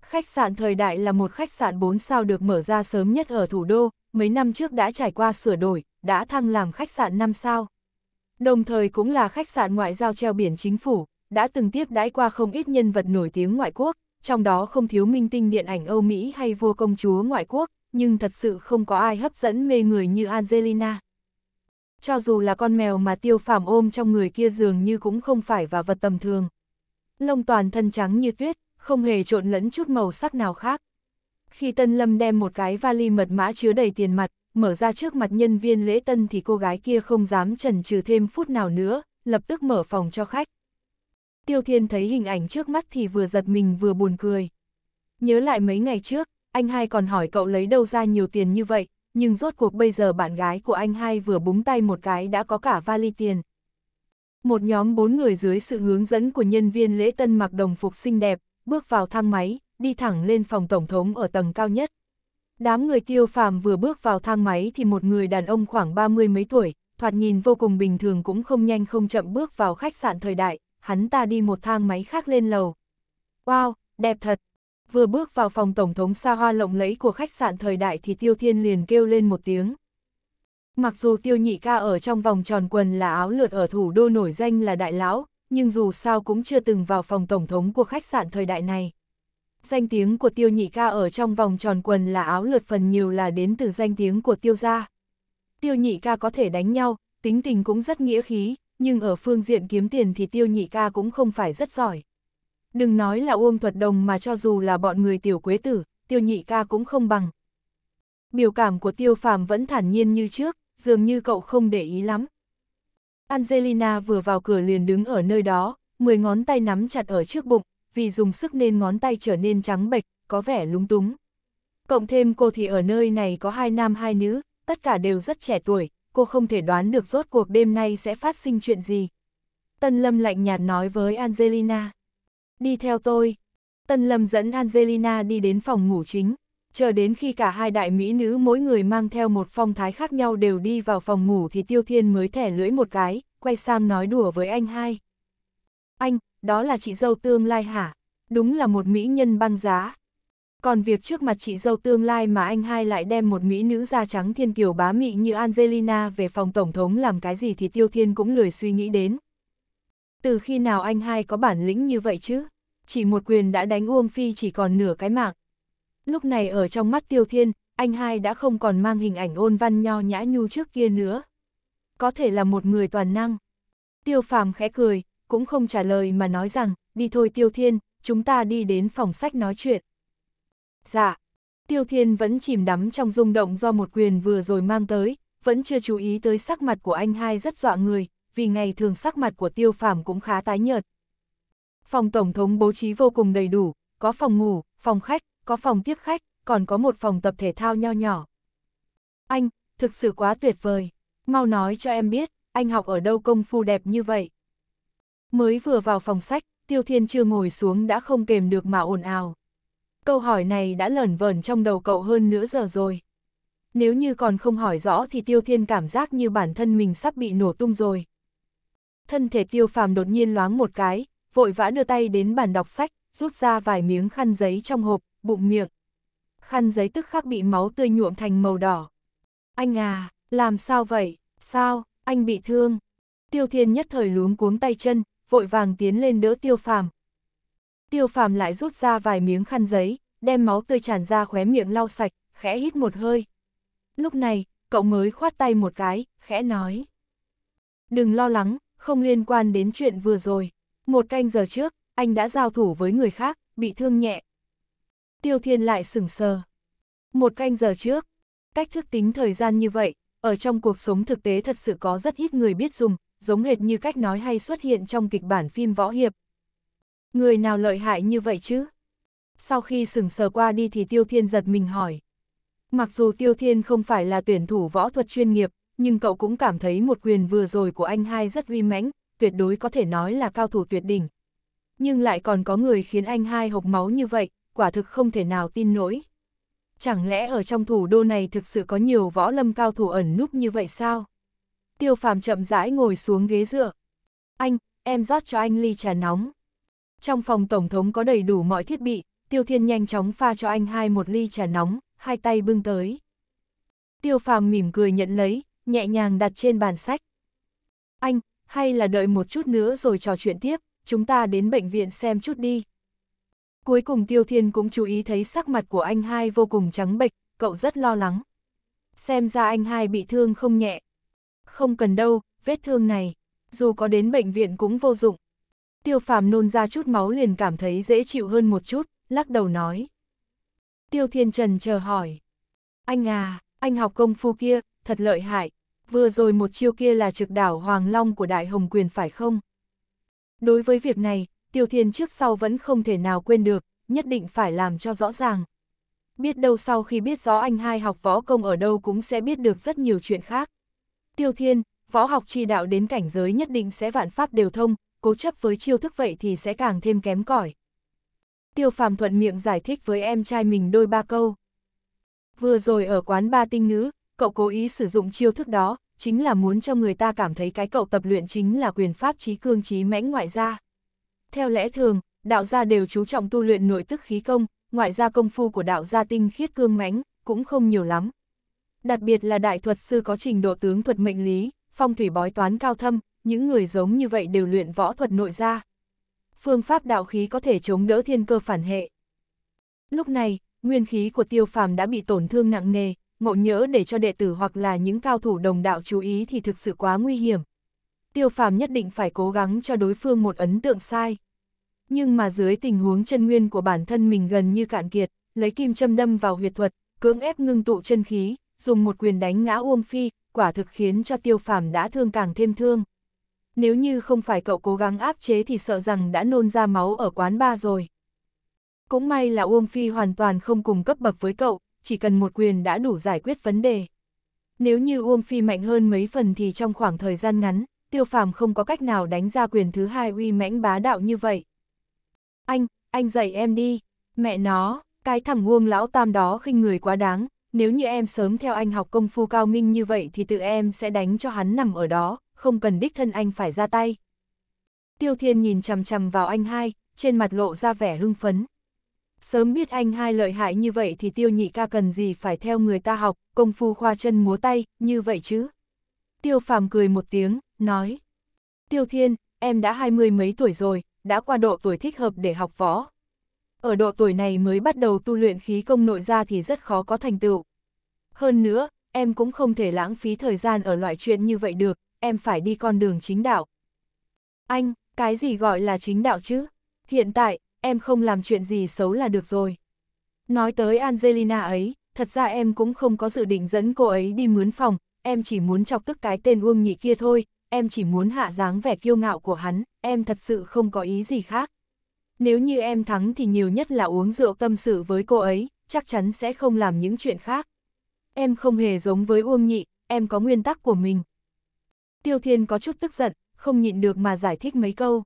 Khách sạn thời đại là một khách sạn 4 sao được mở ra sớm nhất ở thủ đô, mấy năm trước đã trải qua sửa đổi, đã thăng làm khách sạn 5 sao. Đồng thời cũng là khách sạn ngoại giao treo biển chính phủ, đã từng tiếp đãi qua không ít nhân vật nổi tiếng ngoại quốc, trong đó không thiếu minh tinh điện ảnh Âu Mỹ hay vua công chúa ngoại quốc, nhưng thật sự không có ai hấp dẫn mê người như Angelina. Cho dù là con mèo mà tiêu phàm ôm trong người kia dường như cũng không phải và vật tầm thường. Lông toàn thân trắng như tuyết, không hề trộn lẫn chút màu sắc nào khác. Khi Tân Lâm đem một cái vali mật mã chứa đầy tiền mặt, mở ra trước mặt nhân viên lễ tân thì cô gái kia không dám chần chừ thêm phút nào nữa, lập tức mở phòng cho khách. Tiêu Thiên thấy hình ảnh trước mắt thì vừa giật mình vừa buồn cười. Nhớ lại mấy ngày trước, anh hai còn hỏi cậu lấy đâu ra nhiều tiền như vậy, nhưng rốt cuộc bây giờ bạn gái của anh hai vừa búng tay một cái đã có cả vali tiền. Một nhóm bốn người dưới sự hướng dẫn của nhân viên lễ tân mặc đồng phục xinh đẹp, bước vào thang máy, đi thẳng lên phòng tổng thống ở tầng cao nhất. Đám người tiêu phàm vừa bước vào thang máy thì một người đàn ông khoảng 30 mấy tuổi, thoạt nhìn vô cùng bình thường cũng không nhanh không chậm bước vào khách sạn thời đại, hắn ta đi một thang máy khác lên lầu. Wow, đẹp thật, vừa bước vào phòng Tổng thống xa hoa lộng lẫy của khách sạn thời đại thì Tiêu Thiên liền kêu lên một tiếng. Mặc dù Tiêu Nhị Ca ở trong vòng tròn quần là áo lượt ở thủ đô nổi danh là Đại Lão, nhưng dù sao cũng chưa từng vào phòng Tổng thống của khách sạn thời đại này. Danh tiếng của Tiêu Nhị Ca ở trong vòng tròn quần là áo lượt phần nhiều là đến từ danh tiếng của Tiêu Gia. Tiêu Nhị Ca có thể đánh nhau, tính tình cũng rất nghĩa khí, nhưng ở phương diện kiếm tiền thì Tiêu Nhị Ca cũng không phải rất giỏi. Đừng nói là Uông Thuật Đồng mà cho dù là bọn người tiểu quế tử, tiêu nhị ca cũng không bằng. Biểu cảm của tiêu phàm vẫn thản nhiên như trước, dường như cậu không để ý lắm. Angelina vừa vào cửa liền đứng ở nơi đó, mười ngón tay nắm chặt ở trước bụng, vì dùng sức nên ngón tay trở nên trắng bệch, có vẻ lúng túng. Cộng thêm cô thì ở nơi này có hai nam hai nữ, tất cả đều rất trẻ tuổi, cô không thể đoán được rốt cuộc đêm nay sẽ phát sinh chuyện gì. Tân Lâm lạnh nhạt nói với Angelina đi theo tôi. Tân Lâm dẫn Angelina đi đến phòng ngủ chính, chờ đến khi cả hai đại mỹ nữ mỗi người mang theo một phong thái khác nhau đều đi vào phòng ngủ thì Tiêu Thiên mới thẻ lưỡi một cái, quay sang nói đùa với anh hai. Anh, đó là chị dâu tương lai hả? Đúng là một mỹ nhân băng giá. Còn việc trước mặt chị dâu tương lai mà anh hai lại đem một mỹ nữ da trắng thiên kiều bá mị như Angelina về phòng tổng thống làm cái gì thì Tiêu Thiên cũng lười suy nghĩ đến. Từ khi nào anh hai có bản lĩnh như vậy chứ? Chỉ một quyền đã đánh Uông Phi chỉ còn nửa cái mạng. Lúc này ở trong mắt Tiêu Thiên, anh hai đã không còn mang hình ảnh ôn văn nho nhã nhu trước kia nữa. Có thể là một người toàn năng. Tiêu Phàm khẽ cười, cũng không trả lời mà nói rằng, đi thôi Tiêu Thiên, chúng ta đi đến phòng sách nói chuyện. Dạ, Tiêu Thiên vẫn chìm đắm trong rung động do một quyền vừa rồi mang tới, vẫn chưa chú ý tới sắc mặt của anh hai rất dọa người, vì ngày thường sắc mặt của tiêu phàm cũng khá tái nhợt. Phòng Tổng thống bố trí vô cùng đầy đủ, có phòng ngủ, phòng khách, có phòng tiếp khách, còn có một phòng tập thể thao nho nhỏ. Anh, thực sự quá tuyệt vời. Mau nói cho em biết, anh học ở đâu công phu đẹp như vậy. Mới vừa vào phòng sách, Tiêu Thiên chưa ngồi xuống đã không kềm được mà ồn ào. Câu hỏi này đã lởn vởn trong đầu cậu hơn nửa giờ rồi. Nếu như còn không hỏi rõ thì Tiêu Thiên cảm giác như bản thân mình sắp bị nổ tung rồi thân thể tiêu phàm đột nhiên loáng một cái, vội vã đưa tay đến bàn đọc sách, rút ra vài miếng khăn giấy trong hộp, bụng miệng. Khăn giấy tức khắc bị máu tươi nhuộm thành màu đỏ. Anh à, làm sao vậy, sao, anh bị thương. Tiêu thiên nhất thời luống cuống tay chân, vội vàng tiến lên đỡ tiêu phàm. Tiêu phàm lại rút ra vài miếng khăn giấy, đem máu tươi tràn ra khóe miệng lau sạch, khẽ hít một hơi. Lúc này, cậu mới khoát tay một cái, khẽ nói. Đừng lo lắng, không liên quan đến chuyện vừa rồi. Một canh giờ trước, anh đã giao thủ với người khác, bị thương nhẹ. Tiêu Thiên lại sửng sờ. Một canh giờ trước, cách thức tính thời gian như vậy, ở trong cuộc sống thực tế thật sự có rất ít người biết dùng, giống hệt như cách nói hay xuất hiện trong kịch bản phim võ hiệp. Người nào lợi hại như vậy chứ? Sau khi sừng sờ qua đi thì Tiêu Thiên giật mình hỏi. Mặc dù Tiêu Thiên không phải là tuyển thủ võ thuật chuyên nghiệp, nhưng cậu cũng cảm thấy một quyền vừa rồi của anh hai rất uy mãnh, tuyệt đối có thể nói là cao thủ tuyệt đỉnh. Nhưng lại còn có người khiến anh hai hộc máu như vậy, quả thực không thể nào tin nổi. Chẳng lẽ ở trong thủ đô này thực sự có nhiều võ lâm cao thủ ẩn núp như vậy sao? Tiêu phàm chậm rãi ngồi xuống ghế dựa. Anh, em rót cho anh ly trà nóng. Trong phòng tổng thống có đầy đủ mọi thiết bị, Tiêu Thiên nhanh chóng pha cho anh hai một ly trà nóng, hai tay bưng tới. Tiêu phàm mỉm cười nhận lấy, nhẹ nhàng đặt trên bàn sách. Anh, hay là đợi một chút nữa rồi trò chuyện tiếp, chúng ta đến bệnh viện xem chút đi. Cuối cùng Tiêu Thiên cũng chú ý thấy sắc mặt của anh hai vô cùng trắng bệch, cậu rất lo lắng. Xem ra anh hai bị thương không nhẹ. Không cần đâu, vết thương này, dù có đến bệnh viện cũng vô dụng. Tiêu Phàm nôn ra chút máu liền cảm thấy dễ chịu hơn một chút, lắc đầu nói. Tiêu Thiên Trần chờ hỏi. Anh à, anh học công phu kia, thật lợi hại, vừa rồi một chiêu kia là trực đảo Hoàng Long của Đại Hồng Quyền phải không? Đối với việc này, Tiêu Thiên trước sau vẫn không thể nào quên được, nhất định phải làm cho rõ ràng. Biết đâu sau khi biết rõ anh hai học võ công ở đâu cũng sẽ biết được rất nhiều chuyện khác. Tiêu Thiên, võ học chi đạo đến cảnh giới nhất định sẽ vạn pháp đều thông, cố chấp với chiêu thức vậy thì sẽ càng thêm kém cỏi. Tiêu Phàm thuận miệng giải thích với em trai mình đôi ba câu. Vừa rồi ở quán ba tinh ngữ, cậu cố ý sử dụng chiêu thức đó, chính là muốn cho người ta cảm thấy cái cậu tập luyện chính là quyền pháp trí cương trí mãnh ngoại gia. Theo lẽ thường, đạo gia đều chú trọng tu luyện nội tức khí công, ngoại gia công phu của đạo gia tinh khiết cương mãnh cũng không nhiều lắm. Đặc biệt là đại thuật sư có trình độ tướng thuật mệnh lý, phong thủy bói toán cao thâm, những người giống như vậy đều luyện võ thuật nội gia. Phương pháp đạo khí có thể chống đỡ thiên cơ phản hệ. Lúc này, nguyên khí của tiêu phàm đã bị tổn thương nặng nề, ngộ nhỡ để cho đệ tử hoặc là những cao thủ đồng đạo chú ý thì thực sự quá nguy hiểm. Tiêu phàm nhất định phải cố gắng cho đối phương một ấn tượng sai. Nhưng mà dưới tình huống chân nguyên của bản thân mình gần như cạn kiệt, lấy kim châm đâm vào huyệt thuật, cưỡng ép ngưng tụ chân khí, dùng một quyền đánh ngã Uông Phi, quả thực khiến cho tiêu phàm đã thương càng thêm thương. Nếu như không phải cậu cố gắng áp chế thì sợ rằng đã nôn ra máu ở quán ba rồi. Cũng may là Uông Phi hoàn toàn không cùng cấp bậc với cậu, chỉ cần một quyền đã đủ giải quyết vấn đề. Nếu như Uông Phi mạnh hơn mấy phần thì trong khoảng thời gian ngắn, tiêu phàm không có cách nào đánh ra quyền thứ hai uy mãnh bá đạo như vậy. Anh, anh dạy em đi, mẹ nó, cái thằng Uông lão tam đó khinh người quá đáng, nếu như em sớm theo anh học công phu cao minh như vậy thì tự em sẽ đánh cho hắn nằm ở đó, không cần đích thân anh phải ra tay. Tiêu Thiên nhìn chằm chằm vào anh hai, trên mặt lộ ra vẻ hưng phấn. Sớm biết anh hai lợi hại như vậy thì tiêu nhị ca cần gì phải theo người ta học, công phu khoa chân múa tay, như vậy chứ. Tiêu phàm cười một tiếng, nói. Tiêu thiên, em đã hai mươi mấy tuổi rồi, đã qua độ tuổi thích hợp để học võ. Ở độ tuổi này mới bắt đầu tu luyện khí công nội ra thì rất khó có thành tựu. Hơn nữa, em cũng không thể lãng phí thời gian ở loại chuyện như vậy được, em phải đi con đường chính đạo. Anh, cái gì gọi là chính đạo chứ? Hiện tại, em không làm chuyện gì xấu là được rồi. Nói tới Angelina ấy, thật ra em cũng không có dự định dẫn cô ấy đi mướn phòng, em chỉ muốn chọc tức cái tên Uông Nhị kia thôi, em chỉ muốn hạ dáng vẻ kiêu ngạo của hắn, em thật sự không có ý gì khác. Nếu như em thắng thì nhiều nhất là uống rượu tâm sự với cô ấy, chắc chắn sẽ không làm những chuyện khác. Em không hề giống với Uông Nhị, em có nguyên tắc của mình. Tiêu Thiên có chút tức giận, không nhịn được mà giải thích mấy câu.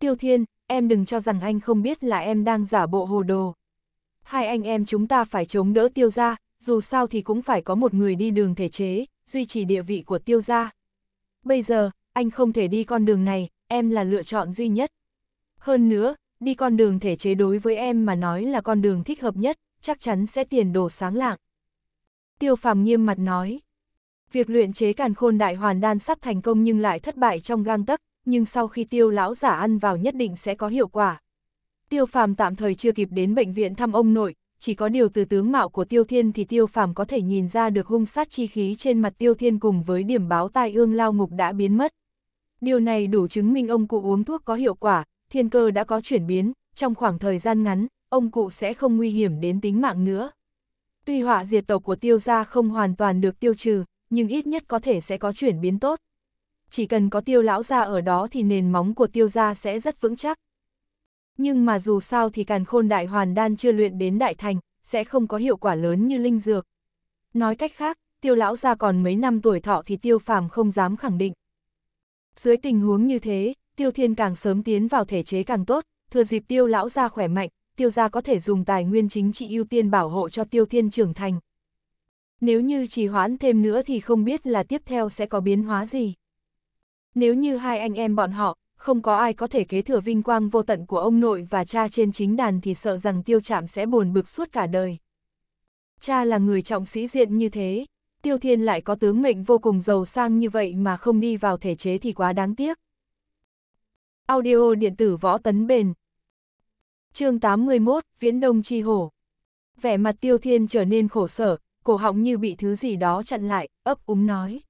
Tiêu Thiên, em đừng cho rằng anh không biết là em đang giả bộ hồ đồ. Hai anh em chúng ta phải chống đỡ tiêu gia, dù sao thì cũng phải có một người đi đường thể chế, duy trì địa vị của tiêu gia. Bây giờ, anh không thể đi con đường này, em là lựa chọn duy nhất. Hơn nữa, đi con đường thể chế đối với em mà nói là con đường thích hợp nhất, chắc chắn sẽ tiền đồ sáng lạng. Tiêu phàm nghiêm mặt nói, việc luyện chế càn khôn đại hoàn đan sắp thành công nhưng lại thất bại trong gang tấc, nhưng sau khi tiêu lão giả ăn vào nhất định sẽ có hiệu quả. Tiêu phàm tạm thời chưa kịp đến bệnh viện thăm ông nội, chỉ có điều từ tướng mạo của tiêu thiên thì tiêu phàm có thể nhìn ra được hung sát chi khí trên mặt tiêu thiên cùng với điểm báo tai ương lao ngục đã biến mất. Điều này đủ chứng minh ông cụ uống thuốc có hiệu quả, thiên cơ đã có chuyển biến, trong khoảng thời gian ngắn, ông cụ sẽ không nguy hiểm đến tính mạng nữa. Tuy họa diệt tộc của tiêu gia không hoàn toàn được tiêu trừ, nhưng ít nhất có thể sẽ có chuyển biến tốt chỉ cần có tiêu lão ra ở đó thì nền móng của tiêu gia sẽ rất vững chắc. Nhưng mà dù sao thì càn khôn đại hoàn đan chưa luyện đến đại thành, sẽ không có hiệu quả lớn như linh dược. Nói cách khác, tiêu lão ra còn mấy năm tuổi thọ thì tiêu phàm không dám khẳng định. Dưới tình huống như thế, tiêu thiên càng sớm tiến vào thể chế càng tốt, thừa dịp tiêu lão ra khỏe mạnh, tiêu gia có thể dùng tài nguyên chính trị ưu tiên bảo hộ cho tiêu thiên trưởng thành. Nếu như trì hoãn thêm nữa thì không biết là tiếp theo sẽ có biến hóa gì. Nếu như hai anh em bọn họ, không có ai có thể kế thừa vinh quang vô tận của ông nội và cha trên chính đàn thì sợ rằng tiêu trạm sẽ buồn bực suốt cả đời. Cha là người trọng sĩ diện như thế, tiêu thiên lại có tướng mệnh vô cùng giàu sang như vậy mà không đi vào thể chế thì quá đáng tiếc. Audio điện tử võ tấn bền chương 81, Viễn Đông Chi Hổ Vẻ mặt tiêu thiên trở nên khổ sở, cổ họng như bị thứ gì đó chặn lại, ấp úng nói.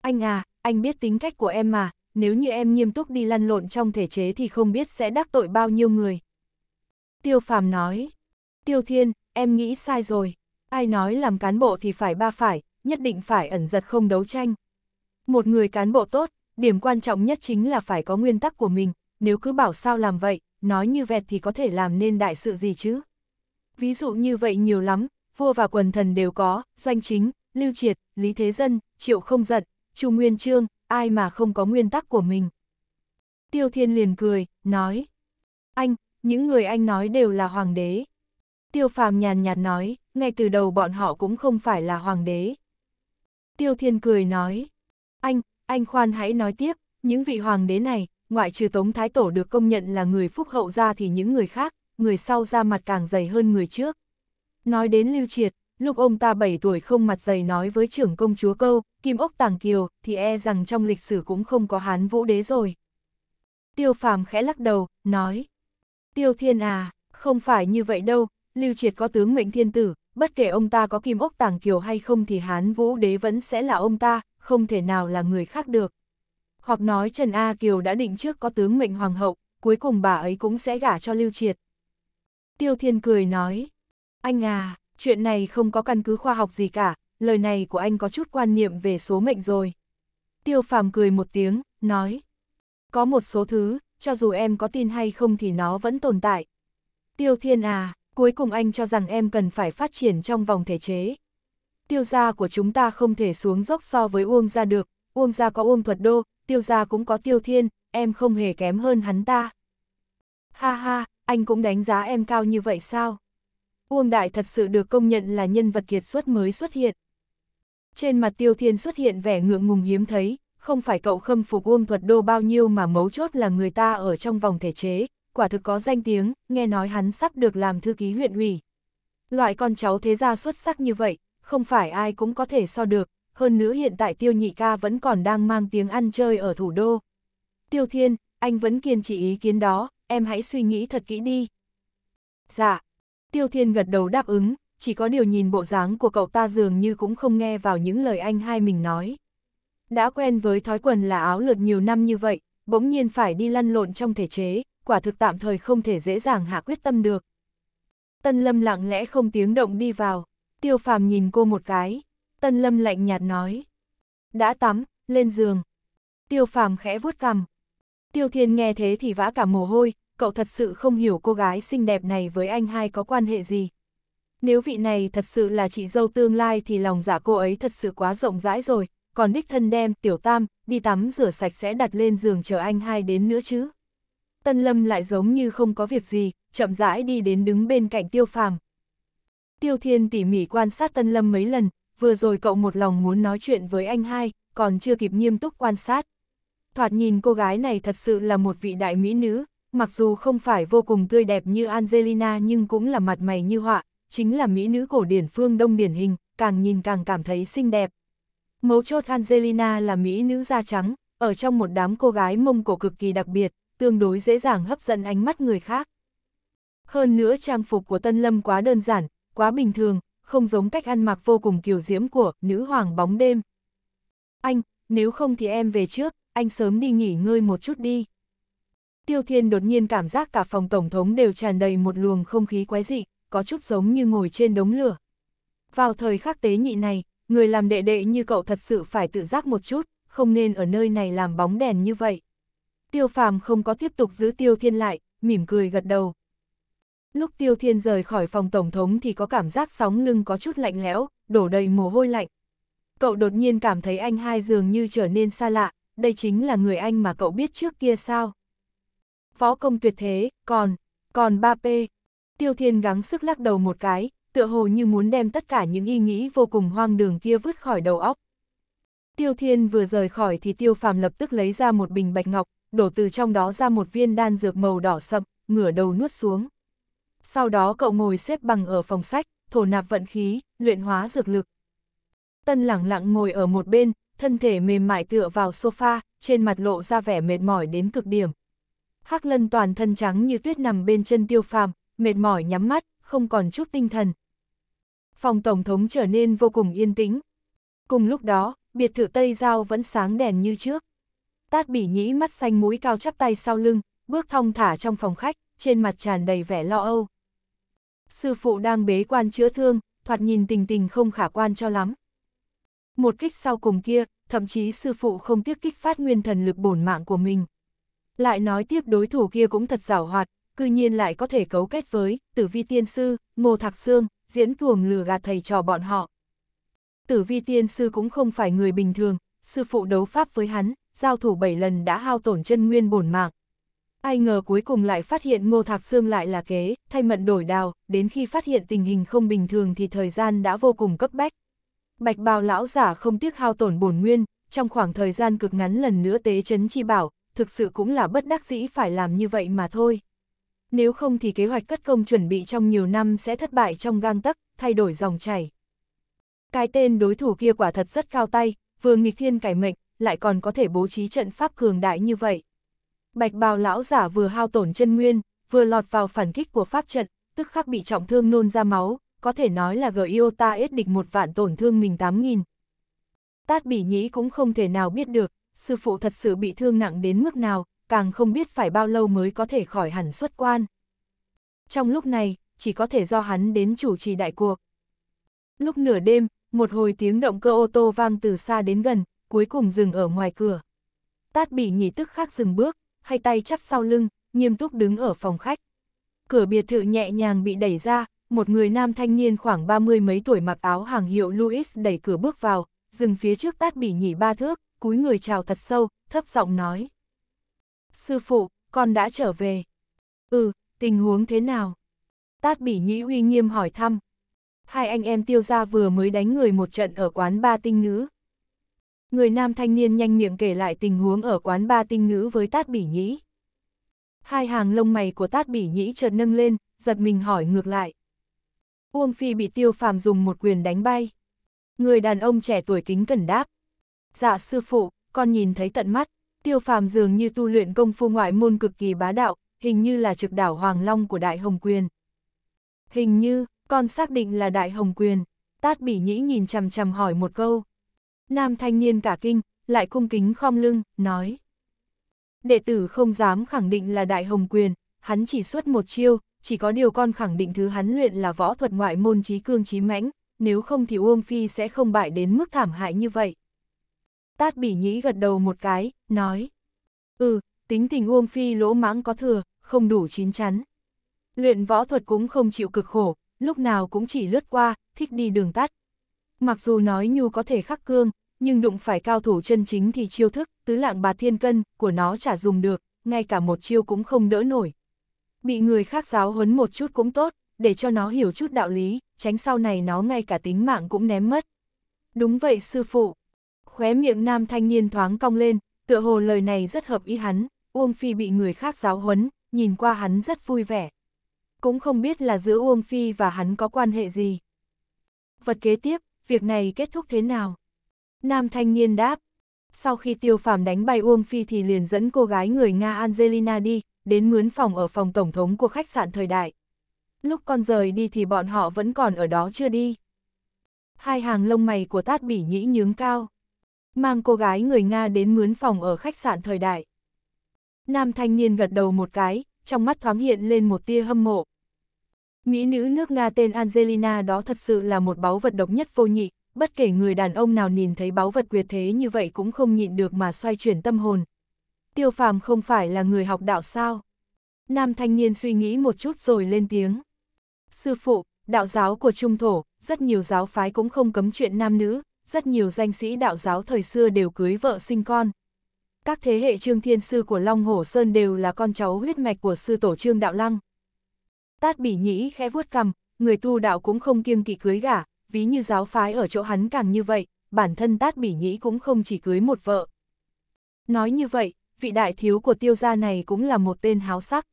Anh à, anh biết tính cách của em mà, nếu như em nghiêm túc đi lăn lộn trong thể chế thì không biết sẽ đắc tội bao nhiêu người. Tiêu Phàm nói, Tiêu Thiên, em nghĩ sai rồi, ai nói làm cán bộ thì phải ba phải, nhất định phải ẩn giật không đấu tranh. Một người cán bộ tốt, điểm quan trọng nhất chính là phải có nguyên tắc của mình, nếu cứ bảo sao làm vậy, nói như vẹt thì có thể làm nên đại sự gì chứ. Ví dụ như vậy nhiều lắm, vua và quần thần đều có, doanh chính, lưu triệt, lý thế dân, triệu không giận, Chu Nguyên Trương, ai mà không có nguyên tắc của mình. Tiêu Thiên liền cười, nói. Anh, những người anh nói đều là hoàng đế. Tiêu Phàm nhàn nhạt nói, ngay từ đầu bọn họ cũng không phải là hoàng đế. Tiêu Thiên cười nói. Anh, anh khoan hãy nói tiếp, những vị hoàng đế này, ngoại trừ Tống Thái Tổ được công nhận là người phúc hậu ra thì những người khác, người sau ra mặt càng dày hơn người trước. Nói đến lưu triệt, lúc ông ta 7 tuổi không mặt dày nói với trưởng công chúa câu, kim ốc tàng kiều, thì e rằng trong lịch sử cũng không có hán vũ đế rồi. Tiêu phàm khẽ lắc đầu, nói, Tiêu thiên à, không phải như vậy đâu, lưu triệt có tướng mệnh thiên tử, bất kể ông ta có kim ốc tàng kiều hay không thì hán vũ đế vẫn sẽ là ông ta, không thể nào là người khác được. Hoặc nói Trần A Kiều đã định trước có tướng mệnh hoàng hậu, cuối cùng bà ấy cũng sẽ gả cho lưu triệt. Tiêu thiên cười nói, anh à, chuyện này không có căn cứ khoa học gì cả, lời này của anh có chút quan niệm về số mệnh rồi. Tiêu phàm cười một tiếng, nói. Có một số thứ, cho dù em có tin hay không thì nó vẫn tồn tại. Tiêu thiên à, cuối cùng anh cho rằng em cần phải phát triển trong vòng thể chế. Tiêu gia của chúng ta không thể xuống dốc so với Uông gia được, Uông gia có Uông thuật đô, tiêu gia cũng có tiêu thiên, em không hề kém hơn hắn ta. Ha ha, anh cũng đánh giá em cao như vậy sao? Uông Đại thật sự được công nhận là nhân vật kiệt xuất mới xuất hiện. Trên mặt Tiêu Thiên xuất hiện vẻ ngượng ngùng hiếm thấy, không phải cậu khâm phục Uông Thuật Đô bao nhiêu mà mấu chốt là người ta ở trong vòng thể chế, quả thực có danh tiếng, nghe nói hắn sắp được làm thư ký huyện ủy. Loại con cháu thế gia xuất sắc như vậy, không phải ai cũng có thể so được, hơn nữa hiện tại Tiêu Nhị Ca vẫn còn đang mang tiếng ăn chơi ở thủ đô. Tiêu Thiên, anh vẫn kiên trì ý kiến đó, em hãy suy nghĩ thật kỹ đi. Dạ, Tiêu Thiên gật đầu đáp ứng, chỉ có điều nhìn bộ dáng của cậu ta dường như cũng không nghe vào những lời anh hai mình nói. Đã quen với thói quần là áo lượt nhiều năm như vậy, bỗng nhiên phải đi lăn lộn trong thể chế, quả thực tạm thời không thể dễ dàng hạ quyết tâm được. Tân Lâm lặng lẽ không tiếng động đi vào, Tiêu Phàm nhìn cô một cái, Tân Lâm lạnh nhạt nói. Đã tắm, lên giường. Tiêu Phàm khẽ vuốt cằm. Tiêu Thiên nghe thế thì vã cả mồ hôi, cậu thật sự không hiểu cô gái xinh đẹp này với anh hai có quan hệ gì. Nếu vị này thật sự là chị dâu tương lai thì lòng dạ cô ấy thật sự quá rộng rãi rồi, còn đích thân đem tiểu tam, đi tắm rửa sạch sẽ đặt lên giường chờ anh hai đến nữa chứ. Tân Lâm lại giống như không có việc gì, chậm rãi đi đến đứng bên cạnh tiêu phàm. Tiêu Thiên tỉ mỉ quan sát Tân Lâm mấy lần, vừa rồi cậu một lòng muốn nói chuyện với anh hai, còn chưa kịp nghiêm túc quan sát. Thoạt nhìn cô gái này thật sự là một vị đại mỹ nữ, mặc dù không phải vô cùng tươi đẹp như Angelina nhưng cũng là mặt mày như họa, chính là mỹ nữ cổ điển phương đông điển hình, càng nhìn càng cảm thấy xinh đẹp. Mấu chốt Angelina là mỹ nữ da trắng, ở trong một đám cô gái mông cổ cực kỳ đặc biệt, tương đối dễ dàng hấp dẫn ánh mắt người khác. Hơn nữa trang phục của Tân Lâm quá đơn giản, quá bình thường, không giống cách ăn mặc vô cùng kiều diễm của nữ hoàng bóng đêm. Anh, nếu không thì em về trước, anh sớm đi nghỉ ngơi một chút đi. Tiêu Thiên đột nhiên cảm giác cả phòng Tổng thống đều tràn đầy một luồng không khí quái dị, có chút giống như ngồi trên đống lửa. Vào thời khắc tế nhị này, người làm đệ đệ như cậu thật sự phải tự giác một chút, không nên ở nơi này làm bóng đèn như vậy. Tiêu Phàm không có tiếp tục giữ Tiêu Thiên lại, mỉm cười gật đầu. Lúc Tiêu Thiên rời khỏi phòng Tổng thống thì có cảm giác sóng lưng có chút lạnh lẽo, đổ đầy mồ hôi lạnh. Cậu đột nhiên cảm thấy anh hai dường như trở nên xa lạ, đây chính là người anh mà cậu biết trước kia sao phó công tuyệt thế, còn, còn 3P. Tiêu Thiên gắng sức lắc đầu một cái, tựa hồ như muốn đem tất cả những ý nghĩ vô cùng hoang đường kia vứt khỏi đầu óc. Tiêu Thiên vừa rời khỏi thì Tiêu Phàm lập tức lấy ra một bình bạch ngọc, đổ từ trong đó ra một viên đan dược màu đỏ sậm, ngửa đầu nuốt xuống. Sau đó cậu ngồi xếp bằng ở phòng sách, thổ nạp vận khí, luyện hóa dược lực. Tân lặng lặng ngồi ở một bên, thân thể mềm mại tựa vào sofa, trên mặt lộ ra vẻ mệt mỏi đến cực điểm. Hắc Lân toàn thân trắng như tuyết nằm bên chân Tiêu Phàm, mệt mỏi nhắm mắt, không còn chút tinh thần. Phòng tổng thống trở nên vô cùng yên tĩnh. Cùng lúc đó, biệt thự Tây Giao vẫn sáng đèn như trước. Tát Bỉ Nhĩ mắt xanh mũi cao chắp tay sau lưng, bước thong thả trong phòng khách, trên mặt tràn đầy vẻ lo âu. Sư phụ đang bế quan chữa thương, thoạt nhìn tình tình không khả quan cho lắm. Một kích sau cùng kia, thậm chí sư phụ không tiếc kích phát nguyên thần lực bổn mạng của mình, lại nói tiếp đối thủ kia cũng thật giảo hoạt, cư nhiên lại có thể cấu kết với Tử Vi Tiên Sư, Ngô Thạc Sương, diễn tuồng lừa gạt thầy trò bọn họ. Tử Vi Tiên Sư cũng không phải người bình thường, sư phụ đấu pháp với hắn, giao thủ 7 lần đã hao tổn chân nguyên bổn mạng. Ai ngờ cuối cùng lại phát hiện Ngô Thạc Sương lại là kế, thay mận đổi đào, đến khi phát hiện tình hình không bình thường thì thời gian đã vô cùng cấp bách. Bạch bào lão giả không tiếc hao tổn bổn nguyên, trong khoảng thời gian cực ngắn lần nữa tế chấn chi bảo, thực sự cũng là bất đắc dĩ phải làm như vậy mà thôi. Nếu không thì kế hoạch cất công chuẩn bị trong nhiều năm sẽ thất bại trong gang tắc, thay đổi dòng chảy. Cái tên đối thủ kia quả thật rất cao tay, vừa nghịch thiên cải mệnh, lại còn có thể bố trí trận pháp cường đại như vậy. Bạch bào lão giả vừa hao tổn chân nguyên, vừa lọt vào phản kích của pháp trận, tức khắc bị trọng thương nôn ra máu, có thể nói là Giota ết địch một vạn tổn thương mình 8.000. Tát bỉ nhĩ cũng không thể nào biết được, sư phụ thật sự bị thương nặng đến mức nào, càng không biết phải bao lâu mới có thể khỏi hẳn xuất quan. Trong lúc này, chỉ có thể do hắn đến chủ trì đại cuộc. Lúc nửa đêm, một hồi tiếng động cơ ô tô vang từ xa đến gần, cuối cùng dừng ở ngoài cửa. Tát bỉ nhỉ tức khắc dừng bước, hai tay chắp sau lưng, nghiêm túc đứng ở phòng khách. Cửa biệt thự nhẹ nhàng bị đẩy ra, một người nam thanh niên khoảng ba mươi mấy tuổi mặc áo hàng hiệu Louis đẩy cửa bước vào, dừng phía trước tát bỉ nhỉ ba thước, cúi người chào thật sâu, thấp giọng nói. Sư phụ, con đã trở về. Ừ, tình huống thế nào? Tát bỉ nhĩ uy nghiêm hỏi thăm. Hai anh em tiêu gia vừa mới đánh người một trận ở quán ba tinh ngữ. Người nam thanh niên nhanh miệng kể lại tình huống ở quán ba tinh ngữ với tát bỉ nhĩ. Hai hàng lông mày của tát bỉ nhĩ chợt nâng lên, giật mình hỏi ngược lại. Uông Phi bị tiêu phàm dùng một quyền đánh bay. Người đàn ông trẻ tuổi kính cẩn đáp, Dạ sư phụ, con nhìn thấy tận mắt, tiêu phàm dường như tu luyện công phu ngoại môn cực kỳ bá đạo, hình như là trực đảo Hoàng Long của Đại Hồng Quyền. Hình như, con xác định là Đại Hồng Quyền, tát bỉ nhĩ nhìn chằm chằm hỏi một câu. Nam thanh niên cả kinh, lại cung kính khom lưng, nói. Đệ tử không dám khẳng định là Đại Hồng Quyền, hắn chỉ xuất một chiêu, chỉ có điều con khẳng định thứ hắn luyện là võ thuật ngoại môn trí cương trí mãnh, nếu không thì Uông Phi sẽ không bại đến mức thảm hại như vậy. Tát bỉ nhĩ gật đầu một cái, nói. Ừ, tính tình Uông Phi lỗ mãng có thừa, không đủ chín chắn. Luyện võ thuật cũng không chịu cực khổ, lúc nào cũng chỉ lướt qua, thích đi đường tắt. Mặc dù nói nhu có thể khắc cương, nhưng đụng phải cao thủ chân chính thì chiêu thức, tứ lạng bà thiên cân, của nó chả dùng được, ngay cả một chiêu cũng không đỡ nổi. Bị người khác giáo huấn một chút cũng tốt, để cho nó hiểu chút đạo lý, tránh sau này nó ngay cả tính mạng cũng ném mất. Đúng vậy sư phụ, Khóe miệng nam thanh niên thoáng cong lên, tựa hồ lời này rất hợp ý hắn, Uông Phi bị người khác giáo huấn, nhìn qua hắn rất vui vẻ. Cũng không biết là giữa Uông Phi và hắn có quan hệ gì. Vật kế tiếp, việc này kết thúc thế nào? Nam thanh niên đáp. Sau khi tiêu Phạm đánh bay Uông Phi thì liền dẫn cô gái người Nga Angelina đi, đến mướn phòng ở phòng tổng thống của khách sạn thời đại. Lúc con rời đi thì bọn họ vẫn còn ở đó chưa đi. Hai hàng lông mày của tát bỉ nhĩ nhướng cao mang cô gái người Nga đến mướn phòng ở khách sạn thời đại. Nam thanh niên gật đầu một cái, trong mắt thoáng hiện lên một tia hâm mộ. Mỹ nữ nước Nga tên Angelina đó thật sự là một báu vật độc nhất vô nhị, bất kể người đàn ông nào nhìn thấy báu vật quyệt thế như vậy cũng không nhịn được mà xoay chuyển tâm hồn. Tiêu phàm không phải là người học đạo sao? Nam thanh niên suy nghĩ một chút rồi lên tiếng. Sư phụ, đạo giáo của Trung Thổ, rất nhiều giáo phái cũng không cấm chuyện nam nữ, rất nhiều danh sĩ đạo giáo thời xưa đều cưới vợ sinh con. Các thế hệ Trương Thiên Sư của Long Hổ Sơn đều là con cháu huyết mạch của sư tổ Trương Đạo Lăng. Tát bỉ nhĩ khẽ vuốt cằm, người tu đạo cũng không kiêng kỵ cưới gả, ví như giáo phái ở chỗ hắn càng như vậy, bản thân tát bỉ nhĩ cũng không chỉ cưới một vợ. Nói như vậy, vị đại thiếu của tiêu gia này cũng là một tên háo sắc.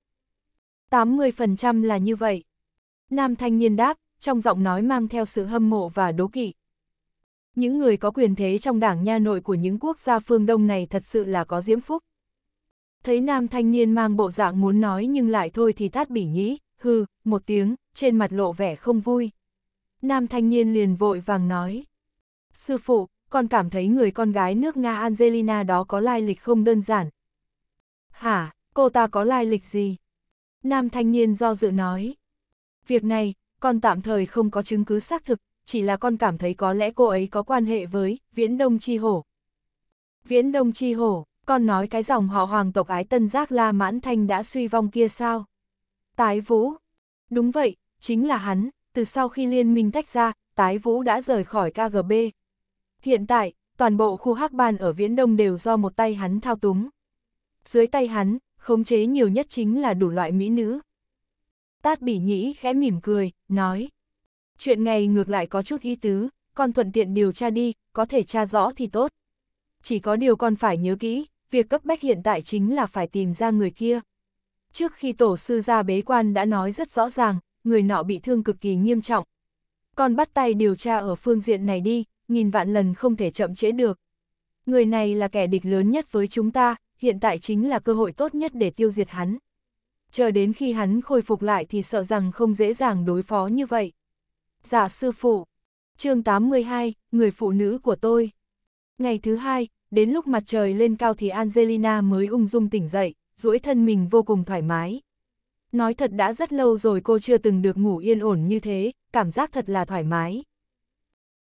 80% là như vậy. Nam thanh niên đáp, trong giọng nói mang theo sự hâm mộ và đố kỵ. Những người có quyền thế trong đảng nha nội của những quốc gia phương Đông này thật sự là có diễm phúc. Thấy nam thanh niên mang bộ dạng muốn nói nhưng lại thôi thì thát bỉ nhĩ, hư, một tiếng, trên mặt lộ vẻ không vui. Nam thanh niên liền vội vàng nói. Sư phụ, con cảm thấy người con gái nước Nga Angelina đó có lai lịch không đơn giản. Hả, cô ta có lai lịch gì? Nam thanh niên do dự nói. Việc này, con tạm thời không có chứng cứ xác thực, chỉ là con cảm thấy có lẽ cô ấy có quan hệ với Viễn Đông Chi Hổ. Viễn Đông Chi Hổ, con nói cái dòng họ hoàng tộc ái tân giác La Mãn Thanh đã suy vong kia sao? Tái Vũ, đúng vậy, chính là hắn, từ sau khi liên minh tách ra, Tái Vũ đã rời khỏi KGB. Hiện tại, toàn bộ khu hắc ban ở Viễn Đông đều do một tay hắn thao túng. Dưới tay hắn, khống chế nhiều nhất chính là đủ loại mỹ nữ. Tát bỉ nhĩ khẽ mỉm cười, nói, chuyện này ngược lại có chút ý tứ, con thuận tiện điều tra đi, có thể tra rõ thì tốt. Chỉ có điều con phải nhớ kỹ, việc cấp bách hiện tại chính là phải tìm ra người kia. Trước khi tổ sư ra bế quan đã nói rất rõ ràng, người nọ bị thương cực kỳ nghiêm trọng. Con bắt tay điều tra ở phương diện này đi, nghìn vạn lần không thể chậm trễ được. Người này là kẻ địch lớn nhất với chúng ta, hiện tại chính là cơ hội tốt nhất để tiêu diệt hắn. Chờ đến khi hắn khôi phục lại thì sợ rằng không dễ dàng đối phó như vậy. Giả sư phụ. chương 82, người phụ nữ của tôi. Ngày thứ hai, đến lúc mặt trời lên cao thì Angelina mới ung dung tỉnh dậy, duỗi thân mình vô cùng thoải mái. Nói thật đã rất lâu rồi cô chưa từng được ngủ yên ổn như thế, cảm giác thật là thoải mái.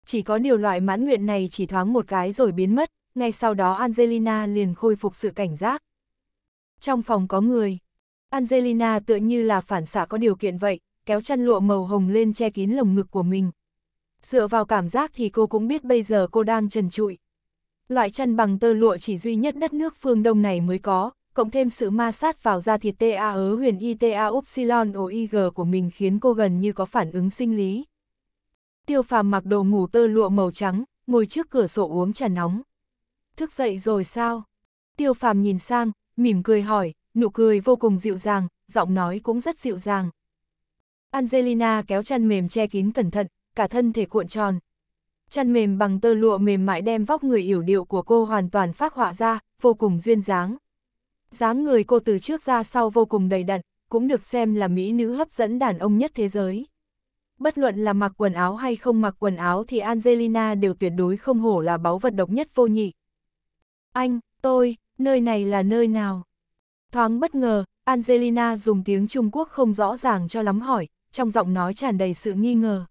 Chỉ có điều loại mãn nguyện này chỉ thoáng một cái rồi biến mất, ngay sau đó Angelina liền khôi phục sự cảnh giác. Trong phòng có người, Angelina tựa như là phản xạ có điều kiện vậy, kéo chăn lụa màu hồng lên che kín lồng ngực của mình. Dựa vào cảm giác thì cô cũng biết bây giờ cô đang trần trụi. Loại chăn bằng tơ lụa chỉ duy nhất đất nước phương Đông này mới có, cộng thêm sự ma sát vào da thịt TA ớ huyền ITA Upsilon OIG của mình khiến cô gần như có phản ứng sinh lý. Tiêu phàm mặc đồ ngủ tơ lụa màu trắng, ngồi trước cửa sổ uống trà nóng. Thức dậy rồi sao? Tiêu phàm nhìn sang, mỉm cười hỏi, nụ cười vô cùng dịu dàng, giọng nói cũng rất dịu dàng. Angelina kéo chăn mềm che kín cẩn thận, cả thân thể cuộn tròn. Chăn mềm bằng tơ lụa mềm mại đem vóc người yểu điệu của cô hoàn toàn phát họa ra, vô cùng duyên dáng. Dáng người cô từ trước ra sau vô cùng đầy đặn, cũng được xem là mỹ nữ hấp dẫn đàn ông nhất thế giới. Bất luận là mặc quần áo hay không mặc quần áo thì Angelina đều tuyệt đối không hổ là báu vật độc nhất vô nhị. Anh, tôi, nơi này là nơi nào? Thoáng bất ngờ, Angelina dùng tiếng Trung Quốc không rõ ràng cho lắm hỏi, trong giọng nói tràn đầy sự nghi ngờ.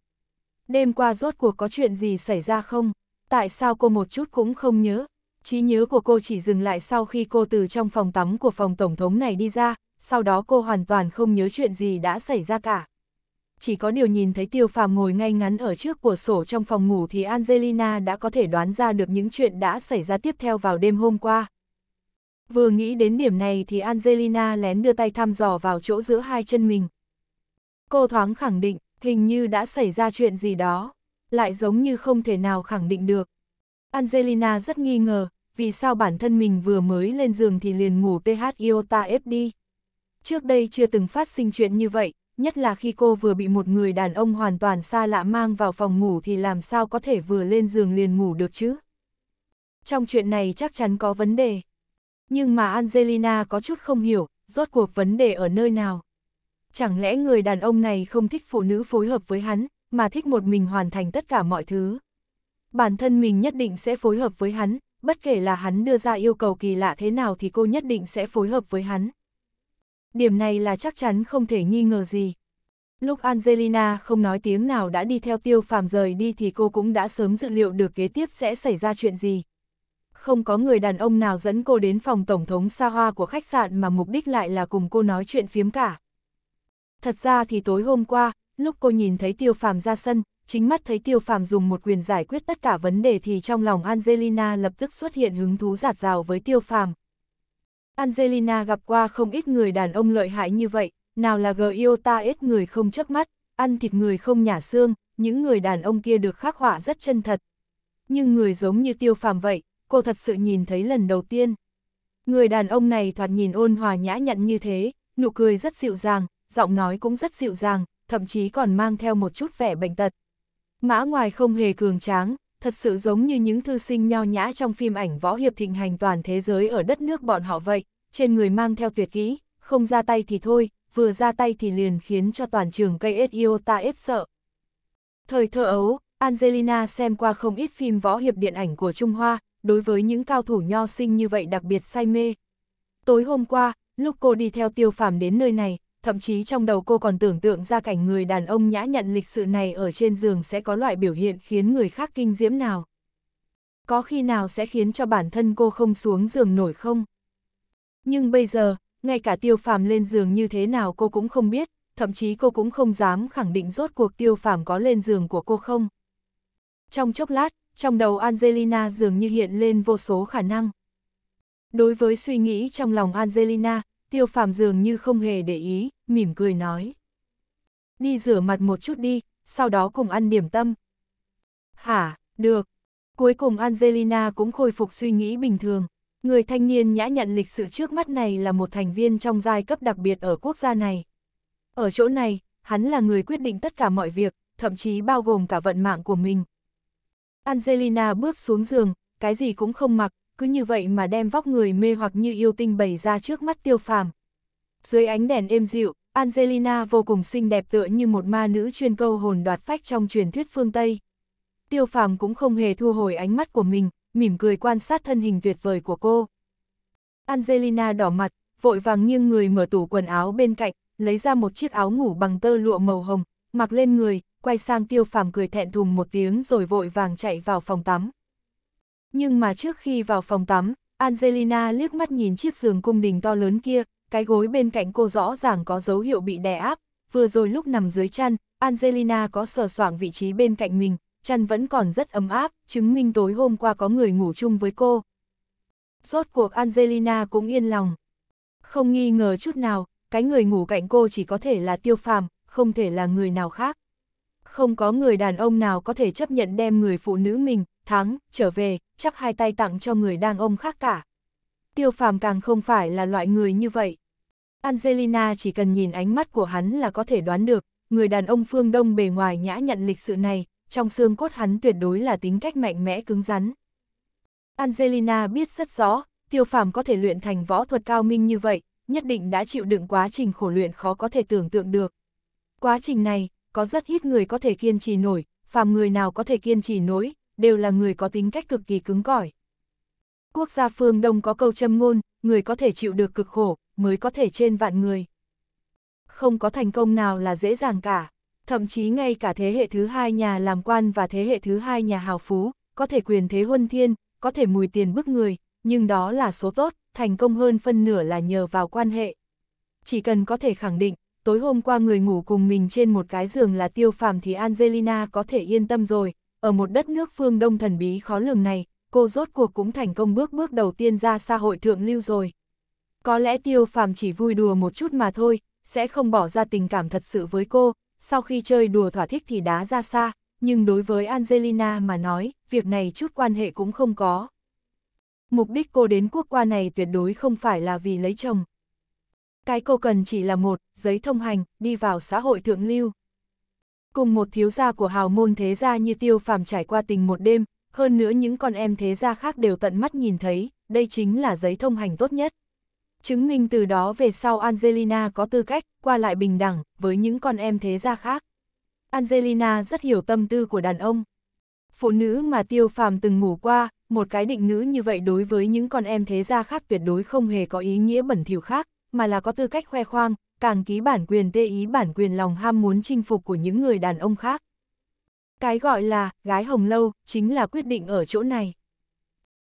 Đêm qua rốt cuộc có chuyện gì xảy ra không? Tại sao cô một chút cũng không nhớ? Trí nhớ của cô chỉ dừng lại sau khi cô từ trong phòng tắm của phòng tổng thống này đi ra, sau đó cô hoàn toàn không nhớ chuyện gì đã xảy ra cả. Chỉ có điều nhìn thấy tiêu phàm ngồi ngay ngắn ở trước của sổ trong phòng ngủ thì Angelina đã có thể đoán ra được những chuyện đã xảy ra tiếp theo vào đêm hôm qua. Vừa nghĩ đến điểm này thì Angelina lén đưa tay thăm dò vào chỗ giữa hai chân mình, Cô thoáng khẳng định, hình như đã xảy ra chuyện gì đó, lại giống như không thể nào khẳng định được. Angelina rất nghi ngờ, vì sao bản thân mình vừa mới lên giường thì liền ngủ THIOTAFD. Trước đây chưa từng phát sinh chuyện như vậy, nhất là khi cô vừa bị một người đàn ông hoàn toàn xa lạ mang vào phòng ngủ thì làm sao có thể vừa lên giường liền ngủ được chứ. Trong chuyện này chắc chắn có vấn đề. Nhưng mà Angelina có chút không hiểu, rốt cuộc vấn đề ở nơi nào chẳng lẽ người đàn ông này không thích phụ nữ phối hợp với hắn, mà thích một mình hoàn thành tất cả mọi thứ. Bản thân mình nhất định sẽ phối hợp với hắn, bất kể là hắn đưa ra yêu cầu kỳ lạ thế nào thì cô nhất định sẽ phối hợp với hắn. Điểm này là chắc chắn không thể nghi ngờ gì. Lúc Angelina không nói tiếng nào đã đi theo tiêu phàm rời đi thì cô cũng đã sớm dự liệu được kế tiếp sẽ xảy ra chuyện gì. Không có người đàn ông nào dẫn cô đến phòng tổng thống xa hoa của khách sạn mà mục đích lại là cùng cô nói chuyện phiếm cả. Thật ra thì tối hôm qua, lúc cô nhìn thấy tiêu phàm ra sân, chính mắt thấy tiêu phàm dùng một quyền giải quyết tất cả vấn đề thì trong lòng Angelina lập tức xuất hiện hứng thú giạt rào với tiêu phàm. Angelina gặp qua không ít người đàn ông lợi hại như vậy, nào là ta ít người không chớp mắt, ăn thịt người không nhả xương, những người đàn ông kia được khắc họa rất chân thật. Nhưng người giống như tiêu phàm vậy, cô thật sự nhìn thấy lần đầu tiên. Người đàn ông này thoạt nhìn ôn hòa nhã nhặn như thế, nụ cười rất dịu dàng, giọng nói cũng rất dịu dàng, thậm chí còn mang theo một chút vẻ bệnh tật. Mã ngoài không hề cường tráng, thật sự giống như những thư sinh nho nhã trong phim ảnh võ hiệp thịnh hành toàn thế giới ở đất nước bọn họ vậy, trên người mang theo tuyệt kỹ, không ra tay thì thôi, vừa ra tay thì liền khiến cho toàn trường cây ết yêu ta ép sợ. Thời thơ ấu, Angelina xem qua không ít phim võ hiệp điện ảnh của Trung Hoa, đối với những cao thủ nho sinh như vậy đặc biệt say mê. Tối hôm qua, lúc cô đi theo tiêu phàm đến nơi này, thậm chí trong đầu cô còn tưởng tượng ra cảnh người đàn ông nhã nhận lịch sự này ở trên giường sẽ có loại biểu hiện khiến người khác kinh diễm nào. Có khi nào sẽ khiến cho bản thân cô không xuống giường nổi không? Nhưng bây giờ, ngay cả tiêu phàm lên giường như thế nào cô cũng không biết, thậm chí cô cũng không dám khẳng định rốt cuộc tiêu phàm có lên giường của cô không. Trong chốc lát, trong đầu Angelina dường như hiện lên vô số khả năng. Đối với suy nghĩ trong lòng Angelina, tiêu phàm dường như không hề để ý, mỉm cười nói. Đi rửa mặt một chút đi, sau đó cùng ăn điểm tâm. Hả, được. Cuối cùng Angelina cũng khôi phục suy nghĩ bình thường. Người thanh niên nhã nhận lịch sự trước mắt này là một thành viên trong giai cấp đặc biệt ở quốc gia này. Ở chỗ này, hắn là người quyết định tất cả mọi việc, thậm chí bao gồm cả vận mạng của mình. Angelina bước xuống giường, cái gì cũng không mặc, cứ như vậy mà đem vóc người mê hoặc như yêu tinh bày ra trước mắt tiêu phàm. Dưới ánh đèn êm dịu, Angelina vô cùng xinh đẹp tựa như một ma nữ chuyên câu hồn đoạt phách trong truyền thuyết phương Tây. Tiêu phàm cũng không hề thu hồi ánh mắt của mình, mỉm cười quan sát thân hình tuyệt vời của cô. Angelina đỏ mặt, vội vàng nghiêng người mở tủ quần áo bên cạnh, lấy ra một chiếc áo ngủ bằng tơ lụa màu hồng, mặc lên người, quay sang tiêu phàm cười thẹn thùng một tiếng rồi vội vàng chạy vào phòng tắm. Nhưng mà trước khi vào phòng tắm, Angelina liếc mắt nhìn chiếc giường cung đình to lớn kia, cái gối bên cạnh cô rõ ràng có dấu hiệu bị đè áp, vừa rồi lúc nằm dưới chăn, Angelina có sờ soạng vị trí bên cạnh mình, chăn vẫn còn rất ấm áp, chứng minh tối hôm qua có người ngủ chung với cô. Rốt cuộc Angelina cũng yên lòng. Không nghi ngờ chút nào, cái người ngủ cạnh cô chỉ có thể là tiêu phàm, không thể là người nào khác. Không có người đàn ông nào có thể chấp nhận đem người phụ nữ mình, thắng, trở về, chắp hai tay tặng cho người đàn ông khác cả. Tiêu phàm càng không phải là loại người như vậy. Angelina chỉ cần nhìn ánh mắt của hắn là có thể đoán được, người đàn ông phương Đông bề ngoài nhã nhận lịch sự này, trong xương cốt hắn tuyệt đối là tính cách mạnh mẽ cứng rắn. Angelina biết rất rõ, tiêu phàm có thể luyện thành võ thuật cao minh như vậy, nhất định đã chịu đựng quá trình khổ luyện khó có thể tưởng tượng được. Quá trình này, có rất ít người có thể kiên trì nổi, phàm người nào có thể kiên trì nổi, đều là người có tính cách cực kỳ cứng cỏi. Quốc gia phương Đông có câu châm ngôn, người có thể chịu được cực khổ, mới có thể trên vạn người. Không có thành công nào là dễ dàng cả, thậm chí ngay cả thế hệ thứ hai nhà làm quan và thế hệ thứ hai nhà hào phú, có thể quyền thế huân thiên, có thể mùi tiền bức người, nhưng đó là số tốt, thành công hơn phân nửa là nhờ vào quan hệ. Chỉ cần có thể khẳng định, tối hôm qua người ngủ cùng mình trên một cái giường là tiêu phàm thì Angelina có thể yên tâm rồi, ở một đất nước phương Đông thần bí khó lường này, cô rốt cuộc cũng thành công bước bước đầu tiên ra xã hội thượng lưu rồi. Có lẽ Tiêu Phàm chỉ vui đùa một chút mà thôi, sẽ không bỏ ra tình cảm thật sự với cô, sau khi chơi đùa thỏa thích thì đá ra xa, nhưng đối với Angelina mà nói, việc này chút quan hệ cũng không có. Mục đích cô đến quốc qua này tuyệt đối không phải là vì lấy chồng. Cái cô cần chỉ là một, giấy thông hành, đi vào xã hội thượng lưu. Cùng một thiếu gia của hào môn thế gia như tiêu phàm trải qua tình một đêm, hơn nữa những con em thế gia khác đều tận mắt nhìn thấy, đây chính là giấy thông hành tốt nhất. Chứng minh từ đó về sau Angelina có tư cách qua lại bình đẳng với những con em thế gia khác. Angelina rất hiểu tâm tư của đàn ông. Phụ nữ mà tiêu phàm từng ngủ qua, một cái định ngữ như vậy đối với những con em thế gia khác tuyệt đối không hề có ý nghĩa bẩn thỉu khác, mà là có tư cách khoe khoang, càng ký bản quyền tê ý bản quyền lòng ham muốn chinh phục của những người đàn ông khác. Cái gọi là gái hồng lâu chính là quyết định ở chỗ này.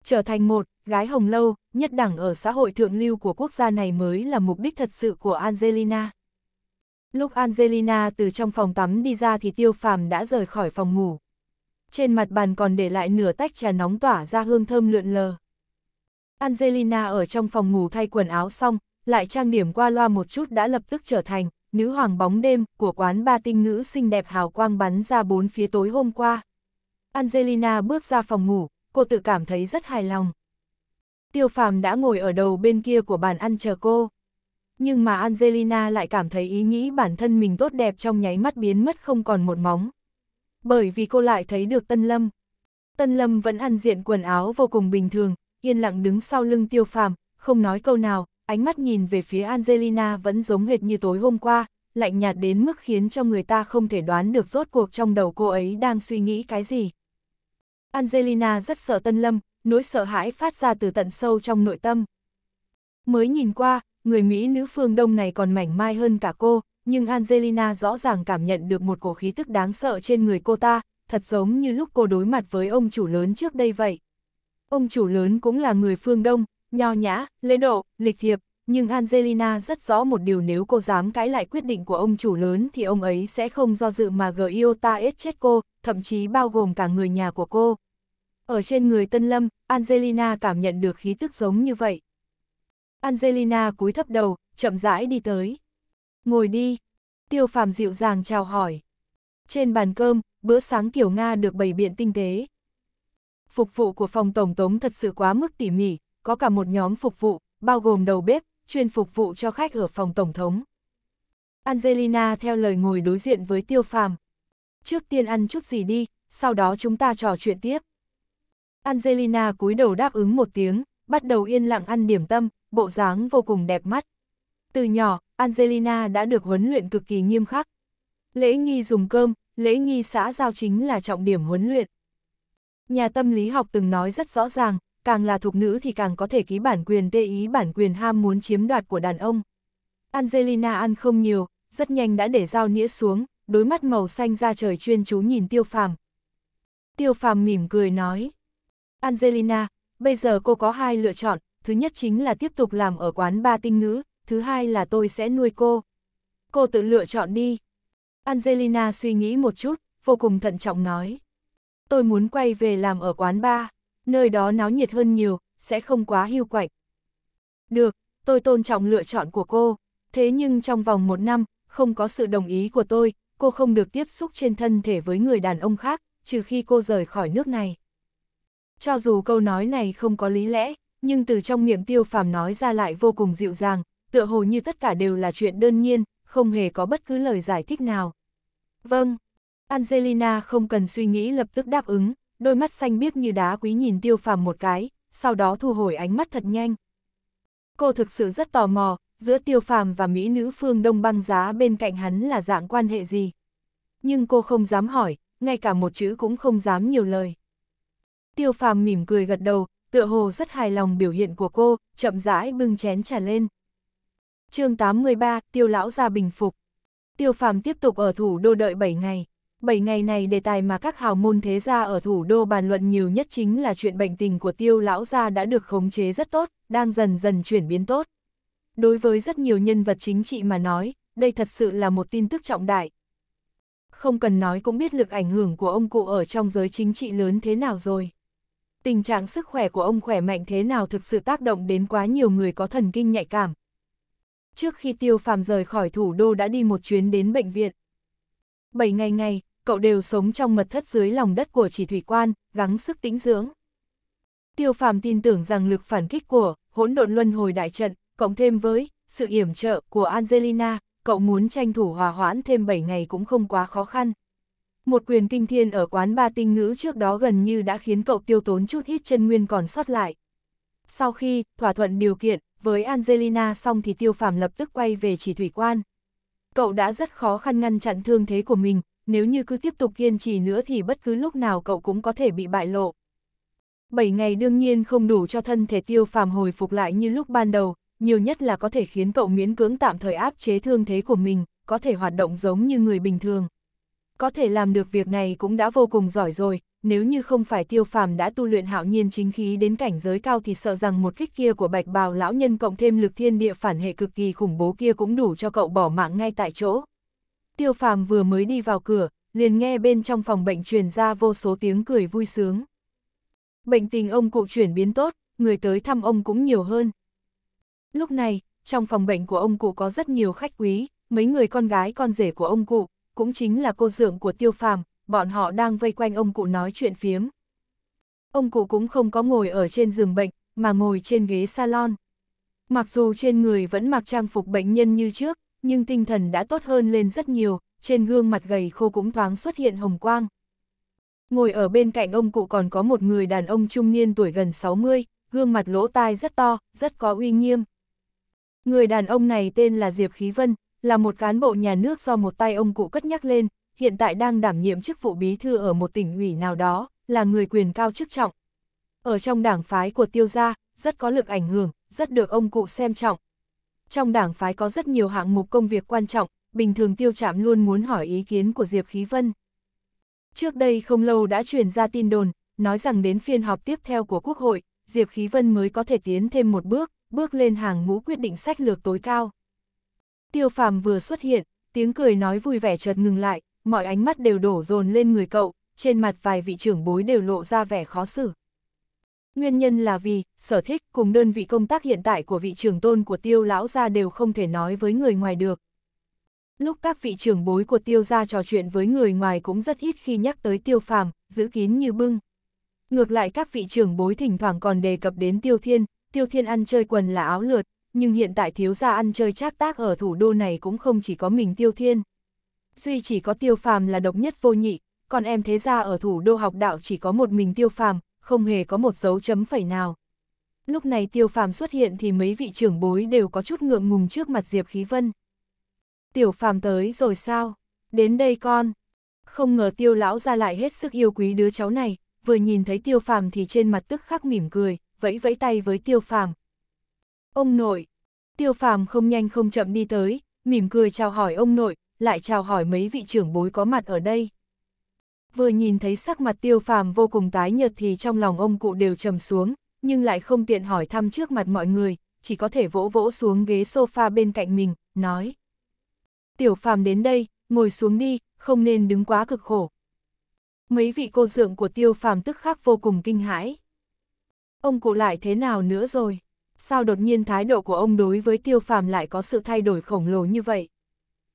Trở thành một gái hồng lâu, nhất đẳng ở xã hội thượng lưu của quốc gia này mới là mục đích thật sự của Angelina. Lúc Angelina từ trong phòng tắm đi ra thì Tiêu Phàm đã rời khỏi phòng ngủ. Trên mặt bàn còn để lại nửa tách trà nóng tỏa ra hương thơm lượn lờ. Angelina ở trong phòng ngủ thay quần áo xong, lại trang điểm qua loa một chút đã lập tức trở thành nữ hoàng bóng đêm của quán ba tinh ngữ xinh đẹp hào quang bắn ra bốn phía tối hôm qua. Angelina bước ra phòng ngủ, cô tự cảm thấy rất hài lòng. Tiêu phàm đã ngồi ở đầu bên kia của bàn ăn chờ cô. Nhưng mà Angelina lại cảm thấy ý nghĩ bản thân mình tốt đẹp trong nháy mắt biến mất không còn một móng. Bởi vì cô lại thấy được Tân Lâm. Tân Lâm vẫn ăn diện quần áo vô cùng bình thường, yên lặng đứng sau lưng tiêu phàm, không nói câu nào, ánh mắt nhìn về phía Angelina vẫn giống hệt như tối hôm qua, lạnh nhạt đến mức khiến cho người ta không thể đoán được rốt cuộc trong đầu cô ấy đang suy nghĩ cái gì. Angelina rất sợ Tân Lâm, nỗi sợ hãi phát ra từ tận sâu trong nội tâm. Mới nhìn qua, người Mỹ nữ phương Đông này còn mảnh mai hơn cả cô, nhưng Angelina rõ ràng cảm nhận được một cổ khí tức đáng sợ trên người cô ta, thật giống như lúc cô đối mặt với ông chủ lớn trước đây vậy. Ông chủ lớn cũng là người phương Đông, nho nhã, lễ độ, lịch thiệp, nhưng Angelina rất rõ một điều nếu cô dám cãi lại quyết định của ông chủ lớn thì ông ấy sẽ không do dự mà gửi ta ết chết cô, thậm chí bao gồm cả người nhà của cô. Ở trên người Tân Lâm, Angelina cảm nhận được khí tức giống như vậy. Angelina cúi thấp đầu, chậm rãi đi tới. Ngồi đi. Tiêu phàm dịu dàng chào hỏi. Trên bàn cơm, bữa sáng kiểu Nga được bày biện tinh tế. Phục vụ của phòng Tổng thống thật sự quá mức tỉ mỉ, có cả một nhóm phục vụ, bao gồm đầu bếp, chuyên phục vụ cho khách ở phòng Tổng thống. Angelina theo lời ngồi đối diện với Tiêu Phàm. Trước tiên ăn chút gì đi, sau đó chúng ta trò chuyện tiếp. Angelina cúi đầu đáp ứng một tiếng, bắt đầu yên lặng ăn điểm tâm, bộ dáng vô cùng đẹp mắt. Từ nhỏ, Angelina đã được huấn luyện cực kỳ nghiêm khắc. Lễ nghi dùng cơm, lễ nghi xã giao chính là trọng điểm huấn luyện. Nhà tâm lý học từng nói rất rõ ràng, càng là thuộc nữ thì càng có thể ký bản quyền tê ý bản quyền ham muốn chiếm đoạt của đàn ông. Angelina ăn không nhiều, rất nhanh đã để dao nĩa xuống, đôi mắt màu xanh ra trời chuyên chú nhìn tiêu phàm. Tiêu phàm mỉm cười nói, Angelina, bây giờ cô có hai lựa chọn, thứ nhất chính là tiếp tục làm ở quán ba tinh nữ, thứ hai là tôi sẽ nuôi cô. Cô tự lựa chọn đi. Angelina suy nghĩ một chút, vô cùng thận trọng nói. Tôi muốn quay về làm ở quán ba nơi đó náo nhiệt hơn nhiều, sẽ không quá hưu quạnh. Được, tôi tôn trọng lựa chọn của cô, thế nhưng trong vòng một năm, không có sự đồng ý của tôi, cô không được tiếp xúc trên thân thể với người đàn ông khác, trừ khi cô rời khỏi nước này. Cho dù câu nói này không có lý lẽ, nhưng từ trong miệng tiêu phàm nói ra lại vô cùng dịu dàng, tựa hồ như tất cả đều là chuyện đơn nhiên, không hề có bất cứ lời giải thích nào. Vâng, Angelina không cần suy nghĩ lập tức đáp ứng, đôi mắt xanh biếc như đá quý nhìn tiêu phàm một cái, sau đó thu hồi ánh mắt thật nhanh. Cô thực sự rất tò mò, giữa tiêu phàm và mỹ nữ phương đông băng giá bên cạnh hắn là dạng quan hệ gì. Nhưng cô không dám hỏi, ngay cả một chữ cũng không dám nhiều lời. Tiêu phàm mỉm cười gật đầu, tựa hồ rất hài lòng biểu hiện của cô, chậm rãi bưng chén trà lên. chương 83, tiêu lão ra bình phục. Tiêu phàm tiếp tục ở thủ đô đợi 7 ngày. 7 ngày này đề tài mà các hào môn thế gia ở thủ đô bàn luận nhiều nhất chính là chuyện bệnh tình của tiêu lão gia đã được khống chế rất tốt, đang dần dần chuyển biến tốt. Đối với rất nhiều nhân vật chính trị mà nói, đây thật sự là một tin tức trọng đại. Không cần nói cũng biết lực ảnh hưởng của ông cụ ở trong giới chính trị lớn thế nào rồi. Tình trạng sức khỏe của ông khỏe mạnh thế nào thực sự tác động đến quá nhiều người có thần kinh nhạy cảm. Trước khi tiêu phàm rời khỏi thủ đô đã đi một chuyến đến bệnh viện, bảy ngày ngày, cậu đều sống trong mật thất dưới lòng đất của chỉ thủy quan, gắng sức tĩnh dưỡng. Tiêu phàm tin tưởng rằng lực phản kích của hỗn độn luân hồi đại trận, cộng thêm với sự yểm trợ của Angelina, cậu muốn tranh thủ hòa hoãn thêm 7 ngày cũng không quá khó khăn. Một quyền kinh thiên ở quán ba tinh ngữ trước đó gần như đã khiến cậu tiêu tốn chút ít chân nguyên còn sót lại. Sau khi thỏa thuận điều kiện với Angelina xong thì tiêu phàm lập tức quay về chỉ thủy quan cậu đã rất khó khăn ngăn chặn thương thế của mình, nếu như cứ tiếp tục kiên trì nữa thì bất cứ lúc nào cậu cũng có thể bị bại lộ. Bảy ngày đương nhiên không đủ cho thân thể tiêu phàm hồi phục lại như lúc ban đầu, nhiều nhất là có thể khiến cậu miễn cưỡng tạm thời áp chế thương thế của mình, có thể hoạt động giống như người bình thường. Có thể làm được việc này cũng đã vô cùng giỏi rồi, nếu như không phải tiêu phàm đã tu luyện hạo nhiên chính khí đến cảnh giới cao thì sợ rằng một kích kia của bạch bào lão nhân cộng thêm lực thiên địa phản hệ cực kỳ khủng bố kia cũng đủ cho cậu bỏ mạng ngay tại chỗ. Tiêu phàm vừa mới đi vào cửa, liền nghe bên trong phòng bệnh truyền ra vô số tiếng cười vui sướng. Bệnh tình ông cụ chuyển biến tốt, người tới thăm ông cũng nhiều hơn. Lúc này, trong phòng bệnh của ông cụ có rất nhiều khách quý, mấy người con gái con rể của ông cụ, cũng chính là cô dượng của tiêu phàm, bọn họ đang vây quanh ông cụ nói chuyện phiếm. Ông cụ cũng không có ngồi ở trên giường bệnh, mà ngồi trên ghế salon. Mặc dù trên người vẫn mặc trang phục bệnh nhân như trước, nhưng tinh thần đã tốt hơn lên rất nhiều, trên gương mặt gầy khô cũng thoáng xuất hiện hồng quang. Ngồi ở bên cạnh ông cụ còn có một người đàn ông trung niên tuổi gần 60, gương mặt lỗ tai rất to, rất có uy nghiêm. Người đàn ông này tên là Diệp Khí Vân, là một cán bộ nhà nước do một tay ông cụ cất nhắc lên, hiện tại đang đảm nhiệm chức vụ bí thư ở một tỉnh ủy nào đó, là người quyền cao chức trọng. Ở trong đảng phái của tiêu gia, rất có lực ảnh hưởng, rất được ông cụ xem trọng. Trong đảng phái có rất nhiều hạng mục công việc quan trọng, bình thường tiêu chạm luôn muốn hỏi ý kiến của Diệp Khí Vân. Trước đây không lâu đã truyền ra tin đồn, nói rằng đến phiên họp tiếp theo của Quốc hội, Diệp Khí Vân mới có thể tiến thêm một bước, bước lên hàng ngũ quyết định sách lược tối cao. Tiêu phàm vừa xuất hiện, tiếng cười nói vui vẻ chợt ngừng lại, mọi ánh mắt đều đổ dồn lên người cậu, trên mặt vài vị trưởng bối đều lộ ra vẻ khó xử. Nguyên nhân là vì, sở thích cùng đơn vị công tác hiện tại của vị trưởng tôn của tiêu lão gia đều không thể nói với người ngoài được. Lúc các vị trưởng bối của tiêu gia trò chuyện với người ngoài cũng rất ít khi nhắc tới tiêu phàm, giữ kín như bưng. Ngược lại các vị trưởng bối thỉnh thoảng còn đề cập đến tiêu thiên, tiêu thiên ăn chơi quần là áo lượt, nhưng hiện tại thiếu gia ăn chơi chát tác ở thủ đô này cũng không chỉ có mình tiêu thiên duy chỉ có tiêu phàm là độc nhất vô nhị, còn em thế ra ở thủ đô học đạo chỉ có một mình tiêu phàm, không hề có một dấu chấm phẩy nào. Lúc này tiêu phàm xuất hiện thì mấy vị trưởng bối đều có chút ngượng ngùng trước mặt Diệp Khí Vân. Tiểu phàm tới rồi sao? Đến đây con. Không ngờ tiêu lão ra lại hết sức yêu quý đứa cháu này, vừa nhìn thấy tiêu phàm thì trên mặt tức khắc mỉm cười, vẫy vẫy tay với tiêu phàm. Ông nội. Tiêu phàm không nhanh không chậm đi tới, mỉm cười chào hỏi ông nội, lại chào hỏi mấy vị trưởng bối có mặt ở đây. Vừa nhìn thấy sắc mặt tiêu phàm vô cùng tái nhợt thì trong lòng ông cụ đều trầm xuống, nhưng lại không tiện hỏi thăm trước mặt mọi người, chỉ có thể vỗ vỗ xuống ghế sofa bên cạnh mình, nói. Tiểu phàm đến đây, ngồi xuống đi, không nên đứng quá cực khổ. Mấy vị cô dượng của tiêu phàm tức khắc vô cùng kinh hãi. Ông cụ lại thế nào nữa rồi? Sao đột nhiên thái độ của ông đối với tiêu phàm lại có sự thay đổi khổng lồ như vậy?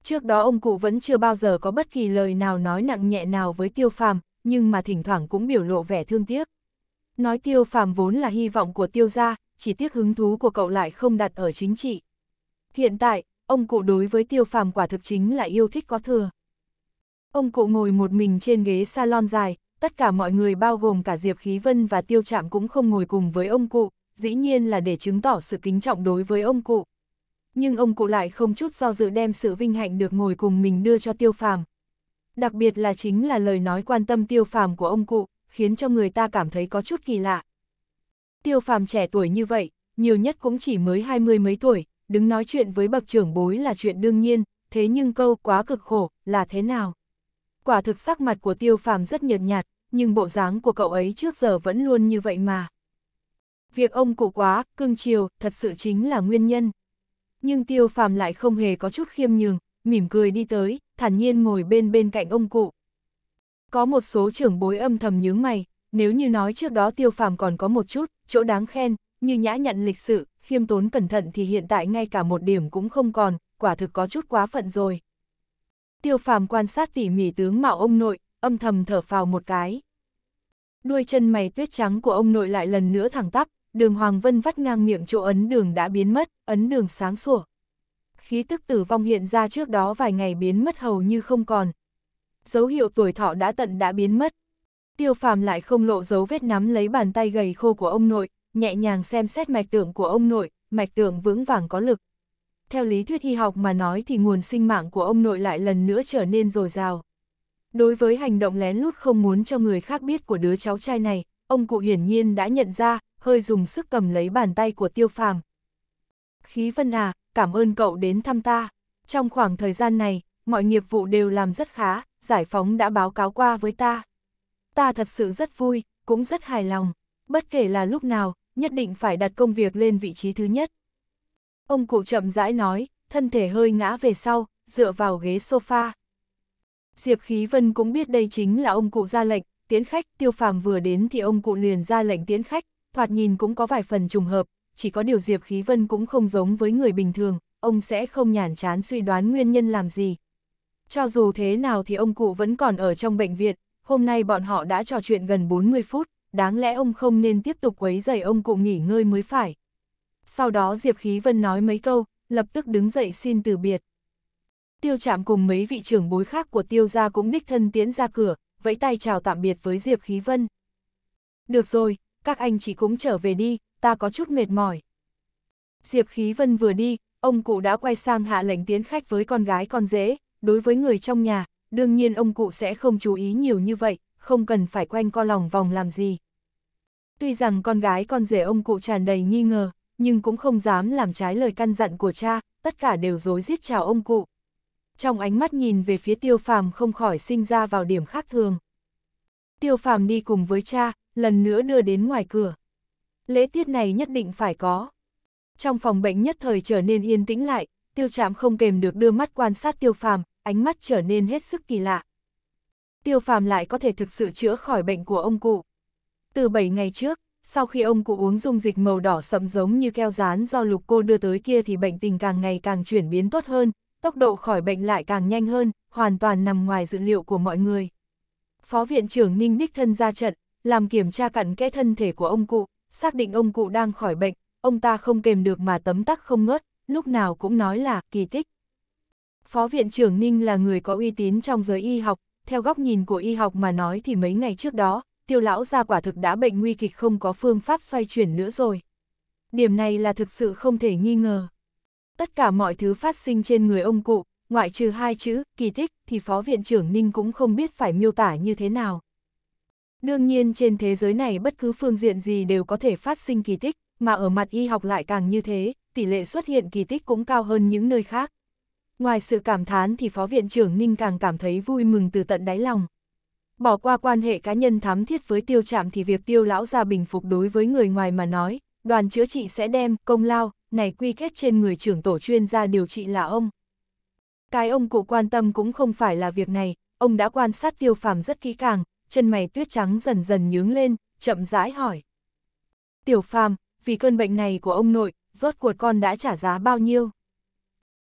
Trước đó ông cụ vẫn chưa bao giờ có bất kỳ lời nào nói nặng nhẹ nào với tiêu phàm, nhưng mà thỉnh thoảng cũng biểu lộ vẻ thương tiếc. Nói tiêu phàm vốn là hy vọng của tiêu gia, chỉ tiếc hứng thú của cậu lại không đặt ở chính trị. Hiện tại, ông cụ đối với tiêu phàm quả thực chính là yêu thích có thừa. Ông cụ ngồi một mình trên ghế salon dài, tất cả mọi người bao gồm cả Diệp Khí Vân và Tiêu Trạm cũng không ngồi cùng với ông cụ, dĩ nhiên là để chứng tỏ sự kính trọng đối với ông cụ nhưng ông cụ lại không chút do dự đem sự vinh hạnh được ngồi cùng mình đưa cho tiêu phàm. Đặc biệt là chính là lời nói quan tâm tiêu phàm của ông cụ, khiến cho người ta cảm thấy có chút kỳ lạ. Tiêu phàm trẻ tuổi như vậy, nhiều nhất cũng chỉ mới hai mươi mấy tuổi, đứng nói chuyện với bậc trưởng bối là chuyện đương nhiên, thế nhưng câu quá cực khổ là thế nào? Quả thực sắc mặt của tiêu phàm rất nhợt nhạt, nhưng bộ dáng của cậu ấy trước giờ vẫn luôn như vậy mà. Việc ông cụ quá, cưng chiều, thật sự chính là nguyên nhân nhưng tiêu phàm lại không hề có chút khiêm nhường, mỉm cười đi tới, thản nhiên ngồi bên bên cạnh ông cụ. Có một số trưởng bối âm thầm nhướng mày, nếu như nói trước đó tiêu phàm còn có một chút, chỗ đáng khen, như nhã nhặn lịch sự, khiêm tốn cẩn thận thì hiện tại ngay cả một điểm cũng không còn, quả thực có chút quá phận rồi. Tiêu phàm quan sát tỉ mỉ tướng mạo ông nội, âm thầm thở phào một cái. Đuôi chân mày tuyết trắng của ông nội lại lần nữa thẳng tắp, đường Hoàng Vân vắt ngang miệng chỗ ấn đường đã biến mất, ấn đường sáng sủa. Khí tức tử vong hiện ra trước đó vài ngày biến mất hầu như không còn. Dấu hiệu tuổi thọ đã tận đã biến mất. Tiêu phàm lại không lộ dấu vết nắm lấy bàn tay gầy khô của ông nội, nhẹ nhàng xem xét mạch tượng của ông nội, mạch tượng vững vàng có lực. Theo lý thuyết y học mà nói thì nguồn sinh mạng của ông nội lại lần nữa trở nên dồi dào. Đối với hành động lén lút không muốn cho người khác biết của đứa cháu trai này, ông cụ hiển nhiên đã nhận ra, hơi dùng sức cầm lấy bàn tay của tiêu phàm. Khí vân à, cảm ơn cậu đến thăm ta. Trong khoảng thời gian này, mọi nghiệp vụ đều làm rất khá, giải phóng đã báo cáo qua với ta. Ta thật sự rất vui, cũng rất hài lòng. Bất kể là lúc nào, nhất định phải đặt công việc lên vị trí thứ nhất. Ông cụ chậm rãi nói, thân thể hơi ngã về sau, dựa vào ghế sofa. Diệp Khí Vân cũng biết đây chính là ông cụ ra lệnh, tiến khách, tiêu phàm vừa đến thì ông cụ liền ra lệnh tiến khách, thoạt nhìn cũng có vài phần trùng hợp, chỉ có điều Diệp Khí Vân cũng không giống với người bình thường, ông sẽ không nhàn chán suy đoán nguyên nhân làm gì. Cho dù thế nào thì ông cụ vẫn còn ở trong bệnh viện, hôm nay bọn họ đã trò chuyện gần 40 phút, đáng lẽ ông không nên tiếp tục quấy dậy ông cụ nghỉ ngơi mới phải. Sau đó Diệp Khí Vân nói mấy câu, lập tức đứng dậy xin từ biệt. Tiêu chạm cùng mấy vị trưởng bối khác của tiêu gia cũng đích thân tiến ra cửa, vẫy tay chào tạm biệt với Diệp Khí Vân. Được rồi, các anh chỉ cũng trở về đi, ta có chút mệt mỏi. Diệp Khí Vân vừa đi, ông cụ đã quay sang hạ lệnh tiến khách với con gái con dễ, đối với người trong nhà, đương nhiên ông cụ sẽ không chú ý nhiều như vậy, không cần phải quanh co lòng vòng làm gì. Tuy rằng con gái con rể ông cụ tràn đầy nghi ngờ, nhưng cũng không dám làm trái lời căn dặn của cha, tất cả đều dối giết chào ông cụ trong ánh mắt nhìn về phía tiêu phàm không khỏi sinh ra vào điểm khác thường. Tiêu phàm đi cùng với cha, lần nữa đưa đến ngoài cửa. Lễ tiết này nhất định phải có. Trong phòng bệnh nhất thời trở nên yên tĩnh lại, tiêu chạm không kềm được đưa mắt quan sát tiêu phàm, ánh mắt trở nên hết sức kỳ lạ. Tiêu phàm lại có thể thực sự chữa khỏi bệnh của ông cụ. Từ 7 ngày trước, sau khi ông cụ uống dung dịch màu đỏ sậm giống như keo rán do lục cô đưa tới kia thì bệnh tình càng ngày càng chuyển biến tốt hơn, tốc độ khỏi bệnh lại càng nhanh hơn, hoàn toàn nằm ngoài dự liệu của mọi người. Phó Viện trưởng Ninh Đích Thân ra trận, làm kiểm tra cặn kẽ thân thể của ông cụ, xác định ông cụ đang khỏi bệnh, ông ta không kềm được mà tấm tắc không ngớt, lúc nào cũng nói là kỳ tích. Phó Viện trưởng Ninh là người có uy tín trong giới y học, theo góc nhìn của y học mà nói thì mấy ngày trước đó, tiêu lão gia quả thực đã bệnh nguy kịch không có phương pháp xoay chuyển nữa rồi. Điểm này là thực sự không thể nghi ngờ. Tất cả mọi thứ phát sinh trên người ông cụ, ngoại trừ hai chữ, kỳ tích, thì Phó Viện trưởng Ninh cũng không biết phải miêu tả như thế nào. Đương nhiên trên thế giới này bất cứ phương diện gì đều có thể phát sinh kỳ tích, mà ở mặt y học lại càng như thế, tỷ lệ xuất hiện kỳ tích cũng cao hơn những nơi khác. Ngoài sự cảm thán thì Phó Viện trưởng Ninh càng cảm thấy vui mừng từ tận đáy lòng. Bỏ qua quan hệ cá nhân thám thiết với tiêu trạm thì việc tiêu lão gia bình phục đối với người ngoài mà nói, đoàn chữa trị sẽ đem công lao, này quy kết trên người trưởng tổ chuyên gia điều trị là ông. Cái ông cụ quan tâm cũng không phải là việc này, ông đã quan sát tiêu phàm rất kỹ càng, chân mày tuyết trắng dần dần nhướng lên, chậm rãi hỏi. Tiểu phàm, vì cơn bệnh này của ông nội, rốt cuộc con đã trả giá bao nhiêu?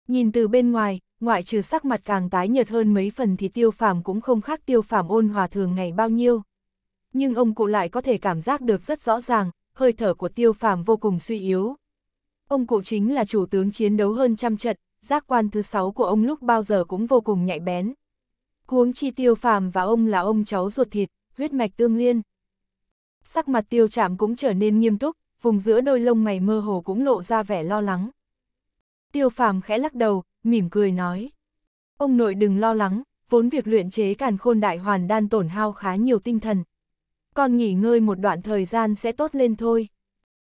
Nhìn từ bên ngoài, ngoại trừ sắc mặt càng tái nhợt hơn mấy phần thì tiêu phàm cũng không khác tiêu phàm ôn hòa thường ngày bao nhiêu. Nhưng ông cụ lại có thể cảm giác được rất rõ ràng, hơi thở của tiêu phàm vô cùng suy yếu, Ông cụ chính là chủ tướng chiến đấu hơn trăm trận, giác quan thứ sáu của ông lúc bao giờ cũng vô cùng nhạy bén. Huống chi tiêu phàm và ông là ông cháu ruột thịt, huyết mạch tương liên. Sắc mặt tiêu trạm cũng trở nên nghiêm túc, vùng giữa đôi lông mày mơ hồ cũng lộ ra vẻ lo lắng. Tiêu phàm khẽ lắc đầu, mỉm cười nói. Ông nội đừng lo lắng, vốn việc luyện chế càn khôn đại hoàn đan tổn hao khá nhiều tinh thần. Con nghỉ ngơi một đoạn thời gian sẽ tốt lên thôi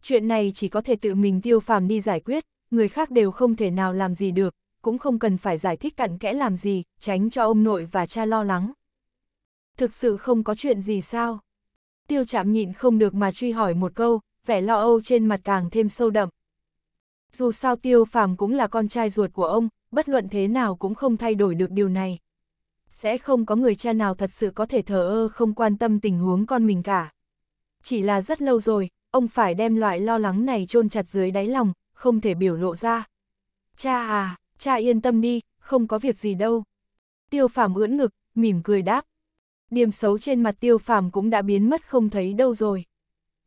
chuyện này chỉ có thể tự mình tiêu phàm đi giải quyết, người khác đều không thể nào làm gì được, cũng không cần phải giải thích cặn kẽ làm gì, tránh cho ông nội và cha lo lắng. Thực sự không có chuyện gì sao? Tiêu chạm nhịn không được mà truy hỏi một câu, vẻ lo âu trên mặt càng thêm sâu đậm. Dù sao tiêu phàm cũng là con trai ruột của ông, bất luận thế nào cũng không thay đổi được điều này. Sẽ không có người cha nào thật sự có thể thờ ơ không quan tâm tình huống con mình cả. Chỉ là rất lâu rồi, ông phải đem loại lo lắng này chôn chặt dưới đáy lòng, không thể biểu lộ ra. Cha à, cha yên tâm đi, không có việc gì đâu. Tiêu phàm ưỡn ngực, mỉm cười đáp. Điểm xấu trên mặt tiêu phàm cũng đã biến mất không thấy đâu rồi.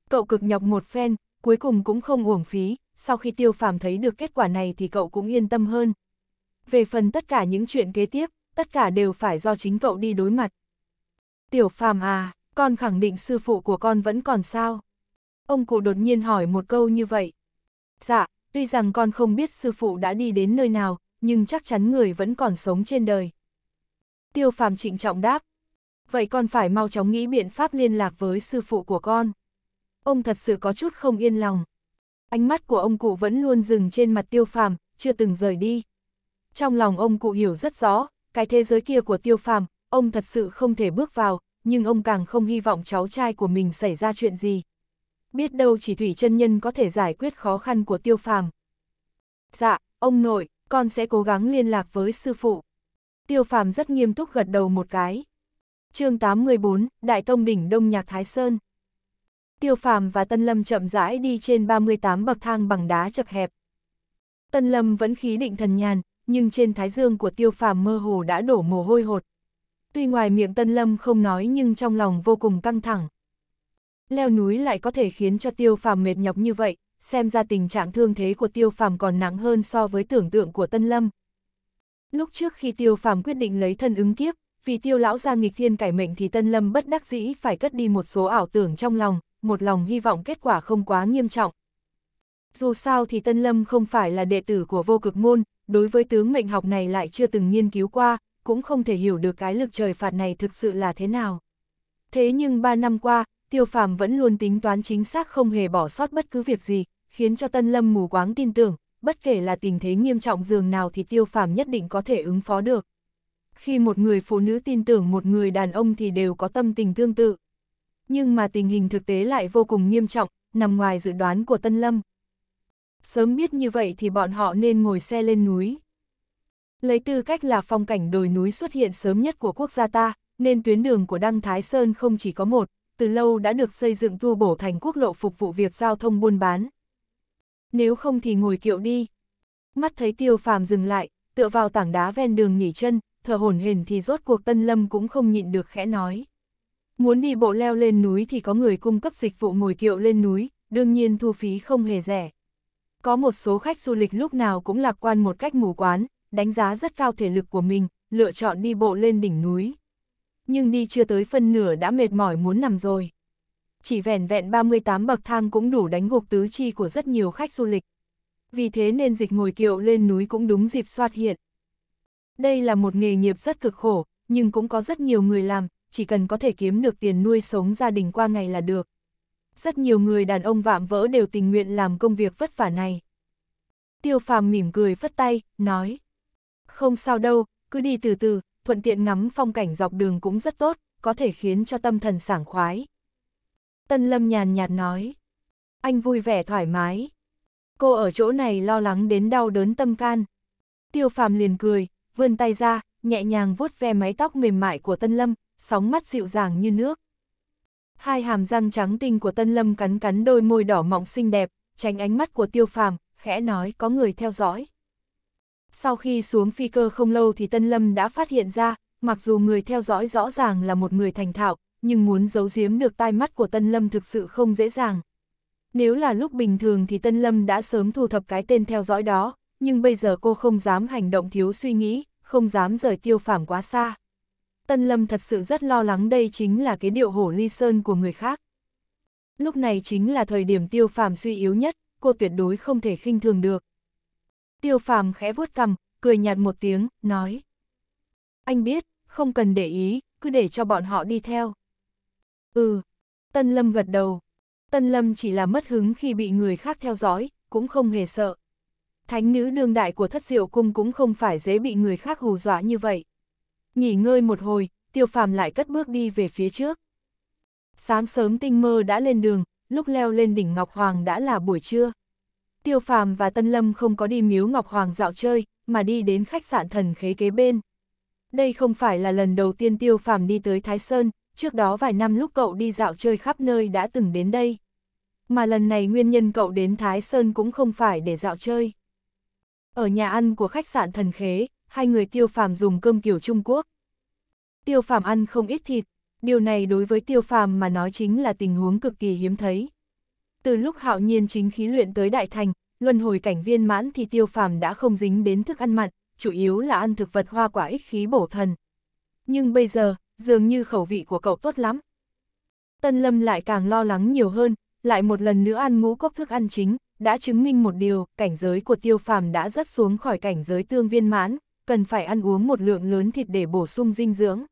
Cậu cực nhọc một phen, cuối cùng cũng không uổng phí, sau khi tiêu phàm thấy được kết quả này thì cậu cũng yên tâm hơn. Về phần tất cả những chuyện kế tiếp, tất cả đều phải do chính cậu đi đối mặt. Tiểu phàm à, con khẳng định sư phụ của con vẫn còn sao? Ông cụ đột nhiên hỏi một câu như vậy. Dạ, tuy rằng con không biết sư phụ đã đi đến nơi nào, nhưng chắc chắn người vẫn còn sống trên đời. Tiêu phàm trịnh trọng đáp. Vậy con phải mau chóng nghĩ biện pháp liên lạc với sư phụ của con. Ông thật sự có chút không yên lòng. Ánh mắt của ông cụ vẫn luôn dừng trên mặt tiêu phàm, chưa từng rời đi. Trong lòng ông cụ hiểu rất rõ, cái thế giới kia của tiêu phàm, ông thật sự không thể bước vào, nhưng ông càng không hy vọng cháu trai của mình xảy ra chuyện gì, biết đâu chỉ thủy chân nhân có thể giải quyết khó khăn của tiêu phàm. Dạ, ông nội, con sẽ cố gắng liên lạc với sư phụ. Tiêu phàm rất nghiêm túc gật đầu một cái. chương 814, Đại Tông Đỉnh Đông Nhạc Thái Sơn. Tiêu phàm và Tân Lâm chậm rãi đi trên 38 bậc thang bằng đá chật hẹp. Tân Lâm vẫn khí định thần nhàn, nhưng trên thái dương của tiêu phàm mơ hồ đã đổ mồ hôi hột. Tuy ngoài miệng Tân Lâm không nói nhưng trong lòng vô cùng căng thẳng leo núi lại có thể khiến cho tiêu phàm mệt nhọc như vậy, xem ra tình trạng thương thế của tiêu phàm còn nặng hơn so với tưởng tượng của Tân Lâm. Lúc trước khi tiêu phàm quyết định lấy thân ứng kiếp, vì tiêu lão ra nghịch thiên cải mệnh thì Tân Lâm bất đắc dĩ phải cất đi một số ảo tưởng trong lòng, một lòng hy vọng kết quả không quá nghiêm trọng. Dù sao thì Tân Lâm không phải là đệ tử của vô cực môn, đối với tướng mệnh học này lại chưa từng nghiên cứu qua, cũng không thể hiểu được cái lực trời phạt này thực sự là thế nào. Thế nhưng ba năm qua, Tiêu Phàm vẫn luôn tính toán chính xác không hề bỏ sót bất cứ việc gì, khiến cho Tân Lâm mù quáng tin tưởng, bất kể là tình thế nghiêm trọng dường nào thì Tiêu Phàm nhất định có thể ứng phó được. Khi một người phụ nữ tin tưởng một người đàn ông thì đều có tâm tình tương tự. Nhưng mà tình hình thực tế lại vô cùng nghiêm trọng, nằm ngoài dự đoán của Tân Lâm. Sớm biết như vậy thì bọn họ nên ngồi xe lên núi. Lấy tư cách là phong cảnh đồi núi xuất hiện sớm nhất của quốc gia ta, nên tuyến đường của Đăng Thái Sơn không chỉ có một, từ lâu đã được xây dựng tu bổ thành quốc lộ phục vụ việc giao thông buôn bán. Nếu không thì ngồi kiệu đi. Mắt thấy tiêu phàm dừng lại, tựa vào tảng đá ven đường nghỉ chân, thở hổn hển thì rốt cuộc tân lâm cũng không nhịn được khẽ nói. Muốn đi bộ leo lên núi thì có người cung cấp dịch vụ ngồi kiệu lên núi, đương nhiên thu phí không hề rẻ. Có một số khách du lịch lúc nào cũng lạc quan một cách mù quán, đánh giá rất cao thể lực của mình, lựa chọn đi bộ lên đỉnh núi nhưng đi chưa tới phân nửa đã mệt mỏi muốn nằm rồi. Chỉ vẻn vẹn 38 bậc thang cũng đủ đánh gục tứ chi của rất nhiều khách du lịch. Vì thế nên dịch ngồi kiệu lên núi cũng đúng dịp soát hiện. Đây là một nghề nghiệp rất cực khổ, nhưng cũng có rất nhiều người làm, chỉ cần có thể kiếm được tiền nuôi sống gia đình qua ngày là được. Rất nhiều người đàn ông vạm vỡ đều tình nguyện làm công việc vất vả này. Tiêu phàm mỉm cười phất tay, nói. Không sao đâu, cứ đi từ từ, thuận tiện ngắm phong cảnh dọc đường cũng rất tốt, có thể khiến cho tâm thần sảng khoái. Tân Lâm nhàn nhạt nói. Anh vui vẻ thoải mái. Cô ở chỗ này lo lắng đến đau đớn tâm can. Tiêu phàm liền cười, vươn tay ra, nhẹ nhàng vuốt ve mái tóc mềm mại của Tân Lâm, sóng mắt dịu dàng như nước. Hai hàm răng trắng tinh của Tân Lâm cắn cắn đôi môi đỏ mọng xinh đẹp, tránh ánh mắt của Tiêu Phàm, khẽ nói có người theo dõi. Sau khi xuống phi cơ không lâu thì Tân Lâm đã phát hiện ra, mặc dù người theo dõi rõ ràng là một người thành thạo, nhưng muốn giấu giếm được tai mắt của Tân Lâm thực sự không dễ dàng. Nếu là lúc bình thường thì Tân Lâm đã sớm thu thập cái tên theo dõi đó, nhưng bây giờ cô không dám hành động thiếu suy nghĩ, không dám rời tiêu phảm quá xa. Tân Lâm thật sự rất lo lắng đây chính là cái điệu hổ ly sơn của người khác. Lúc này chính là thời điểm tiêu phàm suy yếu nhất, cô tuyệt đối không thể khinh thường được tiêu phàm khẽ vuốt cằm, cười nhạt một tiếng, nói. Anh biết, không cần để ý, cứ để cho bọn họ đi theo. Ừ, Tân Lâm gật đầu. Tân Lâm chỉ là mất hứng khi bị người khác theo dõi, cũng không hề sợ. Thánh nữ đương đại của thất diệu cung cũng không phải dễ bị người khác hù dọa như vậy. Nghỉ ngơi một hồi, tiêu phàm lại cất bước đi về phía trước. Sáng sớm tinh mơ đã lên đường, lúc leo lên đỉnh Ngọc Hoàng đã là buổi trưa. Tiêu Phàm và Tân Lâm không có đi miếu Ngọc Hoàng dạo chơi, mà đi đến khách sạn thần khế kế bên. Đây không phải là lần đầu tiên Tiêu Phàm đi tới Thái Sơn, trước đó vài năm lúc cậu đi dạo chơi khắp nơi đã từng đến đây. Mà lần này nguyên nhân cậu đến Thái Sơn cũng không phải để dạo chơi. Ở nhà ăn của khách sạn thần khế, hai người Tiêu Phàm dùng cơm kiểu Trung Quốc. Tiêu Phàm ăn không ít thịt, điều này đối với Tiêu Phàm mà nói chính là tình huống cực kỳ hiếm thấy. Từ lúc hạo nhiên chính khí luyện tới đại thành, luân hồi cảnh viên mãn thì tiêu phàm đã không dính đến thức ăn mặn, chủ yếu là ăn thực vật hoa quả ích khí bổ thần. Nhưng bây giờ, dường như khẩu vị của cậu tốt lắm. Tân Lâm lại càng lo lắng nhiều hơn, lại một lần nữa ăn ngũ cốc thức ăn chính, đã chứng minh một điều, cảnh giới của tiêu phàm đã rất xuống khỏi cảnh giới tương viên mãn, cần phải ăn uống một lượng lớn thịt để bổ sung dinh dưỡng.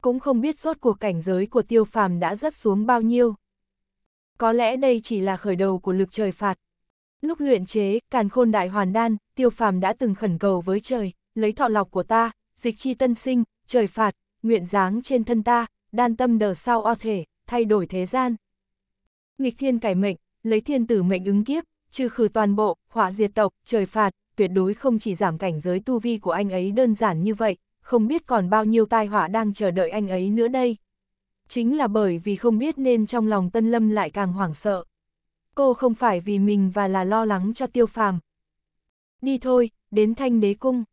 Cũng không biết rốt cuộc cảnh giới của tiêu phàm đã rất xuống bao nhiêu có lẽ đây chỉ là khởi đầu của lực trời phạt. Lúc luyện chế, càn khôn đại hoàn đan, tiêu phàm đã từng khẩn cầu với trời, lấy thọ lọc của ta, dịch chi tân sinh, trời phạt, nguyện dáng trên thân ta, đan tâm đờ sau o thể, thay đổi thế gian. Nghịch thiên cải mệnh, lấy thiên tử mệnh ứng kiếp, trừ khử toàn bộ, họa diệt tộc, trời phạt, tuyệt đối không chỉ giảm cảnh giới tu vi của anh ấy đơn giản như vậy, không biết còn bao nhiêu tai họa đang chờ đợi anh ấy nữa đây chính là bởi vì không biết nên trong lòng Tân Lâm lại càng hoảng sợ. Cô không phải vì mình và là lo lắng cho tiêu phàm. Đi thôi, đến thanh đế cung.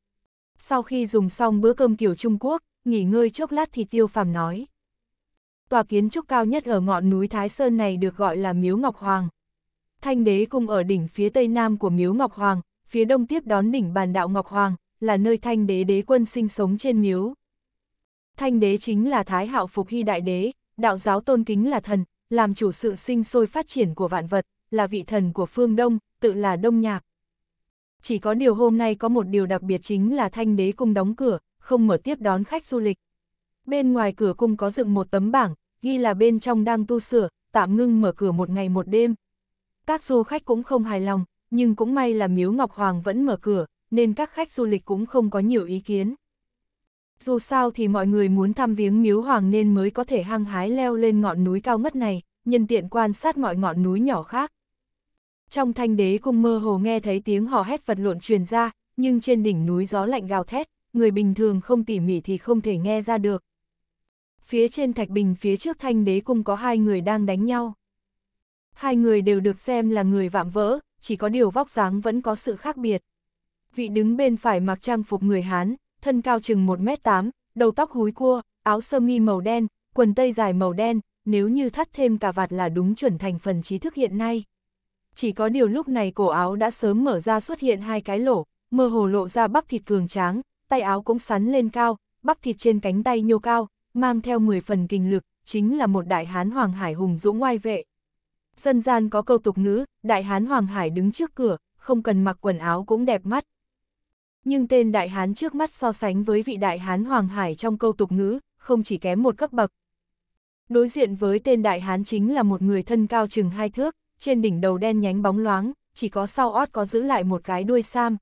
Sau khi dùng xong bữa cơm kiểu Trung Quốc, nghỉ ngơi chốc lát thì tiêu phàm nói. Tòa kiến trúc cao nhất ở ngọn núi Thái Sơn này được gọi là Miếu Ngọc Hoàng. Thanh đế cung ở đỉnh phía tây nam của Miếu Ngọc Hoàng, phía đông tiếp đón đỉnh bàn đạo Ngọc Hoàng, là nơi thanh đế đế quân sinh sống trên miếu. Thanh đế chính là Thái Hạo Phục Hy Đại Đế, đạo giáo tôn kính là thần, làm chủ sự sinh sôi phát triển của vạn vật, là vị thần của phương Đông, tự là Đông Nhạc. Chỉ có điều hôm nay có một điều đặc biệt chính là Thanh đế cung đóng cửa, không mở tiếp đón khách du lịch. Bên ngoài cửa cung có dựng một tấm bảng, ghi là bên trong đang tu sửa, tạm ngưng mở cửa một ngày một đêm. Các du khách cũng không hài lòng, nhưng cũng may là Miếu Ngọc Hoàng vẫn mở cửa, nên các khách du lịch cũng không có nhiều ý kiến dù sao thì mọi người muốn thăm viếng miếu hoàng nên mới có thể hăng hái leo lên ngọn núi cao ngất này, nhân tiện quan sát mọi ngọn núi nhỏ khác. Trong thanh đế cung mơ hồ nghe thấy tiếng hò hét vật lộn truyền ra, nhưng trên đỉnh núi gió lạnh gào thét, người bình thường không tỉ mỉ thì không thể nghe ra được. Phía trên thạch bình phía trước thanh đế cung có hai người đang đánh nhau. Hai người đều được xem là người vạm vỡ, chỉ có điều vóc dáng vẫn có sự khác biệt. Vị đứng bên phải mặc trang phục người Hán, thân cao chừng 1m8, đầu tóc húi cua, áo sơ mi màu đen, quần tây dài màu đen, nếu như thắt thêm cà vạt là đúng chuẩn thành phần trí thức hiện nay. Chỉ có điều lúc này cổ áo đã sớm mở ra xuất hiện hai cái lỗ, mơ hồ lộ ra bắp thịt cường tráng, tay áo cũng sắn lên cao, bắp thịt trên cánh tay nhô cao, mang theo 10 phần kinh lực, chính là một đại hán Hoàng Hải hùng dũng oai vệ. Dân gian có câu tục ngữ, đại hán Hoàng Hải đứng trước cửa, không cần mặc quần áo cũng đẹp mắt nhưng tên đại hán trước mắt so sánh với vị đại hán Hoàng Hải trong câu tục ngữ, không chỉ kém một cấp bậc. Đối diện với tên đại hán chính là một người thân cao chừng hai thước, trên đỉnh đầu đen nhánh bóng loáng, chỉ có sau ót có giữ lại một cái đuôi sam.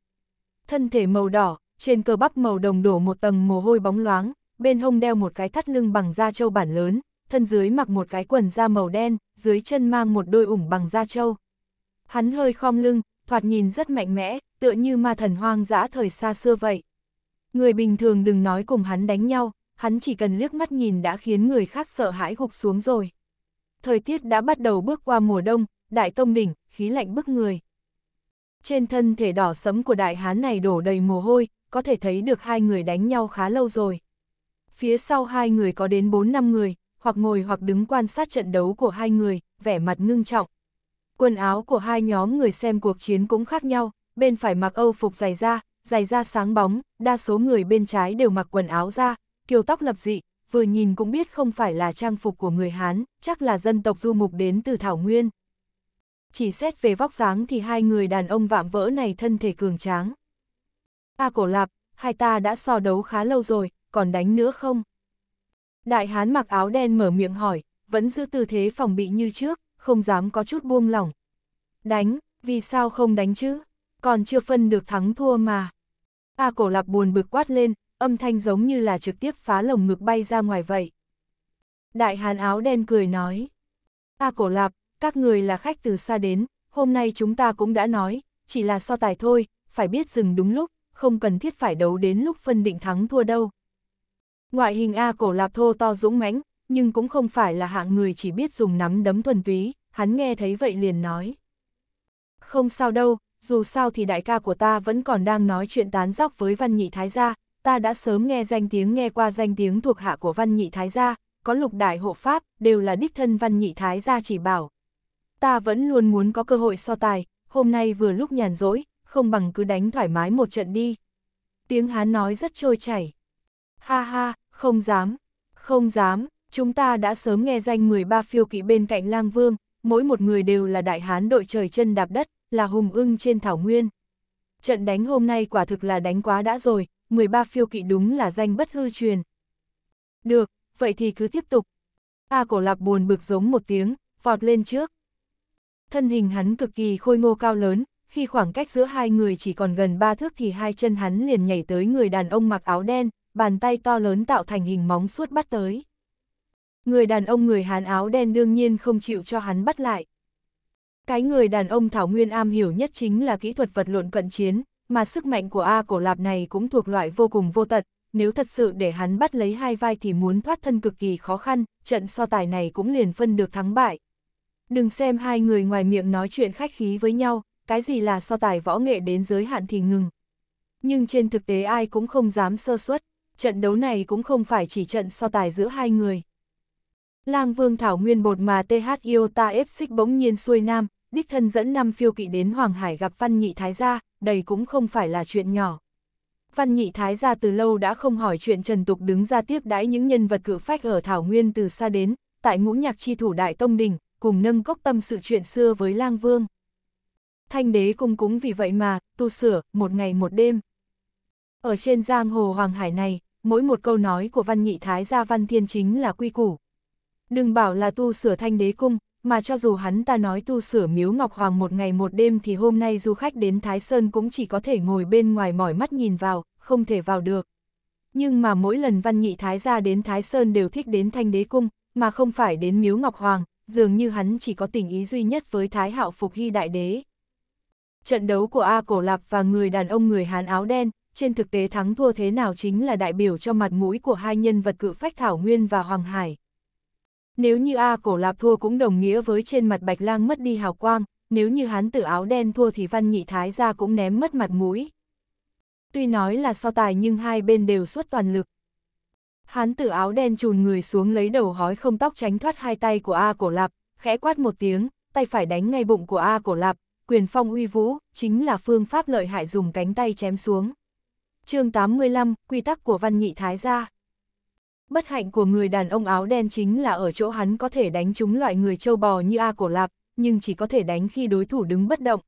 Thân thể màu đỏ, trên cơ bắp màu đồng đổ một tầng mồ hôi bóng loáng, bên hông đeo một cái thắt lưng bằng da trâu bản lớn, thân dưới mặc một cái quần da màu đen, dưới chân mang một đôi ủng bằng da trâu. Hắn hơi khom lưng, thoạt nhìn rất mạnh mẽ, tựa như ma thần hoang dã thời xa xưa vậy. Người bình thường đừng nói cùng hắn đánh nhau, hắn chỉ cần liếc mắt nhìn đã khiến người khác sợ hãi gục xuống rồi. Thời tiết đã bắt đầu bước qua mùa đông, đại tông đỉnh, khí lạnh bức người. Trên thân thể đỏ sẫm của đại hán này đổ đầy mồ hôi, có thể thấy được hai người đánh nhau khá lâu rồi. Phía sau hai người có đến 4-5 người, hoặc ngồi hoặc đứng quan sát trận đấu của hai người, vẻ mặt ngưng trọng. Quần áo của hai nhóm người xem cuộc chiến cũng khác nhau, bên phải mặc âu phục dày da, dày da sáng bóng, đa số người bên trái đều mặc quần áo da, kiều tóc lập dị, vừa nhìn cũng biết không phải là trang phục của người Hán, chắc là dân tộc du mục đến từ Thảo Nguyên. Chỉ xét về vóc dáng thì hai người đàn ông vạm vỡ này thân thể cường tráng. A cổ lạp, hai ta đã so đấu khá lâu rồi, còn đánh nữa không? Đại Hán mặc áo đen mở miệng hỏi, vẫn giữ tư thế phòng bị như trước không dám có chút buông lỏng. Đánh, vì sao không đánh chứ? Còn chưa phân được thắng thua mà. A cổ lạp buồn bực quát lên, âm thanh giống như là trực tiếp phá lồng ngực bay ra ngoài vậy. Đại hàn áo đen cười nói. A cổ lạp, các người là khách từ xa đến, hôm nay chúng ta cũng đã nói, chỉ là so tài thôi, phải biết dừng đúng lúc, không cần thiết phải đấu đến lúc phân định thắng thua đâu. Ngoại hình A cổ lạp thô to dũng mãnh, nhưng cũng không phải là hạng người chỉ biết dùng nắm đấm thuần túy, hắn nghe thấy vậy liền nói. Không sao đâu, dù sao thì đại ca của ta vẫn còn đang nói chuyện tán dóc với văn nhị thái gia, ta đã sớm nghe danh tiếng nghe qua danh tiếng thuộc hạ của văn nhị thái gia, có lục đại hộ pháp, đều là đích thân văn nhị thái gia chỉ bảo. Ta vẫn luôn muốn có cơ hội so tài, hôm nay vừa lúc nhàn rỗi, không bằng cứ đánh thoải mái một trận đi. Tiếng hán nói rất trôi chảy. Ha ha, không dám, không dám, chúng ta đã sớm nghe danh 13 phiêu kỵ bên cạnh lang vương, mỗi một người đều là đại hán đội trời chân đạp đất, là hùng ưng trên thảo nguyên. Trận đánh hôm nay quả thực là đánh quá đã rồi, 13 phiêu kỵ đúng là danh bất hư truyền. Được, vậy thì cứ tiếp tục. A cổ lạp buồn bực giống một tiếng, vọt lên trước. Thân hình hắn cực kỳ khôi ngô cao lớn, khi khoảng cách giữa hai người chỉ còn gần ba thước thì hai chân hắn liền nhảy tới người đàn ông mặc áo đen, bàn tay to lớn tạo thành hình móng suốt bắt tới. Người đàn ông người Hán áo đen đương nhiên không chịu cho hắn bắt lại. Cái người đàn ông Thảo Nguyên am hiểu nhất chính là kỹ thuật vật lộn cận chiến, mà sức mạnh của A cổ lạp này cũng thuộc loại vô cùng vô tận, nếu thật sự để hắn bắt lấy hai vai thì muốn thoát thân cực kỳ khó khăn, trận so tài này cũng liền phân được thắng bại. Đừng xem hai người ngoài miệng nói chuyện khách khí với nhau, cái gì là so tài võ nghệ đến giới hạn thì ngừng. Nhưng trên thực tế ai cũng không dám sơ suất, trận đấu này cũng không phải chỉ trận so tài giữa hai người. Lang vương thảo nguyên bột mà TH Iota ép xích bỗng nhiên xuôi nam, đích thân dẫn năm phiêu kỵ đến Hoàng Hải gặp Văn Nhị Thái gia, đây cũng không phải là chuyện nhỏ. Văn Nhị Thái gia từ lâu đã không hỏi chuyện Trần Tục đứng ra tiếp đãi những nhân vật cự phách ở Thảo Nguyên từ xa đến, tại ngũ nhạc chi thủ Đại Tông Đình, cùng nâng cốc tâm sự chuyện xưa với Lang Vương. Thanh đế cung cũng vì vậy mà, tu sửa, một ngày một đêm. Ở trên giang hồ Hoàng Hải này, mỗi một câu nói của Văn Nhị Thái gia Văn Thiên chính là quy củ, Đừng bảo là tu sửa thanh đế cung, mà cho dù hắn ta nói tu sửa miếu Ngọc Hoàng một ngày một đêm thì hôm nay du khách đến Thái Sơn cũng chỉ có thể ngồi bên ngoài mỏi mắt nhìn vào, không thể vào được. Nhưng mà mỗi lần văn nhị Thái gia đến Thái Sơn đều thích đến thanh đế cung, mà không phải đến miếu Ngọc Hoàng, dường như hắn chỉ có tình ý duy nhất với Thái Hạo Phục Hy Đại Đế. Trận đấu của A Cổ Lạp và người đàn ông người Hán áo đen, trên thực tế thắng thua thế nào chính là đại biểu cho mặt mũi của hai nhân vật cự phách Thảo Nguyên và Hoàng Hải. Nếu như A cổ lạp thua cũng đồng nghĩa với trên mặt bạch lang mất đi hào quang, nếu như hán tử áo đen thua thì văn nhị thái ra cũng ném mất mặt mũi. Tuy nói là so tài nhưng hai bên đều xuất toàn lực. Hán tử áo đen chùn người xuống lấy đầu hói không tóc tránh thoát hai tay của A cổ lạp, khẽ quát một tiếng, tay phải đánh ngay bụng của A cổ lạp, quyền phong uy vũ, chính là phương pháp lợi hại dùng cánh tay chém xuống. chương 85, quy tắc của văn nhị thái gia. Bất hạnh của người đàn ông áo đen chính là ở chỗ hắn có thể đánh trúng loại người châu bò như A Cổ Lạp, nhưng chỉ có thể đánh khi đối thủ đứng bất động.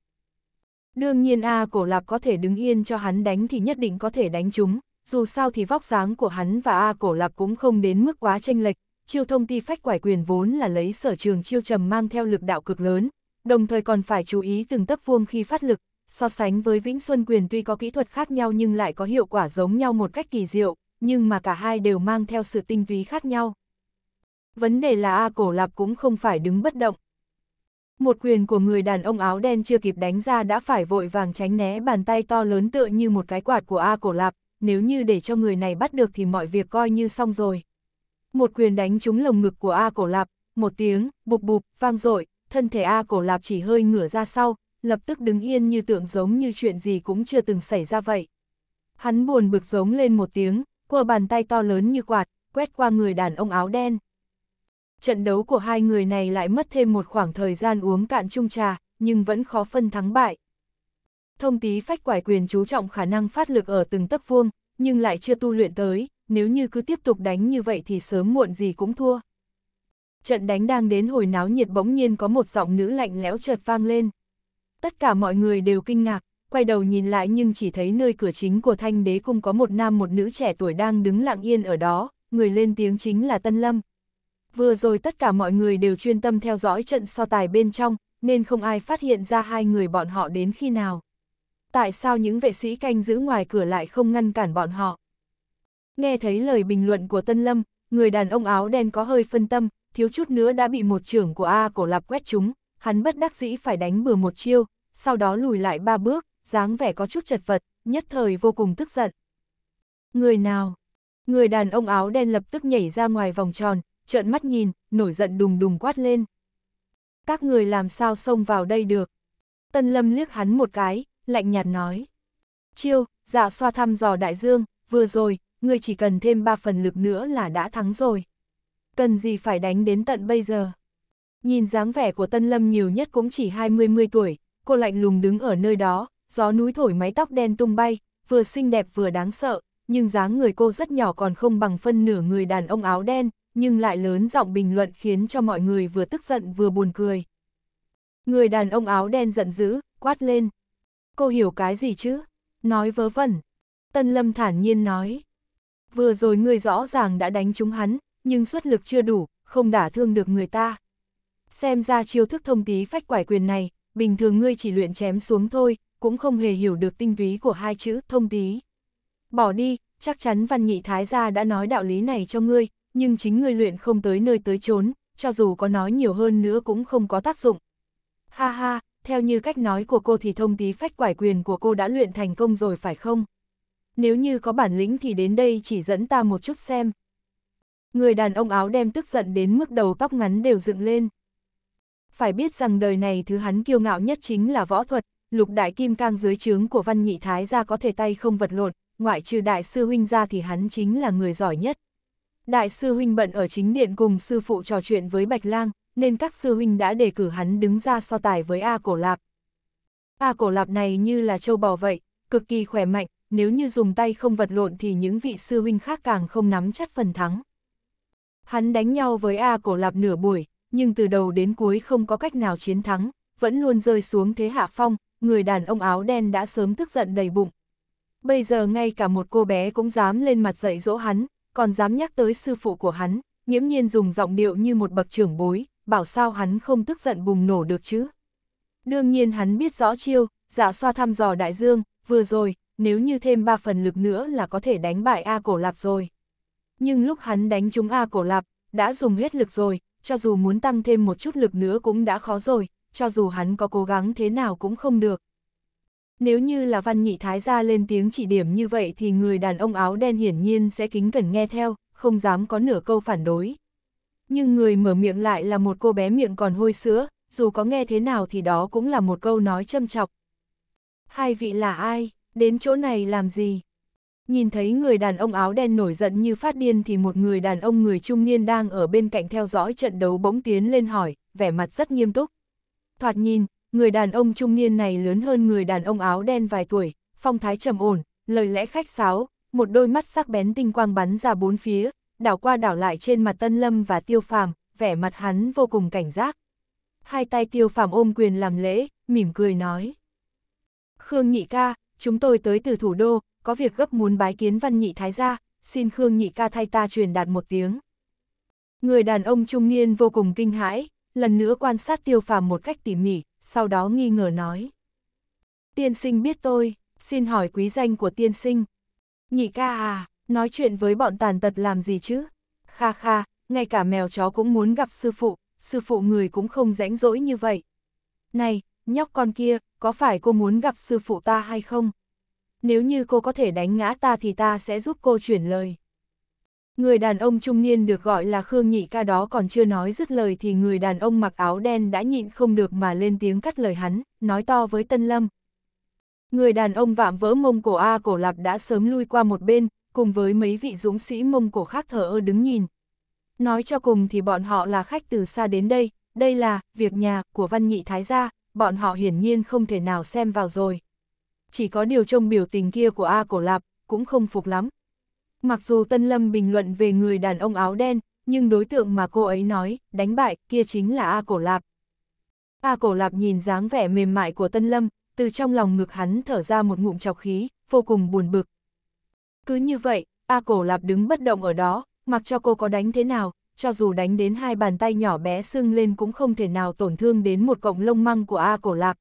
Đương nhiên A Cổ Lạp có thể đứng yên cho hắn đánh thì nhất định có thể đánh trúng, dù sao thì vóc dáng của hắn và A Cổ Lạp cũng không đến mức quá tranh lệch. Chiêu thông ti phách quải quyền vốn là lấy sở trường chiêu trầm mang theo lực đạo cực lớn, đồng thời còn phải chú ý từng tấc vuông khi phát lực, so sánh với Vĩnh Xuân Quyền tuy có kỹ thuật khác nhau nhưng lại có hiệu quả giống nhau một cách kỳ diệu nhưng mà cả hai đều mang theo sự tinh ví khác nhau. Vấn đề là A Cổ Lạp cũng không phải đứng bất động. Một quyền của người đàn ông áo đen chưa kịp đánh ra đã phải vội vàng tránh né bàn tay to lớn tựa như một cái quạt của A Cổ Lạp, nếu như để cho người này bắt được thì mọi việc coi như xong rồi. Một quyền đánh trúng lồng ngực của A Cổ Lạp, một tiếng, bụp bụp, vang dội thân thể A Cổ Lạp chỉ hơi ngửa ra sau, lập tức đứng yên như tượng giống như chuyện gì cũng chưa từng xảy ra vậy. Hắn buồn bực giống lên một tiếng, của bàn tay to lớn như quạt, quét qua người đàn ông áo đen. Trận đấu của hai người này lại mất thêm một khoảng thời gian uống cạn chung trà, nhưng vẫn khó phân thắng bại. Thông tí phách quải quyền chú trọng khả năng phát lực ở từng tấc vuông, nhưng lại chưa tu luyện tới, nếu như cứ tiếp tục đánh như vậy thì sớm muộn gì cũng thua. Trận đánh đang đến hồi náo nhiệt bỗng nhiên có một giọng nữ lạnh lẽo chợt vang lên. Tất cả mọi người đều kinh ngạc, quay đầu nhìn lại nhưng chỉ thấy nơi cửa chính của thanh đế cung có một nam một nữ trẻ tuổi đang đứng lặng yên ở đó, người lên tiếng chính là Tân Lâm. Vừa rồi tất cả mọi người đều chuyên tâm theo dõi trận so tài bên trong, nên không ai phát hiện ra hai người bọn họ đến khi nào. Tại sao những vệ sĩ canh giữ ngoài cửa lại không ngăn cản bọn họ? Nghe thấy lời bình luận của Tân Lâm, người đàn ông áo đen có hơi phân tâm, thiếu chút nữa đã bị một trưởng của A cổ lạp quét chúng, hắn bất đắc dĩ phải đánh bừa một chiêu, sau đó lùi lại ba bước, dáng vẻ có chút chật vật, nhất thời vô cùng tức giận. Người nào? Người đàn ông áo đen lập tức nhảy ra ngoài vòng tròn, trợn mắt nhìn, nổi giận đùng đùng quát lên. Các người làm sao xông vào đây được? Tân Lâm liếc hắn một cái, lạnh nhạt nói. Chiêu, dạ xoa thăm dò đại dương, vừa rồi, người chỉ cần thêm ba phần lực nữa là đã thắng rồi. Cần gì phải đánh đến tận bây giờ? Nhìn dáng vẻ của Tân Lâm nhiều nhất cũng chỉ 20-10 tuổi, cô lạnh lùng đứng ở nơi đó, gió núi thổi mái tóc đen tung bay, vừa xinh đẹp vừa đáng sợ, nhưng dáng người cô rất nhỏ còn không bằng phân nửa người đàn ông áo đen, nhưng lại lớn giọng bình luận khiến cho mọi người vừa tức giận vừa buồn cười. Người đàn ông áo đen giận dữ, quát lên. Cô hiểu cái gì chứ? Nói vớ vẩn. Tân Lâm thản nhiên nói. Vừa rồi người rõ ràng đã đánh trúng hắn, nhưng suất lực chưa đủ, không đả thương được người ta. Xem ra chiêu thức thông tí phách quải quyền này, bình thường ngươi chỉ luyện chém xuống thôi, cũng không hề hiểu được tinh túy của hai chữ thông tí. Bỏ đi, chắc chắn văn nhị thái gia đã nói đạo lý này cho ngươi, nhưng chính ngươi luyện không tới nơi tới chốn, cho dù có nói nhiều hơn nữa cũng không có tác dụng. Ha ha, theo như cách nói của cô thì thông tí phách quải quyền của cô đã luyện thành công rồi phải không? Nếu như có bản lĩnh thì đến đây chỉ dẫn ta một chút xem. Người đàn ông áo đem tức giận đến mức đầu tóc ngắn đều dựng lên. Phải biết rằng đời này thứ hắn kiêu ngạo nhất chính là võ thuật, lục đại kim cang dưới trướng của văn nhị thái gia có thể tay không vật lộn, ngoại trừ đại sư huynh ra thì hắn chính là người giỏi nhất. Đại sư huynh bận ở chính điện cùng sư phụ trò chuyện với Bạch Lang, nên các sư huynh đã đề cử hắn đứng ra so tài với A Cổ Lạp. A Cổ Lạp này như là châu bò vậy, cực kỳ khỏe mạnh, nếu như dùng tay không vật lộn thì những vị sư huynh khác càng không nắm chắc phần thắng. Hắn đánh nhau với A Cổ Lạp nửa buổi, nhưng từ đầu đến cuối không có cách nào chiến thắng, vẫn luôn rơi xuống thế hạ phong, người đàn ông áo đen đã sớm tức giận đầy bụng. Bây giờ ngay cả một cô bé cũng dám lên mặt dạy dỗ hắn, còn dám nhắc tới sư phụ của hắn, nghiễm nhiên dùng giọng điệu như một bậc trưởng bối, bảo sao hắn không tức giận bùng nổ được chứ. Đương nhiên hắn biết rõ chiêu, giả dạ xoa thăm dò đại dương, vừa rồi, nếu như thêm ba phần lực nữa là có thể đánh bại A Cổ Lạp rồi. Nhưng lúc hắn đánh trúng A Cổ Lạp, đã dùng hết lực rồi, cho dù muốn tăng thêm một chút lực nữa cũng đã khó rồi, cho dù hắn có cố gắng thế nào cũng không được. Nếu như là văn nhị thái gia lên tiếng chỉ điểm như vậy thì người đàn ông áo đen hiển nhiên sẽ kính cẩn nghe theo, không dám có nửa câu phản đối. Nhưng người mở miệng lại là một cô bé miệng còn hôi sữa, dù có nghe thế nào thì đó cũng là một câu nói châm chọc. Hai vị là ai, đến chỗ này làm gì? Nhìn thấy người đàn ông áo đen nổi giận như phát điên thì một người đàn ông người trung niên đang ở bên cạnh theo dõi trận đấu bỗng tiến lên hỏi, vẻ mặt rất nghiêm túc. Thoạt nhìn, người đàn ông trung niên này lớn hơn người đàn ông áo đen vài tuổi, phong thái trầm ổn, lời lẽ khách sáo, một đôi mắt sắc bén tinh quang bắn ra bốn phía, đảo qua đảo lại trên mặt Tân Lâm và Tiêu Phàm, vẻ mặt hắn vô cùng cảnh giác. Hai tay Tiêu Phàm ôm quyền làm lễ, mỉm cười nói: "Khương Nhị ca, chúng tôi tới từ thủ đô, có việc gấp muốn bái kiến Văn Nhị thái gia, xin Khương Nhị ca thay ta truyền đạt một tiếng." Người đàn ông trung niên vô cùng kinh hãi, lần nữa quan sát tiêu phàm một cách tỉ mỉ, sau đó nghi ngờ nói. Tiên sinh biết tôi, xin hỏi quý danh của tiên sinh. Nhị ca à, nói chuyện với bọn tàn tật làm gì chứ? Kha kha, ngay cả mèo chó cũng muốn gặp sư phụ, sư phụ người cũng không rãnh rỗi như vậy. Này, nhóc con kia, có phải cô muốn gặp sư phụ ta hay không? Nếu như cô có thể đánh ngã ta thì ta sẽ giúp cô chuyển lời. Người đàn ông trung niên được gọi là Khương Nhị ca đó còn chưa nói dứt lời thì người đàn ông mặc áo đen đã nhịn không được mà lên tiếng cắt lời hắn, nói to với Tân Lâm. Người đàn ông vạm vỡ mông cổ A cổ lạp đã sớm lui qua một bên, cùng với mấy vị dũng sĩ mông cổ khác thờ ơ đứng nhìn. Nói cho cùng thì bọn họ là khách từ xa đến đây, đây là việc nhà của văn nhị thái gia, bọn họ hiển nhiên không thể nào xem vào rồi. Chỉ có điều trông biểu tình kia của A cổ lạp cũng không phục lắm, Mặc dù Tân Lâm bình luận về người đàn ông áo đen, nhưng đối tượng mà cô ấy nói, đánh bại, kia chính là A Cổ Lạp. A Cổ Lạp nhìn dáng vẻ mềm mại của Tân Lâm, từ trong lòng ngực hắn thở ra một ngụm chọc khí, vô cùng buồn bực. Cứ như vậy, A Cổ Lạp đứng bất động ở đó, mặc cho cô có đánh thế nào, cho dù đánh đến hai bàn tay nhỏ bé sưng lên cũng không thể nào tổn thương đến một cọng lông măng của A Cổ Lạp.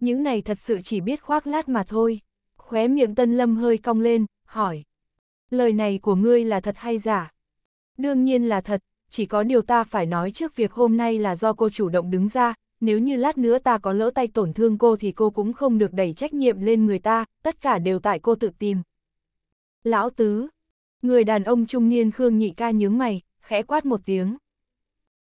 Những này thật sự chỉ biết khoác lát mà thôi. Khóe miệng Tân Lâm hơi cong lên, hỏi. Lời này của ngươi là thật hay giả? Đương nhiên là thật, chỉ có điều ta phải nói trước việc hôm nay là do cô chủ động đứng ra, nếu như lát nữa ta có lỡ tay tổn thương cô thì cô cũng không được đẩy trách nhiệm lên người ta, tất cả đều tại cô tự tìm. Lão Tứ Người đàn ông trung niên Khương Nhị ca nhướng mày, khẽ quát một tiếng.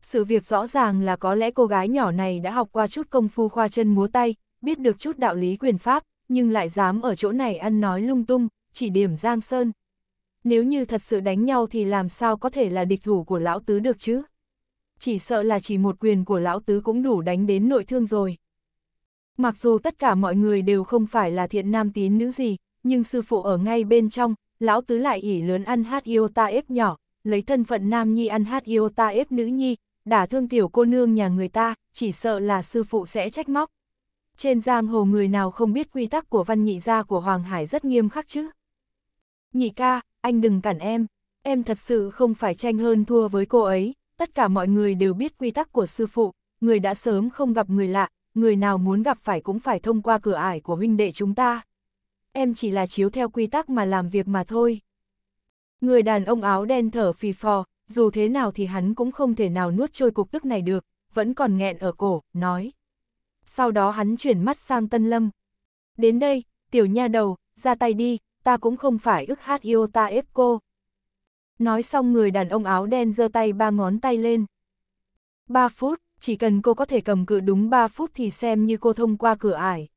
Sự việc rõ ràng là có lẽ cô gái nhỏ này đã học qua chút công phu khoa chân múa tay, biết được chút đạo lý quyền pháp, nhưng lại dám ở chỗ này ăn nói lung tung, chỉ điểm Giang Sơn, nếu như thật sự đánh nhau thì làm sao có thể là địch thủ của lão tứ được chứ? Chỉ sợ là chỉ một quyền của lão tứ cũng đủ đánh đến nội thương rồi. Mặc dù tất cả mọi người đều không phải là thiện nam tín nữ gì, nhưng sư phụ ở ngay bên trong, lão tứ lại ỉ lớn ăn hát yêu ta ép nhỏ, lấy thân phận nam nhi ăn hát yêu ta ép nữ nhi, đả thương tiểu cô nương nhà người ta, chỉ sợ là sư phụ sẽ trách móc. Trên giang hồ người nào không biết quy tắc của văn nhị gia của Hoàng Hải rất nghiêm khắc chứ. Nhị ca, anh đừng cản em, em thật sự không phải tranh hơn thua với cô ấy, tất cả mọi người đều biết quy tắc của sư phụ, người đã sớm không gặp người lạ, người nào muốn gặp phải cũng phải thông qua cửa ải của huynh đệ chúng ta. Em chỉ là chiếu theo quy tắc mà làm việc mà thôi. Người đàn ông áo đen thở phì phò, dù thế nào thì hắn cũng không thể nào nuốt trôi cục tức này được, vẫn còn nghẹn ở cổ, nói. Sau đó hắn chuyển mắt sang Tân Lâm. Đến đây, tiểu nha đầu, ra tay đi, ta cũng không phải ức hát yêu ta ép cô. Nói xong người đàn ông áo đen giơ tay ba ngón tay lên. ba phút, chỉ cần cô có thể cầm cự đúng ba phút thì xem như cô thông qua cửa ải.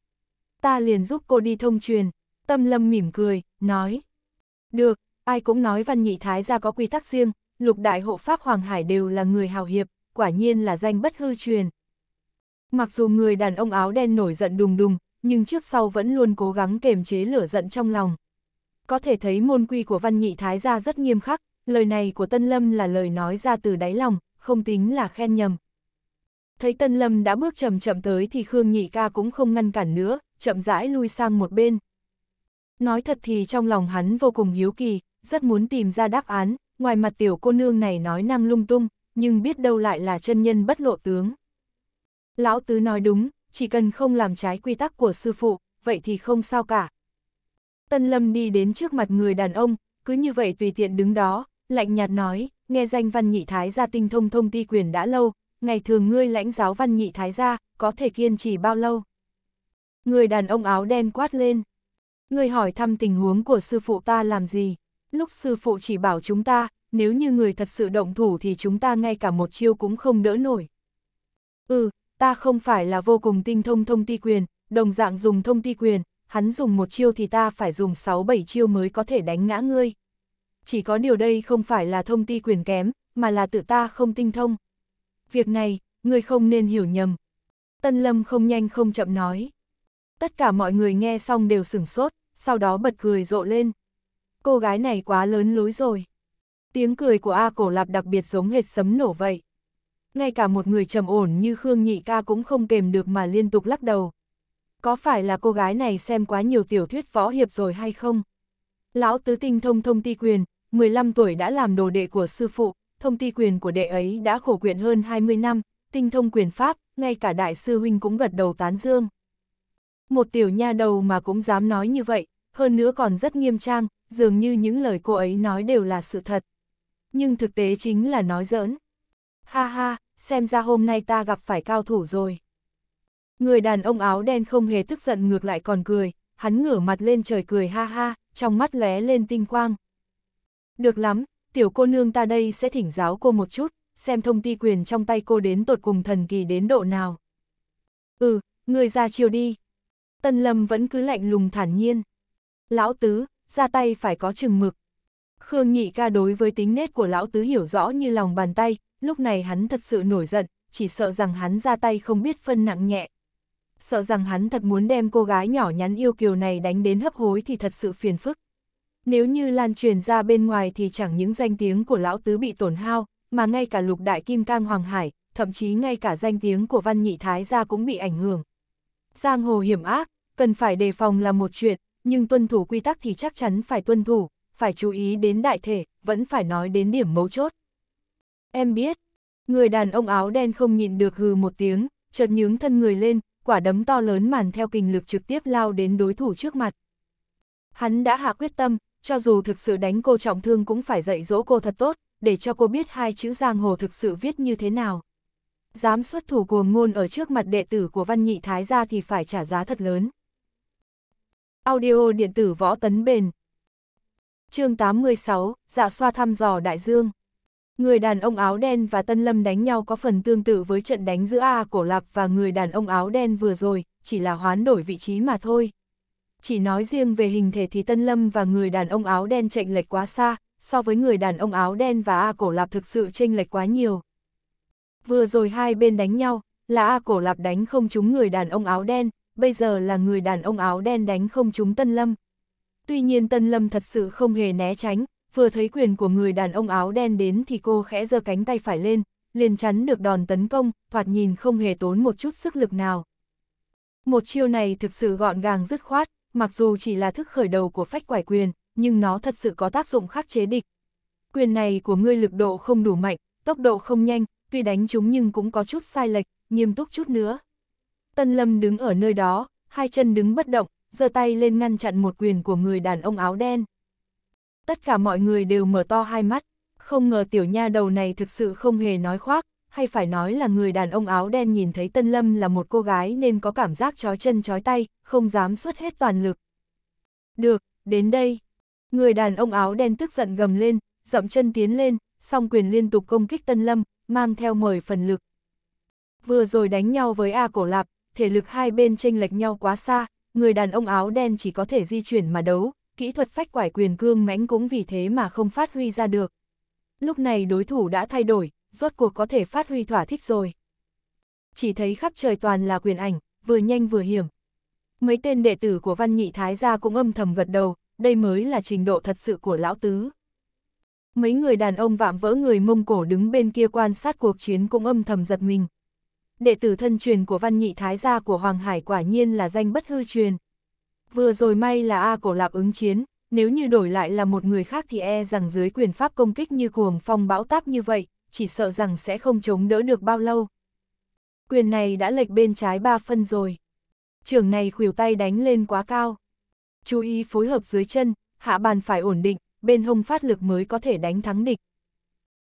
Ta liền giúp cô đi thông truyền, tâm lâm mỉm cười, nói. Được, ai cũng nói văn nhị thái gia có quy tắc riêng, lục đại hộ pháp Hoàng Hải đều là người hào hiệp, quả nhiên là danh bất hư truyền. Mặc dù người đàn ông áo đen nổi giận đùng đùng, nhưng trước sau vẫn luôn cố gắng kềm chế lửa giận trong lòng có thể thấy môn quy của văn nhị thái gia rất nghiêm khắc, lời này của Tân Lâm là lời nói ra từ đáy lòng, không tính là khen nhầm. Thấy Tân Lâm đã bước chậm chậm tới thì Khương nhị ca cũng không ngăn cản nữa, chậm rãi lui sang một bên. Nói thật thì trong lòng hắn vô cùng hiếu kỳ, rất muốn tìm ra đáp án, ngoài mặt tiểu cô nương này nói năng lung tung, nhưng biết đâu lại là chân nhân bất lộ tướng. Lão Tứ nói đúng, chỉ cần không làm trái quy tắc của sư phụ, vậy thì không sao cả, Tân Lâm đi đến trước mặt người đàn ông, cứ như vậy tùy tiện đứng đó, lạnh nhạt nói, nghe danh văn nhị thái gia tinh thông thông ti quyền đã lâu, ngày thường ngươi lãnh giáo văn nhị thái gia, có thể kiên trì bao lâu. Người đàn ông áo đen quát lên. Ngươi hỏi thăm tình huống của sư phụ ta làm gì? Lúc sư phụ chỉ bảo chúng ta, nếu như người thật sự động thủ thì chúng ta ngay cả một chiêu cũng không đỡ nổi. Ừ, ta không phải là vô cùng tinh thông thông ti quyền, đồng dạng dùng thông ti quyền, hắn dùng một chiêu thì ta phải dùng 6-7 chiêu mới có thể đánh ngã ngươi. Chỉ có điều đây không phải là thông ti quyền kém, mà là tự ta không tinh thông. Việc này, ngươi không nên hiểu nhầm. Tân Lâm không nhanh không chậm nói. Tất cả mọi người nghe xong đều sửng sốt, sau đó bật cười rộ lên. Cô gái này quá lớn lối rồi. Tiếng cười của A Cổ Lạp đặc biệt giống hệt sấm nổ vậy. Ngay cả một người trầm ổn như Khương Nhị Ca cũng không kềm được mà liên tục lắc đầu có phải là cô gái này xem quá nhiều tiểu thuyết võ hiệp rồi hay không? Lão tứ tinh thông thông ti quyền, 15 tuổi đã làm đồ đệ của sư phụ, thông ti quyền của đệ ấy đã khổ quyện hơn 20 năm, tinh thông quyền pháp, ngay cả đại sư huynh cũng gật đầu tán dương. Một tiểu nha đầu mà cũng dám nói như vậy, hơn nữa còn rất nghiêm trang, dường như những lời cô ấy nói đều là sự thật. Nhưng thực tế chính là nói giỡn. Ha ha, xem ra hôm nay ta gặp phải cao thủ rồi. Người đàn ông áo đen không hề tức giận ngược lại còn cười, hắn ngửa mặt lên trời cười ha ha, trong mắt lóe lên tinh quang. Được lắm, tiểu cô nương ta đây sẽ thỉnh giáo cô một chút, xem thông ti quyền trong tay cô đến tột cùng thần kỳ đến độ nào. Ừ, người ra chiều đi. Tân Lâm vẫn cứ lạnh lùng thản nhiên. Lão Tứ, ra tay phải có chừng mực. Khương Nhị ca đối với tính nết của Lão Tứ hiểu rõ như lòng bàn tay, lúc này hắn thật sự nổi giận, chỉ sợ rằng hắn ra tay không biết phân nặng nhẹ, sợ rằng hắn thật muốn đem cô gái nhỏ nhắn yêu kiều này đánh đến hấp hối thì thật sự phiền phức. Nếu như lan truyền ra bên ngoài thì chẳng những danh tiếng của lão tứ bị tổn hao, mà ngay cả lục đại kim cang hoàng hải, thậm chí ngay cả danh tiếng của văn nhị thái gia cũng bị ảnh hưởng. Giang hồ hiểm ác, cần phải đề phòng là một chuyện, nhưng tuân thủ quy tắc thì chắc chắn phải tuân thủ, phải chú ý đến đại thể, vẫn phải nói đến điểm mấu chốt. Em biết, người đàn ông áo đen không nhịn được hừ một tiếng, chợt nhướng thân người lên, quả đấm to lớn màn theo kình lực trực tiếp lao đến đối thủ trước mặt. Hắn đã hạ quyết tâm, cho dù thực sự đánh cô trọng thương cũng phải dạy dỗ cô thật tốt, để cho cô biết hai chữ giang hồ thực sự viết như thế nào. Dám xuất thủ cuồng ngôn ở trước mặt đệ tử của văn nhị thái gia thì phải trả giá thật lớn. Audio điện tử võ tấn bền Chương 86, dạ xoa thăm dò đại dương Người đàn ông áo đen và Tân Lâm đánh nhau có phần tương tự với trận đánh giữa A Cổ Lạp và người đàn ông áo đen vừa rồi, chỉ là hoán đổi vị trí mà thôi. Chỉ nói riêng về hình thể thì Tân Lâm và người đàn ông áo đen chênh lệch quá xa, so với người đàn ông áo đen và A Cổ Lạp thực sự chênh lệch quá nhiều. Vừa rồi hai bên đánh nhau, là A Cổ Lạp đánh không trúng người đàn ông áo đen, bây giờ là người đàn ông áo đen đánh không trúng Tân Lâm. Tuy nhiên Tân Lâm thật sự không hề né tránh, vừa thấy quyền của người đàn ông áo đen đến thì cô khẽ giơ cánh tay phải lên, liền chắn được đòn tấn công, thoạt nhìn không hề tốn một chút sức lực nào. Một chiêu này thực sự gọn gàng dứt khoát, mặc dù chỉ là thức khởi đầu của phách quải quyền, nhưng nó thật sự có tác dụng khắc chế địch. Quyền này của ngươi lực độ không đủ mạnh, tốc độ không nhanh, tuy đánh chúng nhưng cũng có chút sai lệch, nghiêm túc chút nữa. Tân Lâm đứng ở nơi đó, hai chân đứng bất động, giơ tay lên ngăn chặn một quyền của người đàn ông áo đen. Tất cả mọi người đều mở to hai mắt, không ngờ tiểu nha đầu này thực sự không hề nói khoác, hay phải nói là người đàn ông áo đen nhìn thấy Tân Lâm là một cô gái nên có cảm giác chói chân chói tay, không dám xuất hết toàn lực. Được, đến đây. Người đàn ông áo đen tức giận gầm lên, dậm chân tiến lên, song quyền liên tục công kích Tân Lâm, mang theo mời phần lực. Vừa rồi đánh nhau với A Cổ Lạp, thể lực hai bên chênh lệch nhau quá xa, người đàn ông áo đen chỉ có thể di chuyển mà đấu, kỹ thuật phách quải quyền cương mãnh cũng vì thế mà không phát huy ra được. Lúc này đối thủ đã thay đổi, rốt cuộc có thể phát huy thỏa thích rồi. Chỉ thấy khắp trời toàn là quyền ảnh, vừa nhanh vừa hiểm. Mấy tên đệ tử của Văn Nhị Thái gia cũng âm thầm gật đầu, đây mới là trình độ thật sự của lão tứ. Mấy người đàn ông vạm vỡ người Mông Cổ đứng bên kia quan sát cuộc chiến cũng âm thầm giật mình. Đệ tử thân truyền của Văn Nhị Thái gia của Hoàng Hải quả nhiên là danh bất hư truyền vừa rồi may là A cổ lạp ứng chiến, nếu như đổi lại là một người khác thì e rằng dưới quyền pháp công kích như cuồng phong bão táp như vậy, chỉ sợ rằng sẽ không chống đỡ được bao lâu. Quyền này đã lệch bên trái ba phân rồi. Trường này khuỷu tay đánh lên quá cao. Chú ý phối hợp dưới chân, hạ bàn phải ổn định, bên hông phát lực mới có thể đánh thắng địch.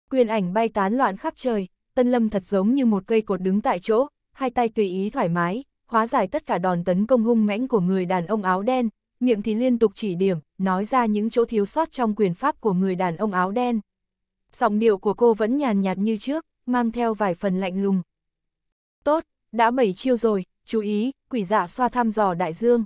Quyền ảnh bay tán loạn khắp trời, Tân Lâm thật giống như một cây cột đứng tại chỗ, hai tay tùy ý thoải mái, hóa giải tất cả đòn tấn công hung mãnh của người đàn ông áo đen, miệng thì liên tục chỉ điểm, nói ra những chỗ thiếu sót trong quyền pháp của người đàn ông áo đen. Giọng điệu của cô vẫn nhàn nhạt như trước, mang theo vài phần lạnh lùng. Tốt, đã bảy chiêu rồi, chú ý, quỷ dạ xoa thăm dò đại dương.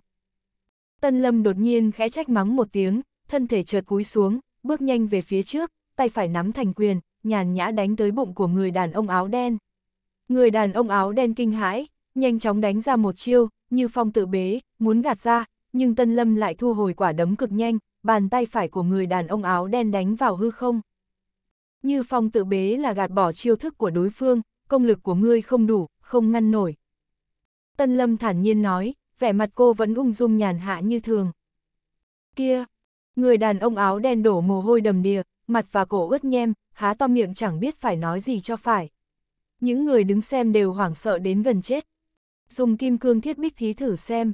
Tân Lâm đột nhiên khẽ trách mắng một tiếng, thân thể chợt cúi xuống, bước nhanh về phía trước, tay phải nắm thành quyền, nhàn nhã đánh tới bụng của người đàn ông áo đen. Người đàn ông áo đen kinh hãi, nhanh chóng đánh ra một chiêu, như phong tự bế, muốn gạt ra, nhưng Tân Lâm lại thu hồi quả đấm cực nhanh, bàn tay phải của người đàn ông áo đen đánh vào hư không. Như phong tự bế là gạt bỏ chiêu thức của đối phương, công lực của ngươi không đủ, không ngăn nổi. Tân Lâm thản nhiên nói, vẻ mặt cô vẫn ung dung nhàn hạ như thường. Kia, người đàn ông áo đen đổ mồ hôi đầm đìa, mặt và cổ ướt nhem, há to miệng chẳng biết phải nói gì cho phải. Những người đứng xem đều hoảng sợ đến gần chết dùng kim cương thiết bích thí thử xem.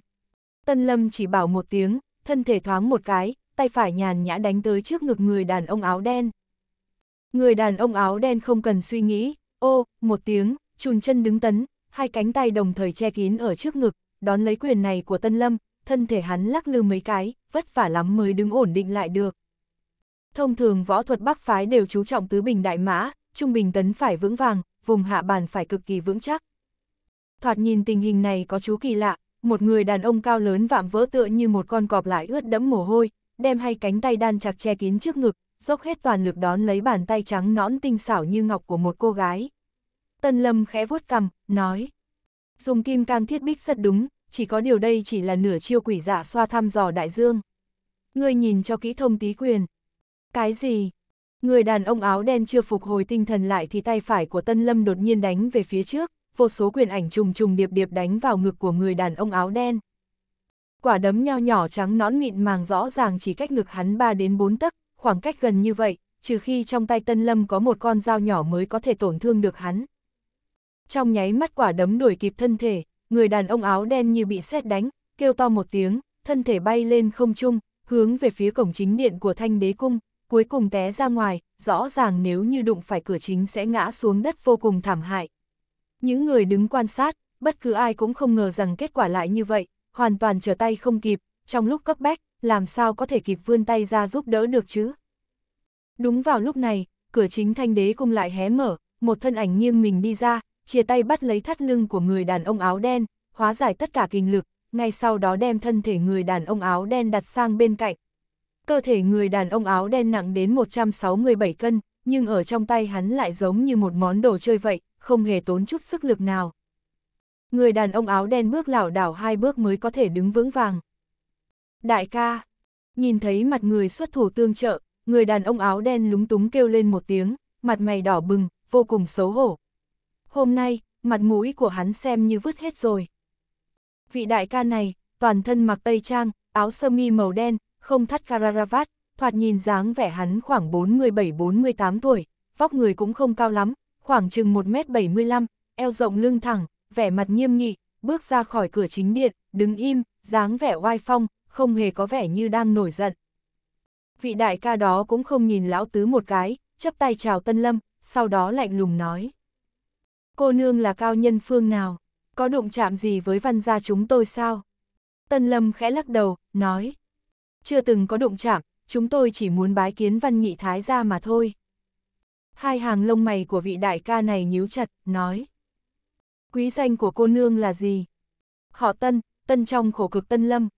Tân Lâm chỉ bảo một tiếng, thân thể thoáng một cái, tay phải nhàn nhã đánh tới trước ngực người đàn ông áo đen. Người đàn ông áo đen không cần suy nghĩ, ô, một tiếng, chùn chân đứng tấn, hai cánh tay đồng thời che kín ở trước ngực, đón lấy quyền này của Tân Lâm, thân thể hắn lắc lư mấy cái, vất vả lắm mới đứng ổn định lại được. Thông thường võ thuật bắc phái đều chú trọng tứ bình đại mã, trung bình tấn phải vững vàng, vùng hạ bàn phải cực kỳ vững chắc, thoạt nhìn tình hình này có chú kỳ lạ, một người đàn ông cao lớn vạm vỡ tựa như một con cọp lại ướt đẫm mồ hôi, đem hai cánh tay đan chặt che kín trước ngực, dốc hết toàn lực đón lấy bàn tay trắng nõn tinh xảo như ngọc của một cô gái. Tân Lâm khẽ vuốt cằm, nói. Dùng kim cang thiết bích rất đúng, chỉ có điều đây chỉ là nửa chiêu quỷ giả dạ xoa thăm dò đại dương. Ngươi nhìn cho kỹ thông tí quyền. Cái gì? Người đàn ông áo đen chưa phục hồi tinh thần lại thì tay phải của Tân Lâm đột nhiên đánh về phía trước, vô số quyền ảnh trùng trùng điệp điệp đánh vào ngực của người đàn ông áo đen. Quả đấm nho nhỏ trắng nõn mịn màng rõ ràng chỉ cách ngực hắn 3 đến 4 tấc, khoảng cách gần như vậy, trừ khi trong tay Tân Lâm có một con dao nhỏ mới có thể tổn thương được hắn. Trong nháy mắt quả đấm đuổi kịp thân thể, người đàn ông áo đen như bị sét đánh, kêu to một tiếng, thân thể bay lên không trung, hướng về phía cổng chính điện của Thanh Đế cung, cuối cùng té ra ngoài, rõ ràng nếu như đụng phải cửa chính sẽ ngã xuống đất vô cùng thảm hại. Những người đứng quan sát, bất cứ ai cũng không ngờ rằng kết quả lại như vậy, hoàn toàn trở tay không kịp, trong lúc cấp bách, làm sao có thể kịp vươn tay ra giúp đỡ được chứ. Đúng vào lúc này, cửa chính thanh đế cung lại hé mở, một thân ảnh nghiêng mình đi ra, chia tay bắt lấy thắt lưng của người đàn ông áo đen, hóa giải tất cả kinh lực, ngay sau đó đem thân thể người đàn ông áo đen đặt sang bên cạnh. Cơ thể người đàn ông áo đen nặng đến 167 cân, nhưng ở trong tay hắn lại giống như một món đồ chơi vậy, không hề tốn chút sức lực nào. Người đàn ông áo đen bước lảo đảo hai bước mới có thể đứng vững vàng. Đại ca, nhìn thấy mặt người xuất thủ tương trợ, người đàn ông áo đen lúng túng kêu lên một tiếng, mặt mày đỏ bừng, vô cùng xấu hổ. Hôm nay, mặt mũi của hắn xem như vứt hết rồi. Vị đại ca này, toàn thân mặc tây trang, áo sơ mi màu đen, không thắt caravat, thoạt nhìn dáng vẻ hắn khoảng 47-48 tuổi, vóc người cũng không cao lắm, khoảng chừng 1m75, eo rộng lưng thẳng, vẻ mặt nghiêm nghị, bước ra khỏi cửa chính điện, đứng im, dáng vẻ oai phong, không hề có vẻ như đang nổi giận. Vị đại ca đó cũng không nhìn lão tứ một cái, chấp tay chào Tân Lâm, sau đó lạnh lùng nói. Cô nương là cao nhân phương nào? Có đụng chạm gì với văn gia chúng tôi sao? Tân Lâm khẽ lắc đầu, nói. Chưa từng có đụng chạm, chúng tôi chỉ muốn bái kiến văn nhị thái gia mà thôi. Hai hàng lông mày của vị đại ca này nhíu chặt, nói. Quý danh của cô nương là gì? Họ tân, tân trong khổ cực tân lâm.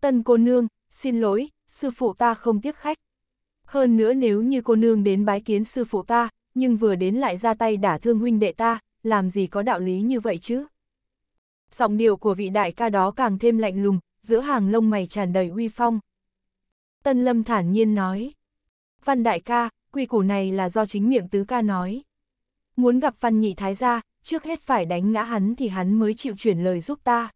Tân cô nương, xin lỗi, sư phụ ta không tiếp khách. Hơn nữa nếu như cô nương đến bái kiến sư phụ ta, nhưng vừa đến lại ra tay đả thương huynh đệ ta, làm gì có đạo lý như vậy chứ? Giọng điệu của vị đại ca đó càng thêm lạnh lùng, giữa hàng lông mày tràn đầy uy phong. Tân Lâm thản nhiên nói, Văn đại ca, quy củ này là do chính miệng tứ ca nói. Muốn gặp Phan Nhị Thái gia, trước hết phải đánh ngã hắn thì hắn mới chịu chuyển lời giúp ta.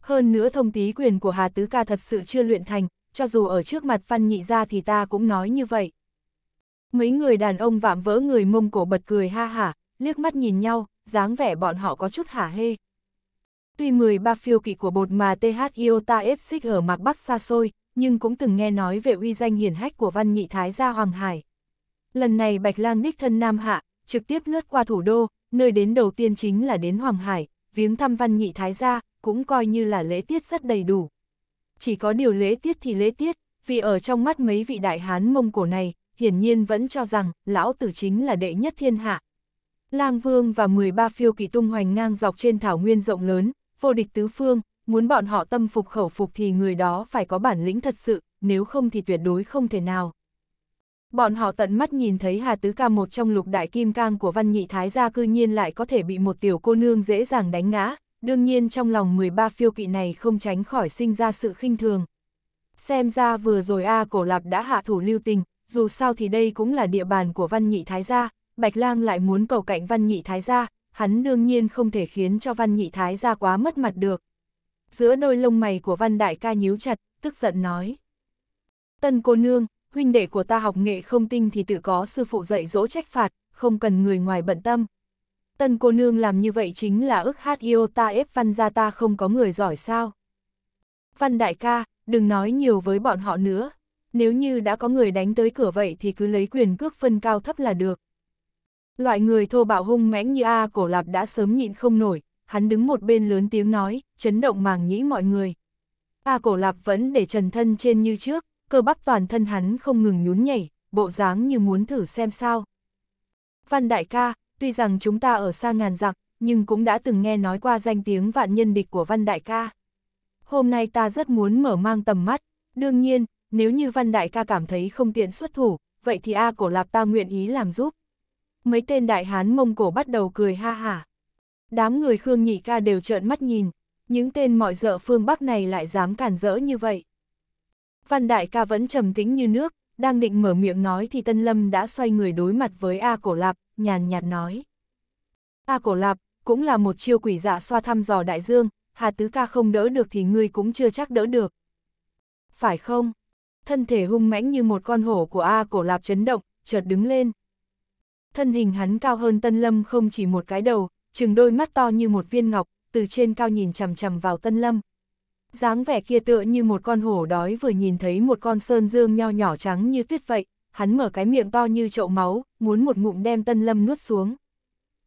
Hơn nữa thông tí quyền của Hà Tứ Ca thật sự chưa luyện thành, cho dù ở trước mặt Phan Nhị gia thì ta cũng nói như vậy. Mấy người đàn ông vạm vỡ người mông cổ bật cười ha hả, liếc mắt nhìn nhau, dáng vẻ bọn họ có chút hả hê. Tuy 13 phiêu kỵ của bột mà TH Iota F6 ở mạc Bắc xa xôi, nhưng cũng từng nghe nói về uy danh hiển hách của văn nhị thái gia Hoàng Hải. Lần này Bạch Lan đích thân Nam Hạ, trực tiếp lướt qua thủ đô, nơi đến đầu tiên chính là đến Hoàng Hải, viếng thăm văn nhị thái gia, cũng coi như là lễ tiết rất đầy đủ. Chỉ có điều lễ tiết thì lễ tiết, vì ở trong mắt mấy vị đại hán mông cổ này, hiển nhiên vẫn cho rằng lão tử chính là đệ nhất thiên hạ. Lang Vương và 13 phiêu kỳ tung hoành ngang dọc trên thảo nguyên rộng lớn, vô địch tứ phương, muốn bọn họ tâm phục khẩu phục thì người đó phải có bản lĩnh thật sự, nếu không thì tuyệt đối không thể nào. Bọn họ tận mắt nhìn thấy Hà Tứ Ca một trong lục đại kim cang của văn nhị thái gia cư nhiên lại có thể bị một tiểu cô nương dễ dàng đánh ngã, đương nhiên trong lòng 13 phiêu kỵ này không tránh khỏi sinh ra sự khinh thường. Xem ra vừa rồi A Cổ Lạp đã hạ thủ lưu tình, dù sao thì đây cũng là địa bàn của văn nhị thái gia, Bạch Lang lại muốn cầu cạnh văn nhị thái gia, hắn đương nhiên không thể khiến cho văn nhị thái gia quá mất mặt được. Giữa đôi lông mày của văn đại ca nhíu chặt, tức giận nói. Tân cô nương, huynh đệ của ta học nghệ không tinh thì tự có sư phụ dạy dỗ trách phạt, không cần người ngoài bận tâm. Tân cô nương làm như vậy chính là ức hát yêu ta ép văn ra ta không có người giỏi sao. Văn đại ca, đừng nói nhiều với bọn họ nữa. Nếu như đã có người đánh tới cửa vậy thì cứ lấy quyền cước phân cao thấp là được. Loại người thô bạo hung mãnh như A cổ lạp đã sớm nhịn không nổi, hắn đứng một bên lớn tiếng nói, chấn động màng nhĩ mọi người. A cổ lạp vẫn để trần thân trên như trước, cơ bắp toàn thân hắn không ngừng nhún nhảy, bộ dáng như muốn thử xem sao. Văn đại ca, tuy rằng chúng ta ở xa ngàn dặm, nhưng cũng đã từng nghe nói qua danh tiếng vạn nhân địch của Văn đại ca. Hôm nay ta rất muốn mở mang tầm mắt, đương nhiên, nếu như Văn đại ca cảm thấy không tiện xuất thủ, vậy thì A cổ lạp ta nguyện ý làm giúp. Mấy tên đại hán mông cổ bắt đầu cười ha hả. Đám người Khương Nhị ca đều trợn mắt nhìn, những tên mọi dợ phương Bắc này lại dám cản rỡ như vậy. Văn Đại ca vẫn trầm tính như nước, đang định mở miệng nói thì Tân Lâm đã xoay người đối mặt với A Cổ Lạp, nhàn nhạt nói. A Cổ Lạp, cũng là một chiêu quỷ dạ xoa thăm dò đại dương, Hà Tứ ca không đỡ được thì ngươi cũng chưa chắc đỡ được. Phải không? Thân thể hung mãnh như một con hổ của A Cổ Lạp chấn động, chợt đứng lên. Thân hình hắn cao hơn Tân Lâm không chỉ một cái đầu, chừng đôi mắt to như một viên ngọc, từ trên cao nhìn chằm chằm vào Tân Lâm dáng vẻ kia tựa như một con hổ đói vừa nhìn thấy một con sơn dương nho nhỏ trắng như tuyết vậy, hắn mở cái miệng to như chậu máu, muốn một ngụm đem Tân Lâm nuốt xuống.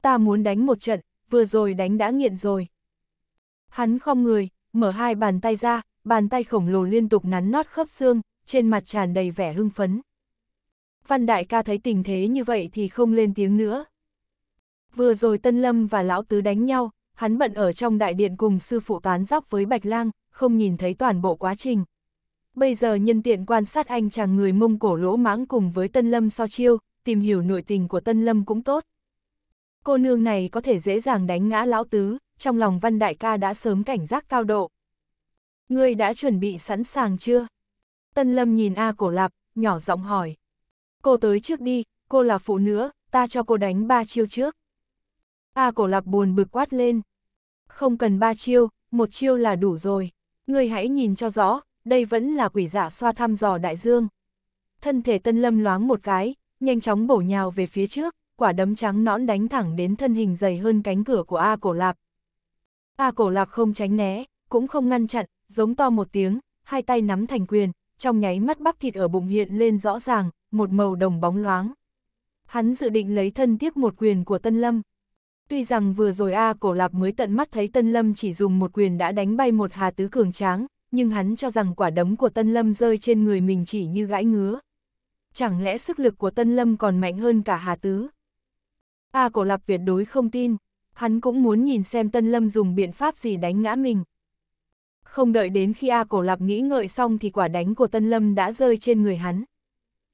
Ta muốn đánh một trận, vừa rồi đánh đã nghiện rồi. Hắn khom người, mở hai bàn tay ra, bàn tay khổng lồ liên tục nắn nót khớp xương, trên mặt tràn đầy vẻ hưng phấn. Văn đại ca thấy tình thế như vậy thì không lên tiếng nữa. Vừa rồi Tân Lâm và Lão Tứ đánh nhau, hắn bận ở trong đại điện cùng sư phụ tán dóc với Bạch Lang, không nhìn thấy toàn bộ quá trình. Bây giờ nhân tiện quan sát anh chàng người mông cổ lỗ mãng cùng với Tân Lâm so chiêu, tìm hiểu nội tình của Tân Lâm cũng tốt. Cô nương này có thể dễ dàng đánh ngã lão tứ, trong lòng văn đại ca đã sớm cảnh giác cao độ. Ngươi đã chuẩn bị sẵn sàng chưa? Tân Lâm nhìn A Cổ Lạp, nhỏ giọng hỏi. Cô tới trước đi, cô là phụ nữ, ta cho cô đánh ba chiêu trước. A Cổ Lạp buồn bực quát lên. Không cần ba chiêu, một chiêu là đủ rồi. Người hãy nhìn cho rõ, đây vẫn là quỷ giả dạ xoa thăm dò đại dương. Thân thể tân lâm loáng một cái, nhanh chóng bổ nhào về phía trước, quả đấm trắng nõn đánh thẳng đến thân hình dày hơn cánh cửa của A Cổ Lạp. A Cổ Lạp không tránh né, cũng không ngăn chặn, giống to một tiếng, hai tay nắm thành quyền, trong nháy mắt bắp thịt ở bụng hiện lên rõ ràng, một màu đồng bóng loáng. Hắn dự định lấy thân tiếp một quyền của Tân Lâm. Tuy rằng vừa rồi A Cổ Lạp mới tận mắt thấy Tân Lâm chỉ dùng một quyền đã đánh bay một hà tứ cường tráng, nhưng hắn cho rằng quả đấm của Tân Lâm rơi trên người mình chỉ như gãi ngứa. Chẳng lẽ sức lực của Tân Lâm còn mạnh hơn cả hà tứ? A Cổ Lạp tuyệt đối không tin, hắn cũng muốn nhìn xem Tân Lâm dùng biện pháp gì đánh ngã mình. Không đợi đến khi A Cổ Lạp nghĩ ngợi xong thì quả đánh của Tân Lâm đã rơi trên người hắn.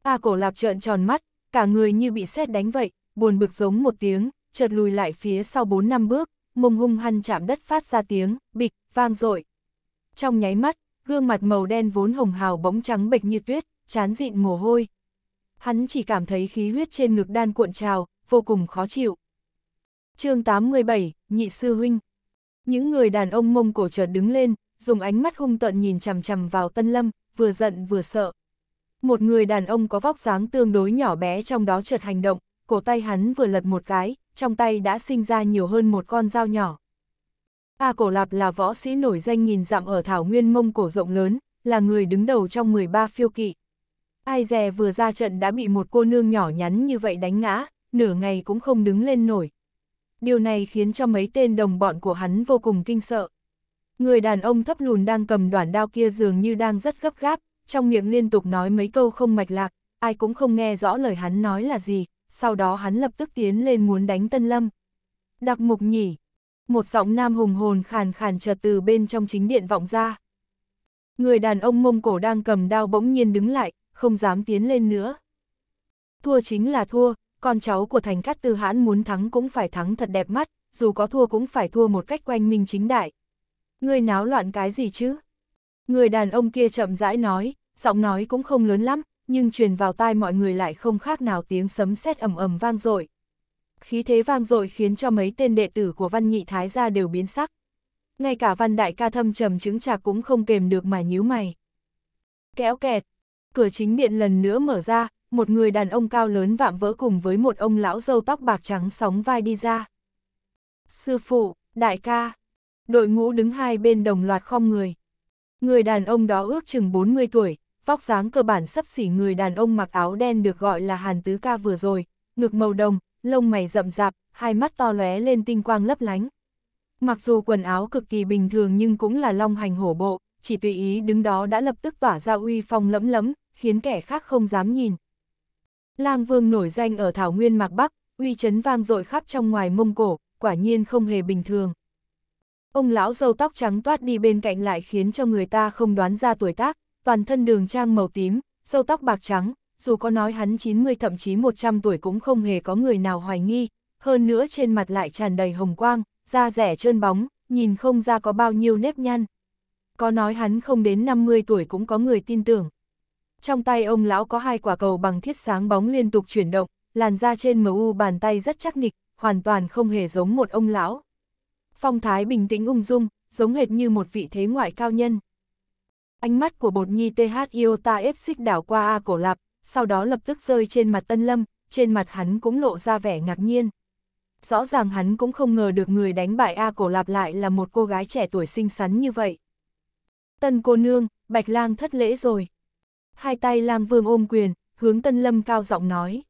A Cổ Lạp trợn tròn mắt, cả người như bị sét đánh vậy, buồn bực giống một tiếng, chợt lùi lại phía sau 4 năm bước, mông hung hăng chạm đất phát ra tiếng, bịch, vang dội Trong nháy mắt, gương mặt màu đen vốn hồng hào bóng trắng bệch như tuyết, chán dịn mồ hôi. Hắn chỉ cảm thấy khí huyết trên ngực đan cuộn trào, vô cùng khó chịu. chương 87, Nhị Sư Huynh Những người đàn ông mông cổ chợt đứng lên, dùng ánh mắt hung tợn nhìn chằm chằm vào Tân Lâm, vừa giận vừa sợ. Một người đàn ông có vóc dáng tương đối nhỏ bé trong đó chợt hành động, cổ tay hắn vừa lật một cái, trong tay đã sinh ra nhiều hơn một con dao nhỏ. A Cổ Lạp là võ sĩ nổi danh nghìn dặm ở Thảo Nguyên Mông Cổ rộng lớn, là người đứng đầu trong 13 phiêu kỵ. Ai dè vừa ra trận đã bị một cô nương nhỏ nhắn như vậy đánh ngã, nửa ngày cũng không đứng lên nổi. Điều này khiến cho mấy tên đồng bọn của hắn vô cùng kinh sợ. Người đàn ông thấp lùn đang cầm đoạn đao kia dường như đang rất gấp gáp, trong miệng liên tục nói mấy câu không mạch lạc, ai cũng không nghe rõ lời hắn nói là gì sau đó hắn lập tức tiến lên muốn đánh Tân Lâm. Đặc mục nhỉ. Một giọng nam hùng hồn khàn khàn chợt từ bên trong chính điện vọng ra. Người đàn ông mông cổ đang cầm đao bỗng nhiên đứng lại, không dám tiến lên nữa. Thua chính là thua, con cháu của thành cát tư hãn muốn thắng cũng phải thắng thật đẹp mắt, dù có thua cũng phải thua một cách quanh minh chính đại. Người náo loạn cái gì chứ? Người đàn ông kia chậm rãi nói, giọng nói cũng không lớn lắm, nhưng truyền vào tai mọi người lại không khác nào tiếng sấm sét ầm ầm vang dội. Khí thế vang dội khiến cho mấy tên đệ tử của Văn Nhị Thái gia đều biến sắc. Ngay cả Văn Đại ca thâm trầm chứng trà cũng không kềm được mà nhíu mày. Kéo kẹt, cửa chính điện lần nữa mở ra, một người đàn ông cao lớn vạm vỡ cùng với một ông lão râu tóc bạc trắng sóng vai đi ra. Sư phụ, đại ca, đội ngũ đứng hai bên đồng loạt khom người. Người đàn ông đó ước chừng 40 tuổi, vóc dáng cơ bản sấp xỉ người đàn ông mặc áo đen được gọi là Hàn Tứ Ca vừa rồi, ngực màu đồng, lông mày rậm rạp, hai mắt to lóe lên tinh quang lấp lánh. Mặc dù quần áo cực kỳ bình thường nhưng cũng là long hành hổ bộ, chỉ tùy ý đứng đó đã lập tức tỏa ra uy phong lẫm lẫm, khiến kẻ khác không dám nhìn. Lang Vương nổi danh ở Thảo Nguyên Mạc Bắc, uy chấn vang dội khắp trong ngoài Mông Cổ, quả nhiên không hề bình thường. Ông lão râu tóc trắng toát đi bên cạnh lại khiến cho người ta không đoán ra tuổi tác, toàn thân đường trang màu tím, sâu tóc bạc trắng, dù có nói hắn 90 thậm chí 100 tuổi cũng không hề có người nào hoài nghi, hơn nữa trên mặt lại tràn đầy hồng quang, da rẻ trơn bóng, nhìn không ra có bao nhiêu nếp nhăn. Có nói hắn không đến 50 tuổi cũng có người tin tưởng. Trong tay ông lão có hai quả cầu bằng thiết sáng bóng liên tục chuyển động, làn da trên mu bàn tay rất chắc nịch, hoàn toàn không hề giống một ông lão. Phong thái bình tĩnh ung dung, giống hệt như một vị thế ngoại cao nhân. Ánh mắt của bột nhi THIOTA ép xích đảo qua A cổ lạp, sau đó lập tức rơi trên mặt Tân Lâm, trên mặt hắn cũng lộ ra vẻ ngạc nhiên. Rõ ràng hắn cũng không ngờ được người đánh bại A cổ lạp lại là một cô gái trẻ tuổi xinh xắn như vậy. Tân cô nương, Bạch lang thất lễ rồi. Hai tay lang vương ôm quyền, hướng Tân Lâm cao giọng nói.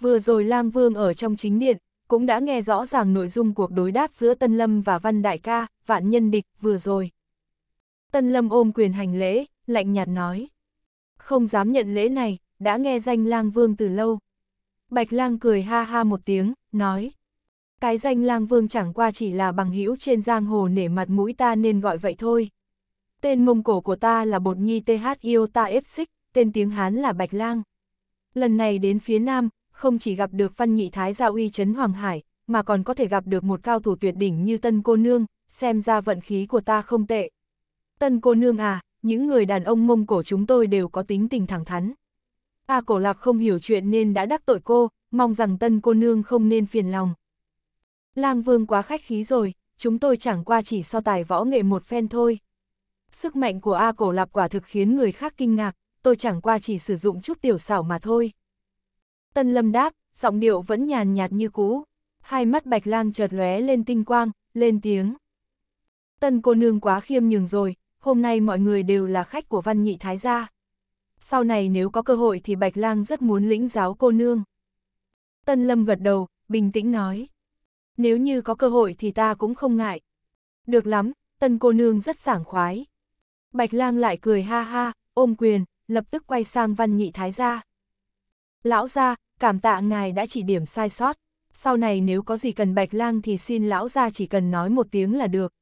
Vừa rồi lang vương ở trong chính điện, cũng đã nghe rõ ràng nội dung cuộc đối đáp giữa Tân Lâm và Văn Đại ca, vạn nhân địch vừa rồi. Tân Lâm ôm quyền hành lễ, lạnh nhạt nói. Không dám nhận lễ này, đã nghe danh lang vương từ lâu. Bạch lang cười ha ha một tiếng, nói. Cái danh lang vương chẳng qua chỉ là bằng hữu trên giang hồ nể mặt mũi ta nên gọi vậy thôi. Tên mông cổ của ta là bột nhi TH yêu ta ép xích, tên tiếng Hán là Bạch lang. Lần này đến phía Nam, không chỉ gặp được văn nhị thái gia uy trấn Hoàng Hải, mà còn có thể gặp được một cao thủ tuyệt đỉnh như tân cô nương, xem ra vận khí của ta không tệ. Tân cô nương à, những người đàn ông mông cổ chúng tôi đều có tính tình thẳng thắn. A cổ lạp không hiểu chuyện nên đã đắc tội cô, mong rằng tân cô nương không nên phiền lòng. Lang vương quá khách khí rồi, chúng tôi chẳng qua chỉ so tài võ nghệ một phen thôi. Sức mạnh của A cổ lạp quả thực khiến người khác kinh ngạc, tôi chẳng qua chỉ sử dụng chút tiểu xảo mà thôi. Tân lâm đáp, giọng điệu vẫn nhàn nhạt như cũ. Hai mắt bạch lang chợt lóe lên tinh quang, lên tiếng. Tân cô nương quá khiêm nhường rồi, hôm nay mọi người đều là khách của văn nhị thái gia. Sau này nếu có cơ hội thì Bạch Lang rất muốn lĩnh giáo cô nương. Tân Lâm gật đầu, bình tĩnh nói. Nếu như có cơ hội thì ta cũng không ngại. Được lắm, tân cô nương rất sảng khoái. Bạch Lang lại cười ha ha, ôm quyền, lập tức quay sang văn nhị thái gia. Lão gia, cảm tạ ngài đã chỉ điểm sai sót. Sau này nếu có gì cần Bạch Lang thì xin lão gia chỉ cần nói một tiếng là được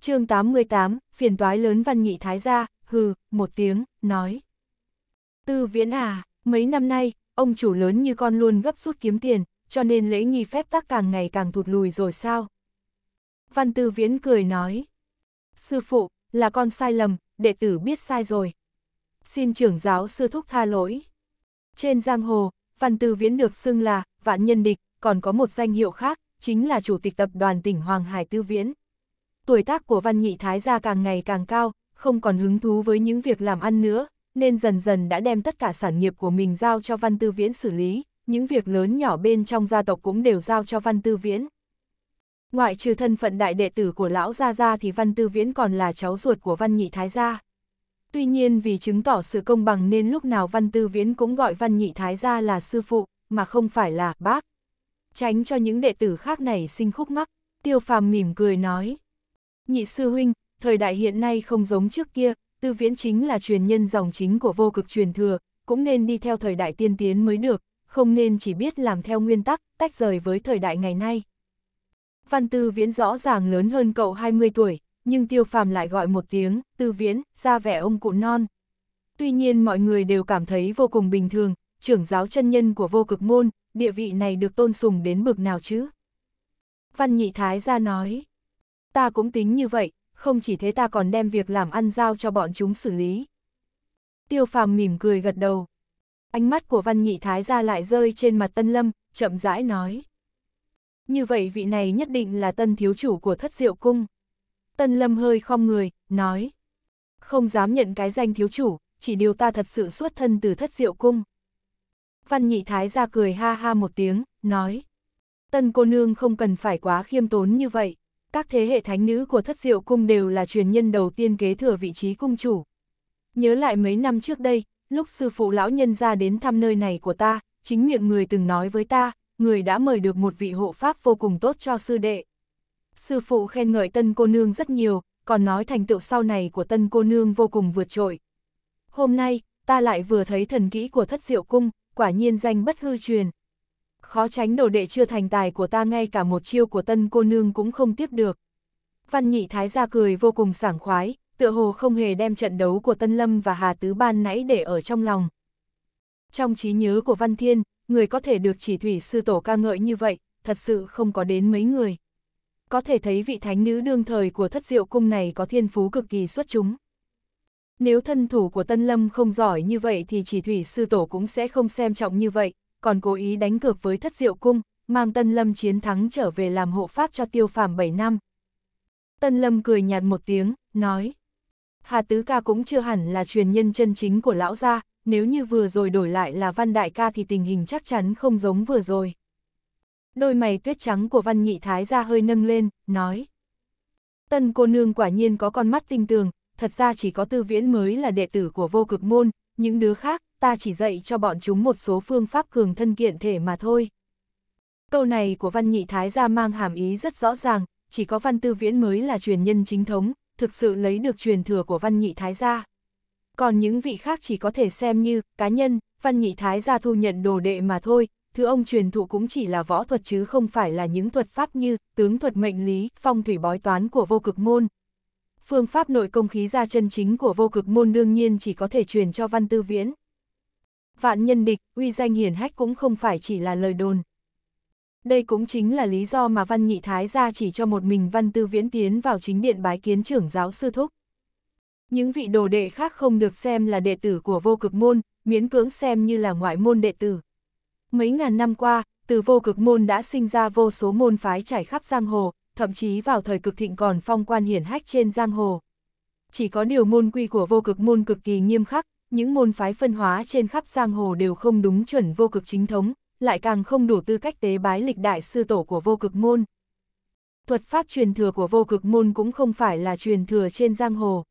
chương 88, phiền toái lớn văn nhị thái gia, hừ, một tiếng, nói. Tư viễn à, mấy năm nay, ông chủ lớn như con luôn gấp rút kiếm tiền, cho nên lễ nghi phép tắc càng ngày càng thụt lùi rồi sao? Văn tư viễn cười nói. Sư phụ, là con sai lầm, đệ tử biết sai rồi. Xin trưởng giáo sư thúc tha lỗi. Trên giang hồ, văn tư viễn được xưng là vạn nhân địch, còn có một danh hiệu khác, chính là chủ tịch tập đoàn tỉnh Hoàng Hải Tư Viễn tuổi tác của văn nhị thái gia càng ngày càng cao, không còn hứng thú với những việc làm ăn nữa, nên dần dần đã đem tất cả sản nghiệp của mình giao cho văn tư viễn xử lý, những việc lớn nhỏ bên trong gia tộc cũng đều giao cho văn tư viễn. Ngoại trừ thân phận đại đệ tử của lão gia gia thì văn tư viễn còn là cháu ruột của văn nhị thái gia. Tuy nhiên vì chứng tỏ sự công bằng nên lúc nào văn tư viễn cũng gọi văn nhị thái gia là sư phụ, mà không phải là bác. Tránh cho những đệ tử khác này sinh khúc mắc, tiêu phàm mỉm cười nói. Nhị sư huynh, thời đại hiện nay không giống trước kia, tư viễn chính là truyền nhân dòng chính của vô cực truyền thừa, cũng nên đi theo thời đại tiên tiến mới được, không nên chỉ biết làm theo nguyên tắc, tách rời với thời đại ngày nay. Văn tư viễn rõ ràng lớn hơn cậu 20 tuổi, nhưng tiêu phàm lại gọi một tiếng, tư viễn, ra vẻ ông cụ non. Tuy nhiên mọi người đều cảm thấy vô cùng bình thường, trưởng giáo chân nhân của vô cực môn, địa vị này được tôn sùng đến bực nào chứ? Văn nhị thái ra nói, ta cũng tính như vậy, không chỉ thế ta còn đem việc làm ăn giao cho bọn chúng xử lý. Tiêu phàm mỉm cười gật đầu. Ánh mắt của văn nhị thái ra lại rơi trên mặt tân lâm, chậm rãi nói. Như vậy vị này nhất định là tân thiếu chủ của thất diệu cung. Tân lâm hơi khom người, nói. Không dám nhận cái danh thiếu chủ, chỉ điều ta thật sự xuất thân từ thất diệu cung. Văn nhị thái ra cười ha ha một tiếng, nói. Tân cô nương không cần phải quá khiêm tốn như vậy các thế hệ thánh nữ của thất diệu cung đều là truyền nhân đầu tiên kế thừa vị trí cung chủ. Nhớ lại mấy năm trước đây, lúc sư phụ lão nhân ra đến thăm nơi này của ta, chính miệng người từng nói với ta, người đã mời được một vị hộ pháp vô cùng tốt cho sư đệ. Sư phụ khen ngợi tân cô nương rất nhiều, còn nói thành tựu sau này của tân cô nương vô cùng vượt trội. Hôm nay, ta lại vừa thấy thần kỹ của thất diệu cung, quả nhiên danh bất hư truyền, khó tránh đồ đệ chưa thành tài của ta ngay cả một chiêu của tân cô nương cũng không tiếp được. Văn nhị thái gia cười vô cùng sảng khoái, tựa hồ không hề đem trận đấu của Tân Lâm và Hà Tứ Ban nãy để ở trong lòng. Trong trí nhớ của Văn Thiên, người có thể được chỉ thủy sư tổ ca ngợi như vậy, thật sự không có đến mấy người. Có thể thấy vị thánh nữ đương thời của thất diệu cung này có thiên phú cực kỳ xuất chúng. Nếu thân thủ của Tân Lâm không giỏi như vậy thì chỉ thủy sư tổ cũng sẽ không xem trọng như vậy, còn cố ý đánh cược với thất diệu cung, mang Tân Lâm chiến thắng trở về làm hộ pháp cho tiêu phàm 7 năm. Tân Lâm cười nhạt một tiếng, nói. Hà Tứ Ca cũng chưa hẳn là truyền nhân chân chính của lão gia, nếu như vừa rồi đổi lại là Văn Đại Ca thì tình hình chắc chắn không giống vừa rồi. Đôi mày tuyết trắng của Văn Nhị Thái ra hơi nâng lên, nói. Tân cô nương quả nhiên có con mắt tinh tường, thật ra chỉ có tư viễn mới là đệ tử của vô cực môn, những đứa khác, ta chỉ dạy cho bọn chúng một số phương pháp cường thân kiện thể mà thôi. Câu này của văn nhị thái gia mang hàm ý rất rõ ràng, chỉ có văn tư viễn mới là truyền nhân chính thống, thực sự lấy được truyền thừa của văn nhị thái gia. Còn những vị khác chỉ có thể xem như, cá nhân, văn nhị thái gia thu nhận đồ đệ mà thôi, thứ ông truyền thụ cũng chỉ là võ thuật chứ không phải là những thuật pháp như tướng thuật mệnh lý, phong thủy bói toán của vô cực môn, phương pháp nội công khí ra chân chính của vô cực môn đương nhiên chỉ có thể truyền cho văn tư viễn. Vạn nhân địch, uy danh hiển hách cũng không phải chỉ là lời đồn. Đây cũng chính là lý do mà văn nhị thái gia chỉ cho một mình văn tư viễn tiến vào chính điện bái kiến trưởng giáo sư thúc. Những vị đồ đệ khác không được xem là đệ tử của vô cực môn, miễn cưỡng xem như là ngoại môn đệ tử. Mấy ngàn năm qua, từ vô cực môn đã sinh ra vô số môn phái trải khắp giang hồ, thậm chí vào thời cực thịnh còn phong quan hiển hách trên giang hồ. Chỉ có điều môn quy của vô cực môn cực kỳ nghiêm khắc, những môn phái phân hóa trên khắp giang hồ đều không đúng chuẩn vô cực chính thống, lại càng không đủ tư cách tế bái lịch đại sư tổ của vô cực môn. Thuật pháp truyền thừa của vô cực môn cũng không phải là truyền thừa trên giang hồ.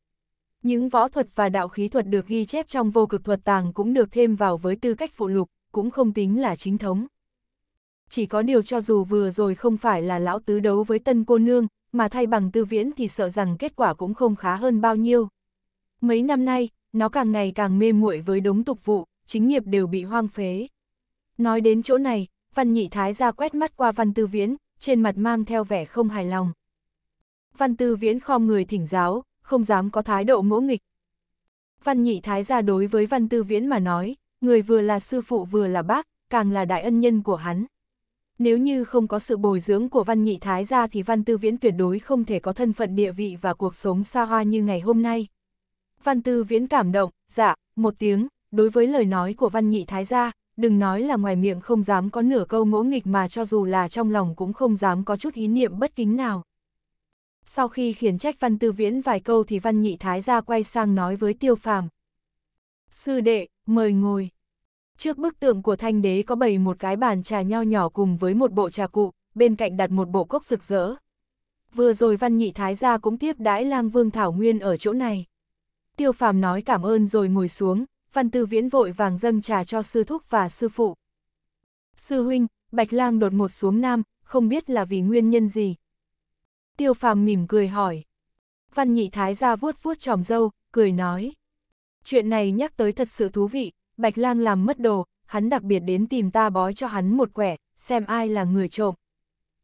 Những võ thuật và đạo khí thuật được ghi chép trong vô cực thuật tàng cũng được thêm vào với tư cách phụ lục, cũng không tính là chính thống chỉ có điều cho dù vừa rồi không phải là lão tứ đấu với tân cô nương, mà thay bằng tư viễn thì sợ rằng kết quả cũng không khá hơn bao nhiêu. Mấy năm nay, nó càng ngày càng mê muội với đống tục vụ, chính nghiệp đều bị hoang phế. Nói đến chỗ này, văn nhị thái ra quét mắt qua văn tư viễn, trên mặt mang theo vẻ không hài lòng. Văn tư viễn khom người thỉnh giáo, không dám có thái độ ngỗ nghịch. Văn nhị thái ra đối với văn tư viễn mà nói, người vừa là sư phụ vừa là bác, càng là đại ân nhân của hắn nếu như không có sự bồi dưỡng của văn nhị thái gia thì văn tư viễn tuyệt đối không thể có thân phận địa vị và cuộc sống xa hoa như ngày hôm nay. Văn tư viễn cảm động, dạ, một tiếng, đối với lời nói của văn nhị thái gia, đừng nói là ngoài miệng không dám có nửa câu ngỗ nghịch mà cho dù là trong lòng cũng không dám có chút ý niệm bất kính nào. Sau khi khiển trách văn tư viễn vài câu thì văn nhị thái gia quay sang nói với tiêu phàm. Sư đệ, mời ngồi. Trước bức tượng của thanh đế có bày một cái bàn trà nho nhỏ cùng với một bộ trà cụ, bên cạnh đặt một bộ cốc rực rỡ. Vừa rồi văn nhị thái gia cũng tiếp đãi lang vương Thảo Nguyên ở chỗ này. Tiêu phàm nói cảm ơn rồi ngồi xuống, văn tư viễn vội vàng dâng trà cho sư thúc và sư phụ. Sư huynh, bạch lang đột ngột xuống nam, không biết là vì nguyên nhân gì. Tiêu phàm mỉm cười hỏi. Văn nhị thái gia vuốt vuốt tròm dâu, cười nói. Chuyện này nhắc tới thật sự thú vị, Bạch lang làm mất đồ, hắn đặc biệt đến tìm ta bói cho hắn một quẻ, xem ai là người trộm.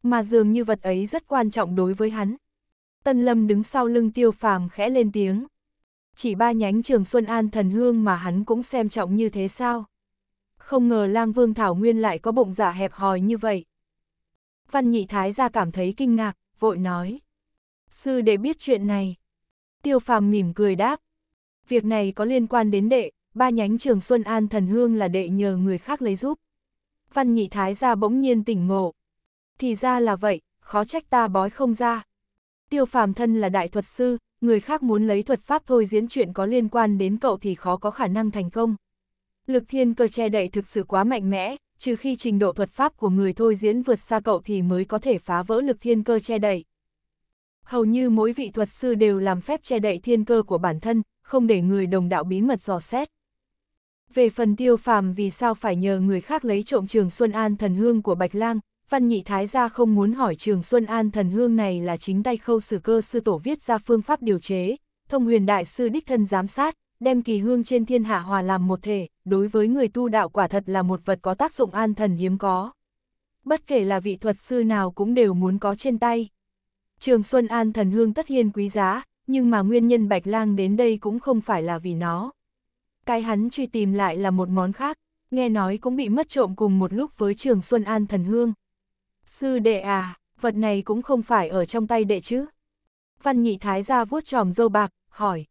Mà dường như vật ấy rất quan trọng đối với hắn. Tân Lâm đứng sau lưng tiêu phàm khẽ lên tiếng. Chỉ ba nhánh trường Xuân An thần hương mà hắn cũng xem trọng như thế sao? Không ngờ lang vương Thảo Nguyên lại có bụng giả dạ hẹp hòi như vậy. Văn nhị thái ra cảm thấy kinh ngạc, vội nói. Sư đệ biết chuyện này. Tiêu phàm mỉm cười đáp. Việc này có liên quan đến đệ, ba nhánh trường Xuân An thần hương là đệ nhờ người khác lấy giúp. Văn nhị thái gia bỗng nhiên tỉnh ngộ. Thì ra là vậy, khó trách ta bói không ra. Tiêu phàm thân là đại thuật sư, người khác muốn lấy thuật pháp thôi diễn chuyện có liên quan đến cậu thì khó có khả năng thành công. Lực thiên cơ che đậy thực sự quá mạnh mẽ, trừ khi trình độ thuật pháp của người thôi diễn vượt xa cậu thì mới có thể phá vỡ lực thiên cơ che đậy. Hầu như mỗi vị thuật sư đều làm phép che đậy thiên cơ của bản thân, không để người đồng đạo bí mật dò xét. Về phần tiêu phàm vì sao phải nhờ người khác lấy trộm trường Xuân An thần hương của Bạch Lang, Văn Nhị Thái gia không muốn hỏi trường Xuân An thần hương này là chính tay khâu sử cơ sư tổ viết ra phương pháp điều chế, thông huyền đại sư đích thân giám sát, đem kỳ hương trên thiên hạ hòa làm một thể, đối với người tu đạo quả thật là một vật có tác dụng an thần hiếm có. Bất kể là vị thuật sư nào cũng đều muốn có trên tay. Trường Xuân An thần hương tất hiên quý giá, nhưng mà nguyên nhân Bạch Lang đến đây cũng không phải là vì nó cái hắn truy tìm lại là một món khác, nghe nói cũng bị mất trộm cùng một lúc với trường Xuân An Thần Hương. Sư đệ à, vật này cũng không phải ở trong tay đệ chứ. Văn nhị thái ra vuốt tròm dâu bạc, hỏi.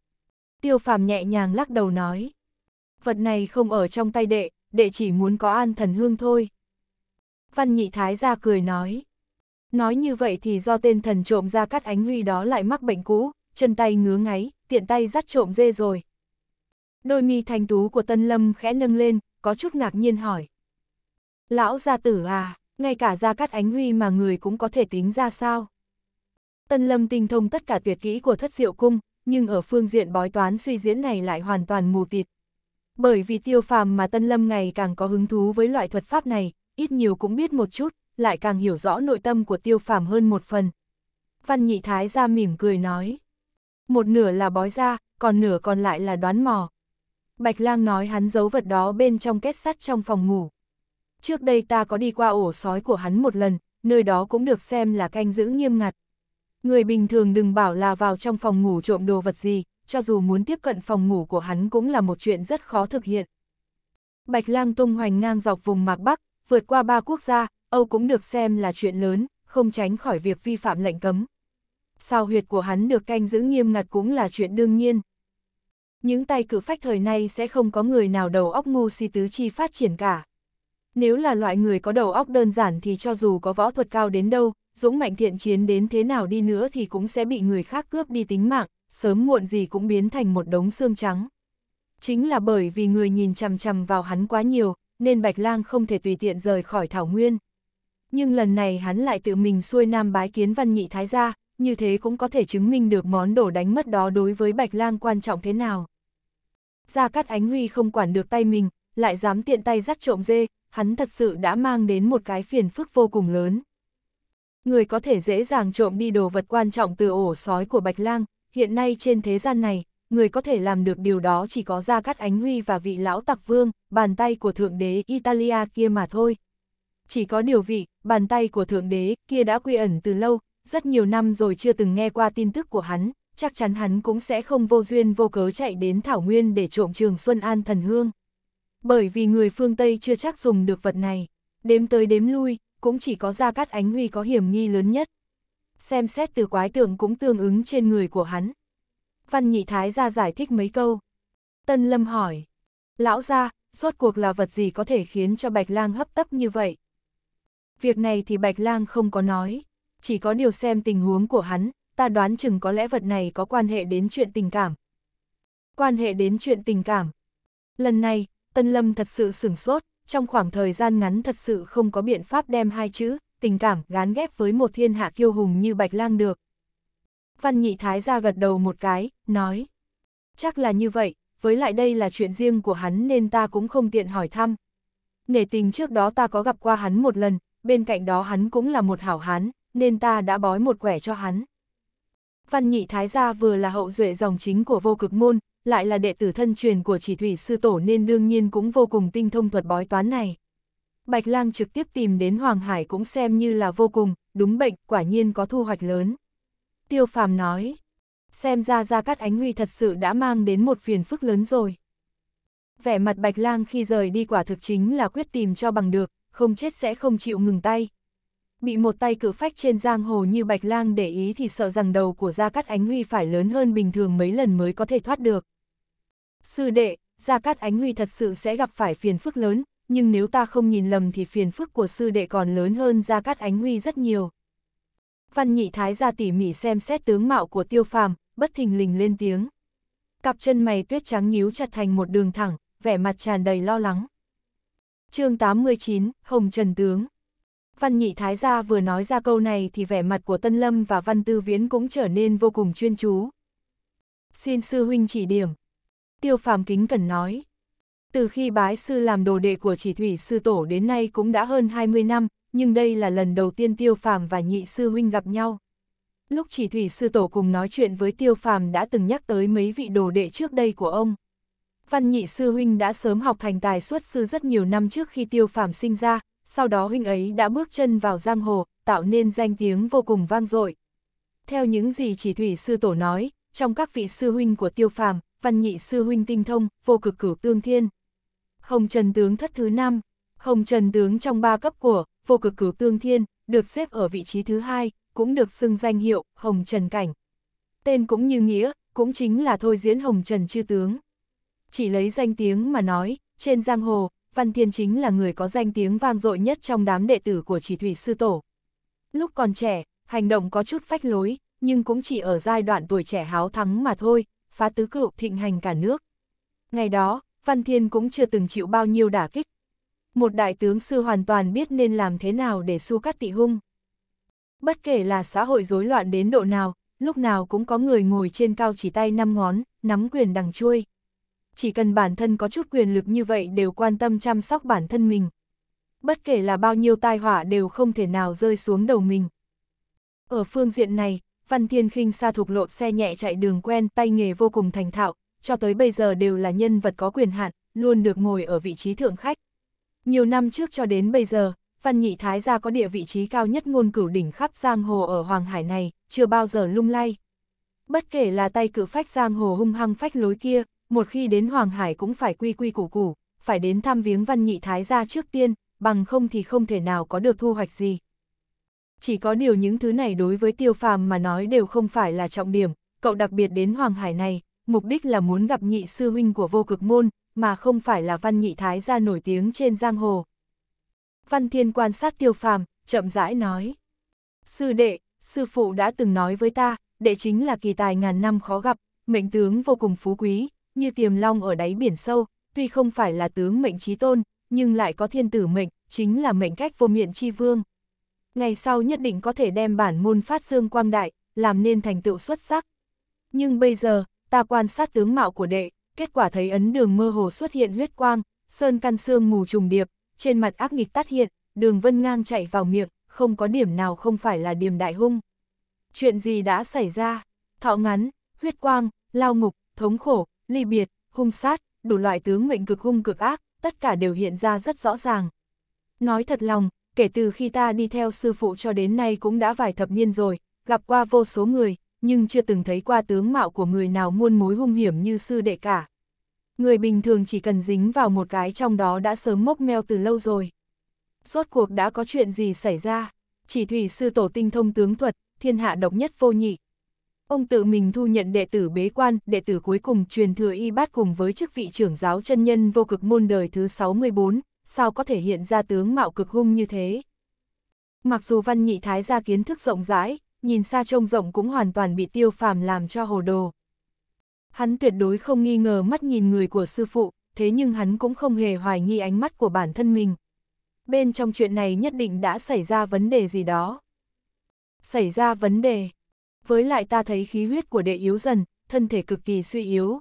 Tiêu phàm nhẹ nhàng lắc đầu nói. Vật này không ở trong tay đệ, đệ chỉ muốn có an thần hương thôi. Văn nhị thái ra cười nói. Nói như vậy thì do tên thần trộm ra cắt ánh huy đó lại mắc bệnh cũ, chân tay ngứa ngáy, tiện tay dắt trộm dê rồi, Đôi mi thanh tú của Tân Lâm khẽ nâng lên, có chút ngạc nhiên hỏi. Lão gia tử à, ngay cả gia cát ánh huy mà người cũng có thể tính ra sao? Tân Lâm tinh thông tất cả tuyệt kỹ của thất diệu cung, nhưng ở phương diện bói toán suy diễn này lại hoàn toàn mù tịt. Bởi vì tiêu phàm mà Tân Lâm ngày càng có hứng thú với loại thuật pháp này, ít nhiều cũng biết một chút, lại càng hiểu rõ nội tâm của tiêu phàm hơn một phần. Văn nhị thái ra mỉm cười nói. Một nửa là bói ra, còn nửa còn lại là đoán mò, Bạch lang nói hắn giấu vật đó bên trong kết sắt trong phòng ngủ. Trước đây ta có đi qua ổ sói của hắn một lần, nơi đó cũng được xem là canh giữ nghiêm ngặt. Người bình thường đừng bảo là vào trong phòng ngủ trộm đồ vật gì, cho dù muốn tiếp cận phòng ngủ của hắn cũng là một chuyện rất khó thực hiện. Bạch lang tung hoành ngang dọc vùng mạc Bắc, vượt qua ba quốc gia, Âu cũng được xem là chuyện lớn, không tránh khỏi việc vi phạm lệnh cấm. Sao huyệt của hắn được canh giữ nghiêm ngặt cũng là chuyện đương nhiên. Những tay cử phách thời nay sẽ không có người nào đầu óc ngu si tứ chi phát triển cả. Nếu là loại người có đầu óc đơn giản thì cho dù có võ thuật cao đến đâu, dũng mạnh thiện chiến đến thế nào đi nữa thì cũng sẽ bị người khác cướp đi tính mạng, sớm muộn gì cũng biến thành một đống xương trắng. Chính là bởi vì người nhìn chằm chằm vào hắn quá nhiều, nên Bạch Lang không thể tùy tiện rời khỏi Thảo Nguyên. Nhưng lần này hắn lại tự mình xuôi nam bái kiến văn nhị thái gia, như thế cũng có thể chứng minh được món đồ đánh mất đó đối với Bạch Lang quan trọng thế nào. Gia Cát Ánh Huy không quản được tay mình, lại dám tiện tay dắt trộm dê, hắn thật sự đã mang đến một cái phiền phức vô cùng lớn. Người có thể dễ dàng trộm đi đồ vật quan trọng từ ổ sói của Bạch Lang, hiện nay trên thế gian này, người có thể làm được điều đó chỉ có Gia Cát Ánh Huy và vị lão tặc vương, bàn tay của Thượng đế Italia kia mà thôi. Chỉ có điều vị, bàn tay của Thượng đế kia đã quy ẩn từ lâu, rất nhiều năm rồi chưa từng nghe qua tin tức của hắn, chắc chắn hắn cũng sẽ không vô duyên vô cớ chạy đến Thảo Nguyên để trộm trường Xuân An thần hương. Bởi vì người phương Tây chưa chắc dùng được vật này, đếm tới đếm lui, cũng chỉ có Gia Cát Ánh Huy có hiểm nghi lớn nhất. Xem xét từ quái tượng cũng tương ứng trên người của hắn. Văn Nhị Thái ra giải thích mấy câu. Tân Lâm hỏi, lão gia, rốt cuộc là vật gì có thể khiến cho Bạch Lang hấp tấp như vậy? Việc này thì Bạch Lang không có nói, chỉ có điều xem tình huống của hắn, ta đoán chừng có lẽ vật này có quan hệ đến chuyện tình cảm. Quan hệ đến chuyện tình cảm. Lần này, Tân Lâm thật sự sửng sốt, trong khoảng thời gian ngắn thật sự không có biện pháp đem hai chữ, tình cảm gán ghép với một thiên hạ kiêu hùng như Bạch Lang được. Văn Nhị Thái ra gật đầu một cái, nói. Chắc là như vậy, với lại đây là chuyện riêng của hắn nên ta cũng không tiện hỏi thăm. Nể tình trước đó ta có gặp qua hắn một lần, bên cạnh đó hắn cũng là một hảo hán, nên ta đã bói một quẻ cho hắn. Văn nhị thái gia vừa là hậu duệ dòng chính của vô cực môn, lại là đệ tử thân truyền của chỉ thủy sư tổ nên đương nhiên cũng vô cùng tinh thông thuật bói toán này. Bạch lang trực tiếp tìm đến Hoàng Hải cũng xem như là vô cùng, đúng bệnh, quả nhiên có thu hoạch lớn. Tiêu phàm nói, xem ra gia cát ánh huy thật sự đã mang đến một phiền phức lớn rồi. Vẻ mặt bạch lang khi rời đi quả thực chính là quyết tìm cho bằng được, không chết sẽ không chịu ngừng tay, bị một tay cử phách trên giang hồ như Bạch Lang để ý thì sợ rằng đầu của Gia Cát Ánh Huy phải lớn hơn bình thường mấy lần mới có thể thoát được. Sư đệ, Gia Cát Ánh Huy thật sự sẽ gặp phải phiền phức lớn, nhưng nếu ta không nhìn lầm thì phiền phức của sư đệ còn lớn hơn Gia Cát Ánh Huy rất nhiều. Văn nhị thái gia tỉ mỉ xem xét tướng mạo của tiêu phàm, bất thình lình lên tiếng. Cặp chân mày tuyết trắng nhíu chặt thành một đường thẳng, vẻ mặt tràn đầy lo lắng. chương 89, Hồng Trần Tướng Văn nhị thái gia vừa nói ra câu này thì vẻ mặt của Tân Lâm và Văn Tư Viễn cũng trở nên vô cùng chuyên chú. Xin sư huynh chỉ điểm. Tiêu phàm kính cần nói. Từ khi bái sư làm đồ đệ của chỉ thủy sư tổ đến nay cũng đã hơn 20 năm, nhưng đây là lần đầu tiên tiêu phàm và nhị sư huynh gặp nhau. Lúc chỉ thủy sư tổ cùng nói chuyện với tiêu phàm đã từng nhắc tới mấy vị đồ đệ trước đây của ông. Văn nhị sư huynh đã sớm học thành tài xuất sư rất nhiều năm trước khi tiêu phàm sinh ra, sau đó huynh ấy đã bước chân vào giang hồ, tạo nên danh tiếng vô cùng vang dội. Theo những gì chỉ thủy sư tổ nói, trong các vị sư huynh của tiêu phàm, văn nhị sư huynh tinh thông, vô cực cửu tương thiên. Hồng Trần Tướng thất thứ năm, Hồng Trần Tướng trong ba cấp của, vô cực cửu tương thiên, được xếp ở vị trí thứ hai, cũng được xưng danh hiệu Hồng Trần Cảnh. Tên cũng như nghĩa, cũng chính là thôi diễn Hồng Trần Chư Tướng. Chỉ lấy danh tiếng mà nói, trên giang hồ, Văn Thiên chính là người có danh tiếng vang dội nhất trong đám đệ tử của chỉ thủy sư tổ. Lúc còn trẻ, hành động có chút phách lối, nhưng cũng chỉ ở giai đoạn tuổi trẻ háo thắng mà thôi, phá tứ cựu thịnh hành cả nước. Ngày đó, Văn Thiên cũng chưa từng chịu bao nhiêu đả kích. Một đại tướng sư hoàn toàn biết nên làm thế nào để su cắt tị hung. Bất kể là xã hội rối loạn đến độ nào, lúc nào cũng có người ngồi trên cao chỉ tay năm ngón, nắm quyền đằng chui chỉ cần bản thân có chút quyền lực như vậy đều quan tâm chăm sóc bản thân mình. Bất kể là bao nhiêu tai họa đều không thể nào rơi xuống đầu mình. Ở phương diện này, Văn Thiên Khinh xa thuộc lộn xe nhẹ chạy đường quen tay nghề vô cùng thành thạo, cho tới bây giờ đều là nhân vật có quyền hạn, luôn được ngồi ở vị trí thượng khách. Nhiều năm trước cho đến bây giờ, Văn Nhị Thái gia có địa vị trí cao nhất ngôn cửu đỉnh khắp giang hồ ở Hoàng Hải này, chưa bao giờ lung lay. Bất kể là tay cử phách giang hồ hung hăng phách lối kia, một khi đến Hoàng Hải cũng phải quy quy củ củ, phải đến thăm viếng văn nhị thái gia trước tiên, bằng không thì không thể nào có được thu hoạch gì. Chỉ có điều những thứ này đối với tiêu phàm mà nói đều không phải là trọng điểm, cậu đặc biệt đến Hoàng Hải này, mục đích là muốn gặp nhị sư huynh của vô cực môn, mà không phải là văn nhị thái gia nổi tiếng trên giang hồ. Văn Thiên quan sát tiêu phàm, chậm rãi nói. Sư đệ, sư phụ đã từng nói với ta, đệ chính là kỳ tài ngàn năm khó gặp, mệnh tướng vô cùng phú quý, như tiềm long ở đáy biển sâu, tuy không phải là tướng mệnh trí tôn, nhưng lại có thiên tử mệnh, chính là mệnh cách vô miệng chi vương. Ngày sau nhất định có thể đem bản môn phát dương quang đại, làm nên thành tựu xuất sắc. Nhưng bây giờ, ta quan sát tướng mạo của đệ, kết quả thấy ấn đường mơ hồ xuất hiện huyết quang, sơn căn xương mù trùng điệp, trên mặt ác nghịch tắt hiện, đường vân ngang chạy vào miệng, không có điểm nào không phải là điểm đại hung. Chuyện gì đã xảy ra? Thọ ngắn, huyết quang, lao ngục, thống khổ, ly biệt, hung sát, đủ loại tướng mệnh cực hung cực ác, tất cả đều hiện ra rất rõ ràng. Nói thật lòng, kể từ khi ta đi theo sư phụ cho đến nay cũng đã vài thập niên rồi, gặp qua vô số người, nhưng chưa từng thấy qua tướng mạo của người nào muôn mối hung hiểm như sư đệ cả. Người bình thường chỉ cần dính vào một cái trong đó đã sớm mốc meo từ lâu rồi. Rốt cuộc đã có chuyện gì xảy ra? Chỉ thủy sư tổ tinh thông tướng thuật, thiên hạ độc nhất vô nhị, Ông tự mình thu nhận đệ tử bế quan, đệ tử cuối cùng truyền thừa y bát cùng với chức vị trưởng giáo chân nhân vô cực môn đời thứ 64, sao có thể hiện ra tướng mạo cực hung như thế. Mặc dù văn nhị thái gia kiến thức rộng rãi, nhìn xa trông rộng cũng hoàn toàn bị tiêu phàm làm cho hồ đồ. Hắn tuyệt đối không nghi ngờ mắt nhìn người của sư phụ, thế nhưng hắn cũng không hề hoài nghi ánh mắt của bản thân mình. Bên trong chuyện này nhất định đã xảy ra vấn đề gì đó. Xảy ra vấn đề, với lại ta thấy khí huyết của đệ yếu dần, thân thể cực kỳ suy yếu.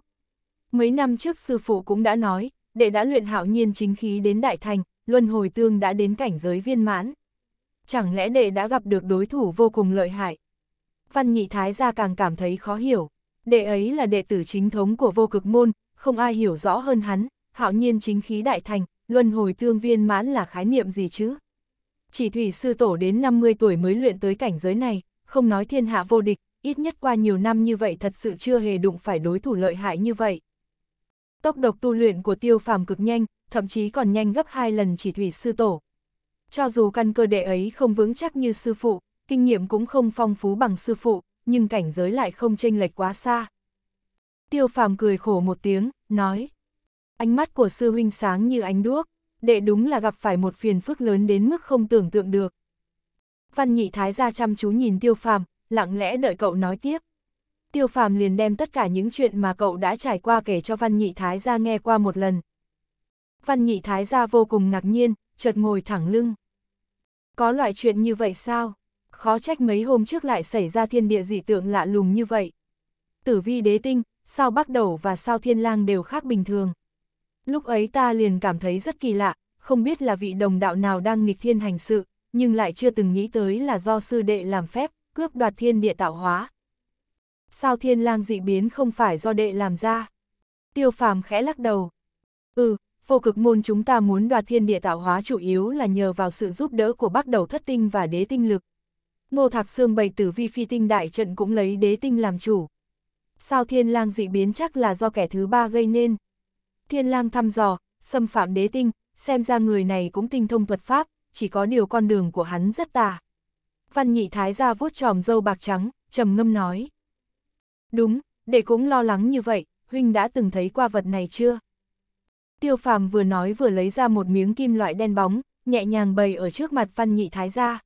Mấy năm trước sư phụ cũng đã nói, đệ đã luyện hạo nhiên chính khí đến đại thành, luân hồi tương đã đến cảnh giới viên mãn. Chẳng lẽ đệ đã gặp được đối thủ vô cùng lợi hại? Văn nhị thái gia càng cảm thấy khó hiểu. Đệ ấy là đệ tử chính thống của vô cực môn, không ai hiểu rõ hơn hắn, hạo nhiên chính khí đại thành, luân hồi tương viên mãn là khái niệm gì chứ? Chỉ thủy sư tổ đến 50 tuổi mới luyện tới cảnh giới này, không nói thiên hạ vô địch, ít nhất qua nhiều năm như vậy thật sự chưa hề đụng phải đối thủ lợi hại như vậy. Tốc độc tu luyện của tiêu phàm cực nhanh, thậm chí còn nhanh gấp hai lần chỉ thủy sư tổ. Cho dù căn cơ đệ ấy không vững chắc như sư phụ, kinh nghiệm cũng không phong phú bằng sư phụ, nhưng cảnh giới lại không chênh lệch quá xa. Tiêu phàm cười khổ một tiếng, nói. Ánh mắt của sư huynh sáng như ánh đuốc, đệ đúng là gặp phải một phiền phức lớn đến mức không tưởng tượng được. Văn nhị thái gia chăm chú nhìn tiêu phàm, lặng lẽ đợi cậu nói tiếp. Tiêu phàm liền đem tất cả những chuyện mà cậu đã trải qua kể cho văn nhị thái gia nghe qua một lần. Văn nhị thái gia vô cùng ngạc nhiên, chợt ngồi thẳng lưng. Có loại chuyện như vậy sao? Khó trách mấy hôm trước lại xảy ra thiên địa dị tượng lạ lùng như vậy. Tử vi đế tinh, sao bắc đầu và sao thiên lang đều khác bình thường. Lúc ấy ta liền cảm thấy rất kỳ lạ, không biết là vị đồng đạo nào đang nghịch thiên hành sự nhưng lại chưa từng nghĩ tới là do sư đệ làm phép, cướp đoạt thiên địa tạo hóa. Sao thiên lang dị biến không phải do đệ làm ra? Tiêu phàm khẽ lắc đầu. Ừ, vô cực môn chúng ta muốn đoạt thiên địa tạo hóa chủ yếu là nhờ vào sự giúp đỡ của bắt đầu thất tinh và đế tinh lực. Ngô Thạc Sương bày tử vi phi tinh đại trận cũng lấy đế tinh làm chủ. Sao thiên lang dị biến chắc là do kẻ thứ ba gây nên. Thiên lang thăm dò, xâm phạm đế tinh, xem ra người này cũng tinh thông thuật pháp, chỉ có điều con đường của hắn rất tà. Văn nhị thái ra vuốt tròm dâu bạc trắng, trầm ngâm nói. Đúng, để cũng lo lắng như vậy, huynh đã từng thấy qua vật này chưa? Tiêu phàm vừa nói vừa lấy ra một miếng kim loại đen bóng, nhẹ nhàng bày ở trước mặt văn nhị thái gia.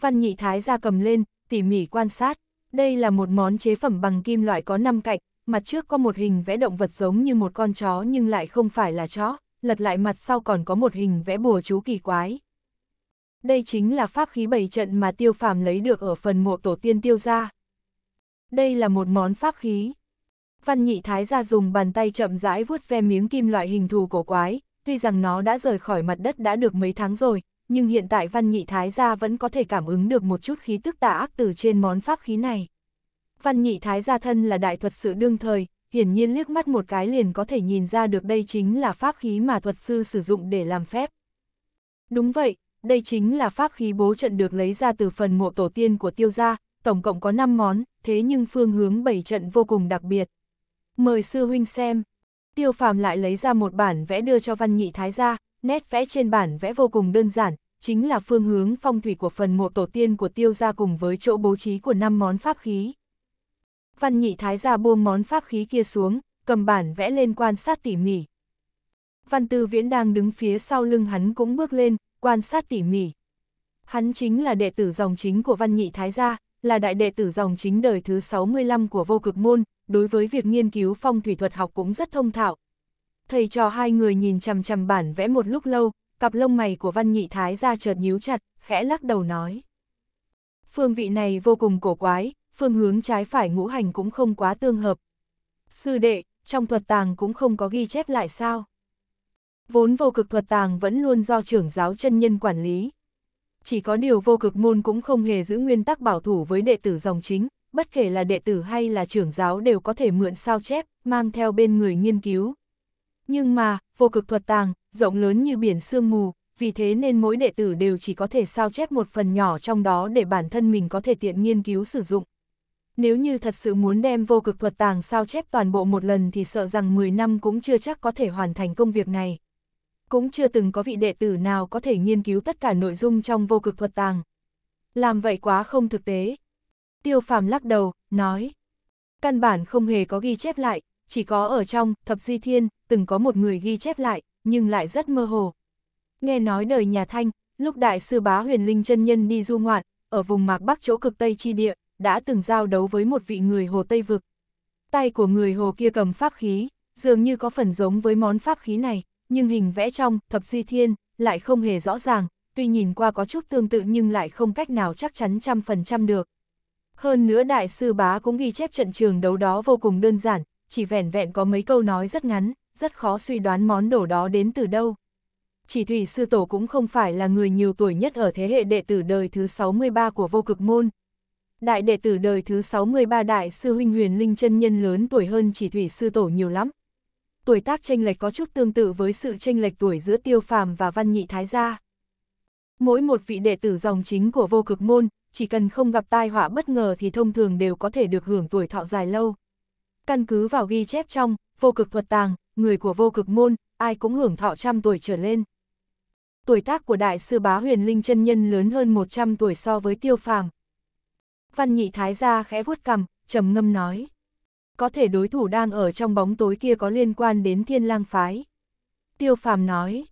Văn nhị thái gia cầm lên, tỉ mỉ quan sát, đây là một món chế phẩm bằng kim loại có 5 cạnh, mặt trước có một hình vẽ động vật giống như một con chó nhưng lại không phải là chó lật lại mặt sau còn có một hình vẽ bùa chú kỳ quái. Đây chính là pháp khí bảy trận mà tiêu phàm lấy được ở phần mộ tổ tiên tiêu ra. Đây là một món pháp khí. Văn nhị thái gia dùng bàn tay chậm rãi vuốt ve miếng kim loại hình thù cổ quái, tuy rằng nó đã rời khỏi mặt đất đã được mấy tháng rồi, nhưng hiện tại văn nhị thái gia vẫn có thể cảm ứng được một chút khí tức tà ác từ trên món pháp khí này. Văn nhị thái gia thân là đại thuật sự đương thời, hiển nhiên liếc mắt một cái liền có thể nhìn ra được đây chính là pháp khí mà thuật sư sử dụng để làm phép. Đúng vậy, đây chính là pháp khí bố trận được lấy ra từ phần mộ tổ tiên của tiêu gia, tổng cộng có 5 món, thế nhưng phương hướng 7 trận vô cùng đặc biệt. Mời sư huynh xem. Tiêu phàm lại lấy ra một bản vẽ đưa cho văn nhị thái gia, nét vẽ trên bản vẽ vô cùng đơn giản, chính là phương hướng phong thủy của phần mộ tổ tiên của tiêu gia cùng với chỗ bố trí của năm món pháp khí văn nhị thái gia buông món pháp khí kia xuống, cầm bản vẽ lên quan sát tỉ mỉ. Văn tư viễn đang đứng phía sau lưng hắn cũng bước lên, quan sát tỉ mỉ. Hắn chính là đệ tử dòng chính của văn nhị thái gia, là đại đệ tử dòng chính đời thứ 65 của vô cực môn, đối với việc nghiên cứu phong thủy thuật học cũng rất thông thạo. Thầy trò hai người nhìn chằm chằm bản vẽ một lúc lâu, cặp lông mày của văn nhị thái gia chợt nhíu chặt, khẽ lắc đầu nói. Phương vị này vô cùng cổ quái, phương hướng trái phải ngũ hành cũng không quá tương hợp. Sư đệ, trong thuật tàng cũng không có ghi chép lại sao. Vốn vô cực thuật tàng vẫn luôn do trưởng giáo chân nhân quản lý. Chỉ có điều vô cực môn cũng không hề giữ nguyên tắc bảo thủ với đệ tử dòng chính, bất kể là đệ tử hay là trưởng giáo đều có thể mượn sao chép, mang theo bên người nghiên cứu. Nhưng mà, vô cực thuật tàng, rộng lớn như biển sương mù, vì thế nên mỗi đệ tử đều chỉ có thể sao chép một phần nhỏ trong đó để bản thân mình có thể tiện nghiên cứu sử dụng nếu như thật sự muốn đem vô cực thuật tàng sao chép toàn bộ một lần thì sợ rằng 10 năm cũng chưa chắc có thể hoàn thành công việc này. Cũng chưa từng có vị đệ tử nào có thể nghiên cứu tất cả nội dung trong vô cực thuật tàng. Làm vậy quá không thực tế. Tiêu phàm lắc đầu, nói. Căn bản không hề có ghi chép lại, chỉ có ở trong thập di thiên, từng có một người ghi chép lại, nhưng lại rất mơ hồ. Nghe nói đời nhà Thanh, lúc đại sư bá huyền linh chân nhân đi du ngoạn, ở vùng mạc bắc chỗ cực Tây Chi Địa, đã từng giao đấu với một vị người Hồ Tây Vực. Tay của người Hồ kia cầm pháp khí, dường như có phần giống với món pháp khí này, nhưng hình vẽ trong thập di thiên lại không hề rõ ràng, tuy nhìn qua có chút tương tự nhưng lại không cách nào chắc chắn trăm phần trăm được. Hơn nữa đại sư bá cũng ghi chép trận trường đấu đó vô cùng đơn giản, chỉ vẻn vẹn có mấy câu nói rất ngắn, rất khó suy đoán món đồ đó đến từ đâu. Chỉ thủy sư tổ cũng không phải là người nhiều tuổi nhất ở thế hệ đệ tử đời thứ 63 của vô cực môn, đại đệ tử đời thứ 63 đại sư huynh huyền linh chân nhân lớn tuổi hơn chỉ thủy sư tổ nhiều lắm. Tuổi tác tranh lệch có chút tương tự với sự tranh lệch tuổi giữa tiêu phàm và văn nhị thái gia. Mỗi một vị đệ tử dòng chính của vô cực môn, chỉ cần không gặp tai họa bất ngờ thì thông thường đều có thể được hưởng tuổi thọ dài lâu. Căn cứ vào ghi chép trong, vô cực thuật tàng, người của vô cực môn, ai cũng hưởng thọ trăm tuổi trở lên. Tuổi tác của đại sư bá huyền linh chân nhân lớn hơn 100 tuổi so với tiêu phàm. Văn nhị thái gia khẽ vuốt cằm, trầm ngâm nói. Có thể đối thủ đang ở trong bóng tối kia có liên quan đến thiên lang phái. Tiêu phàm nói.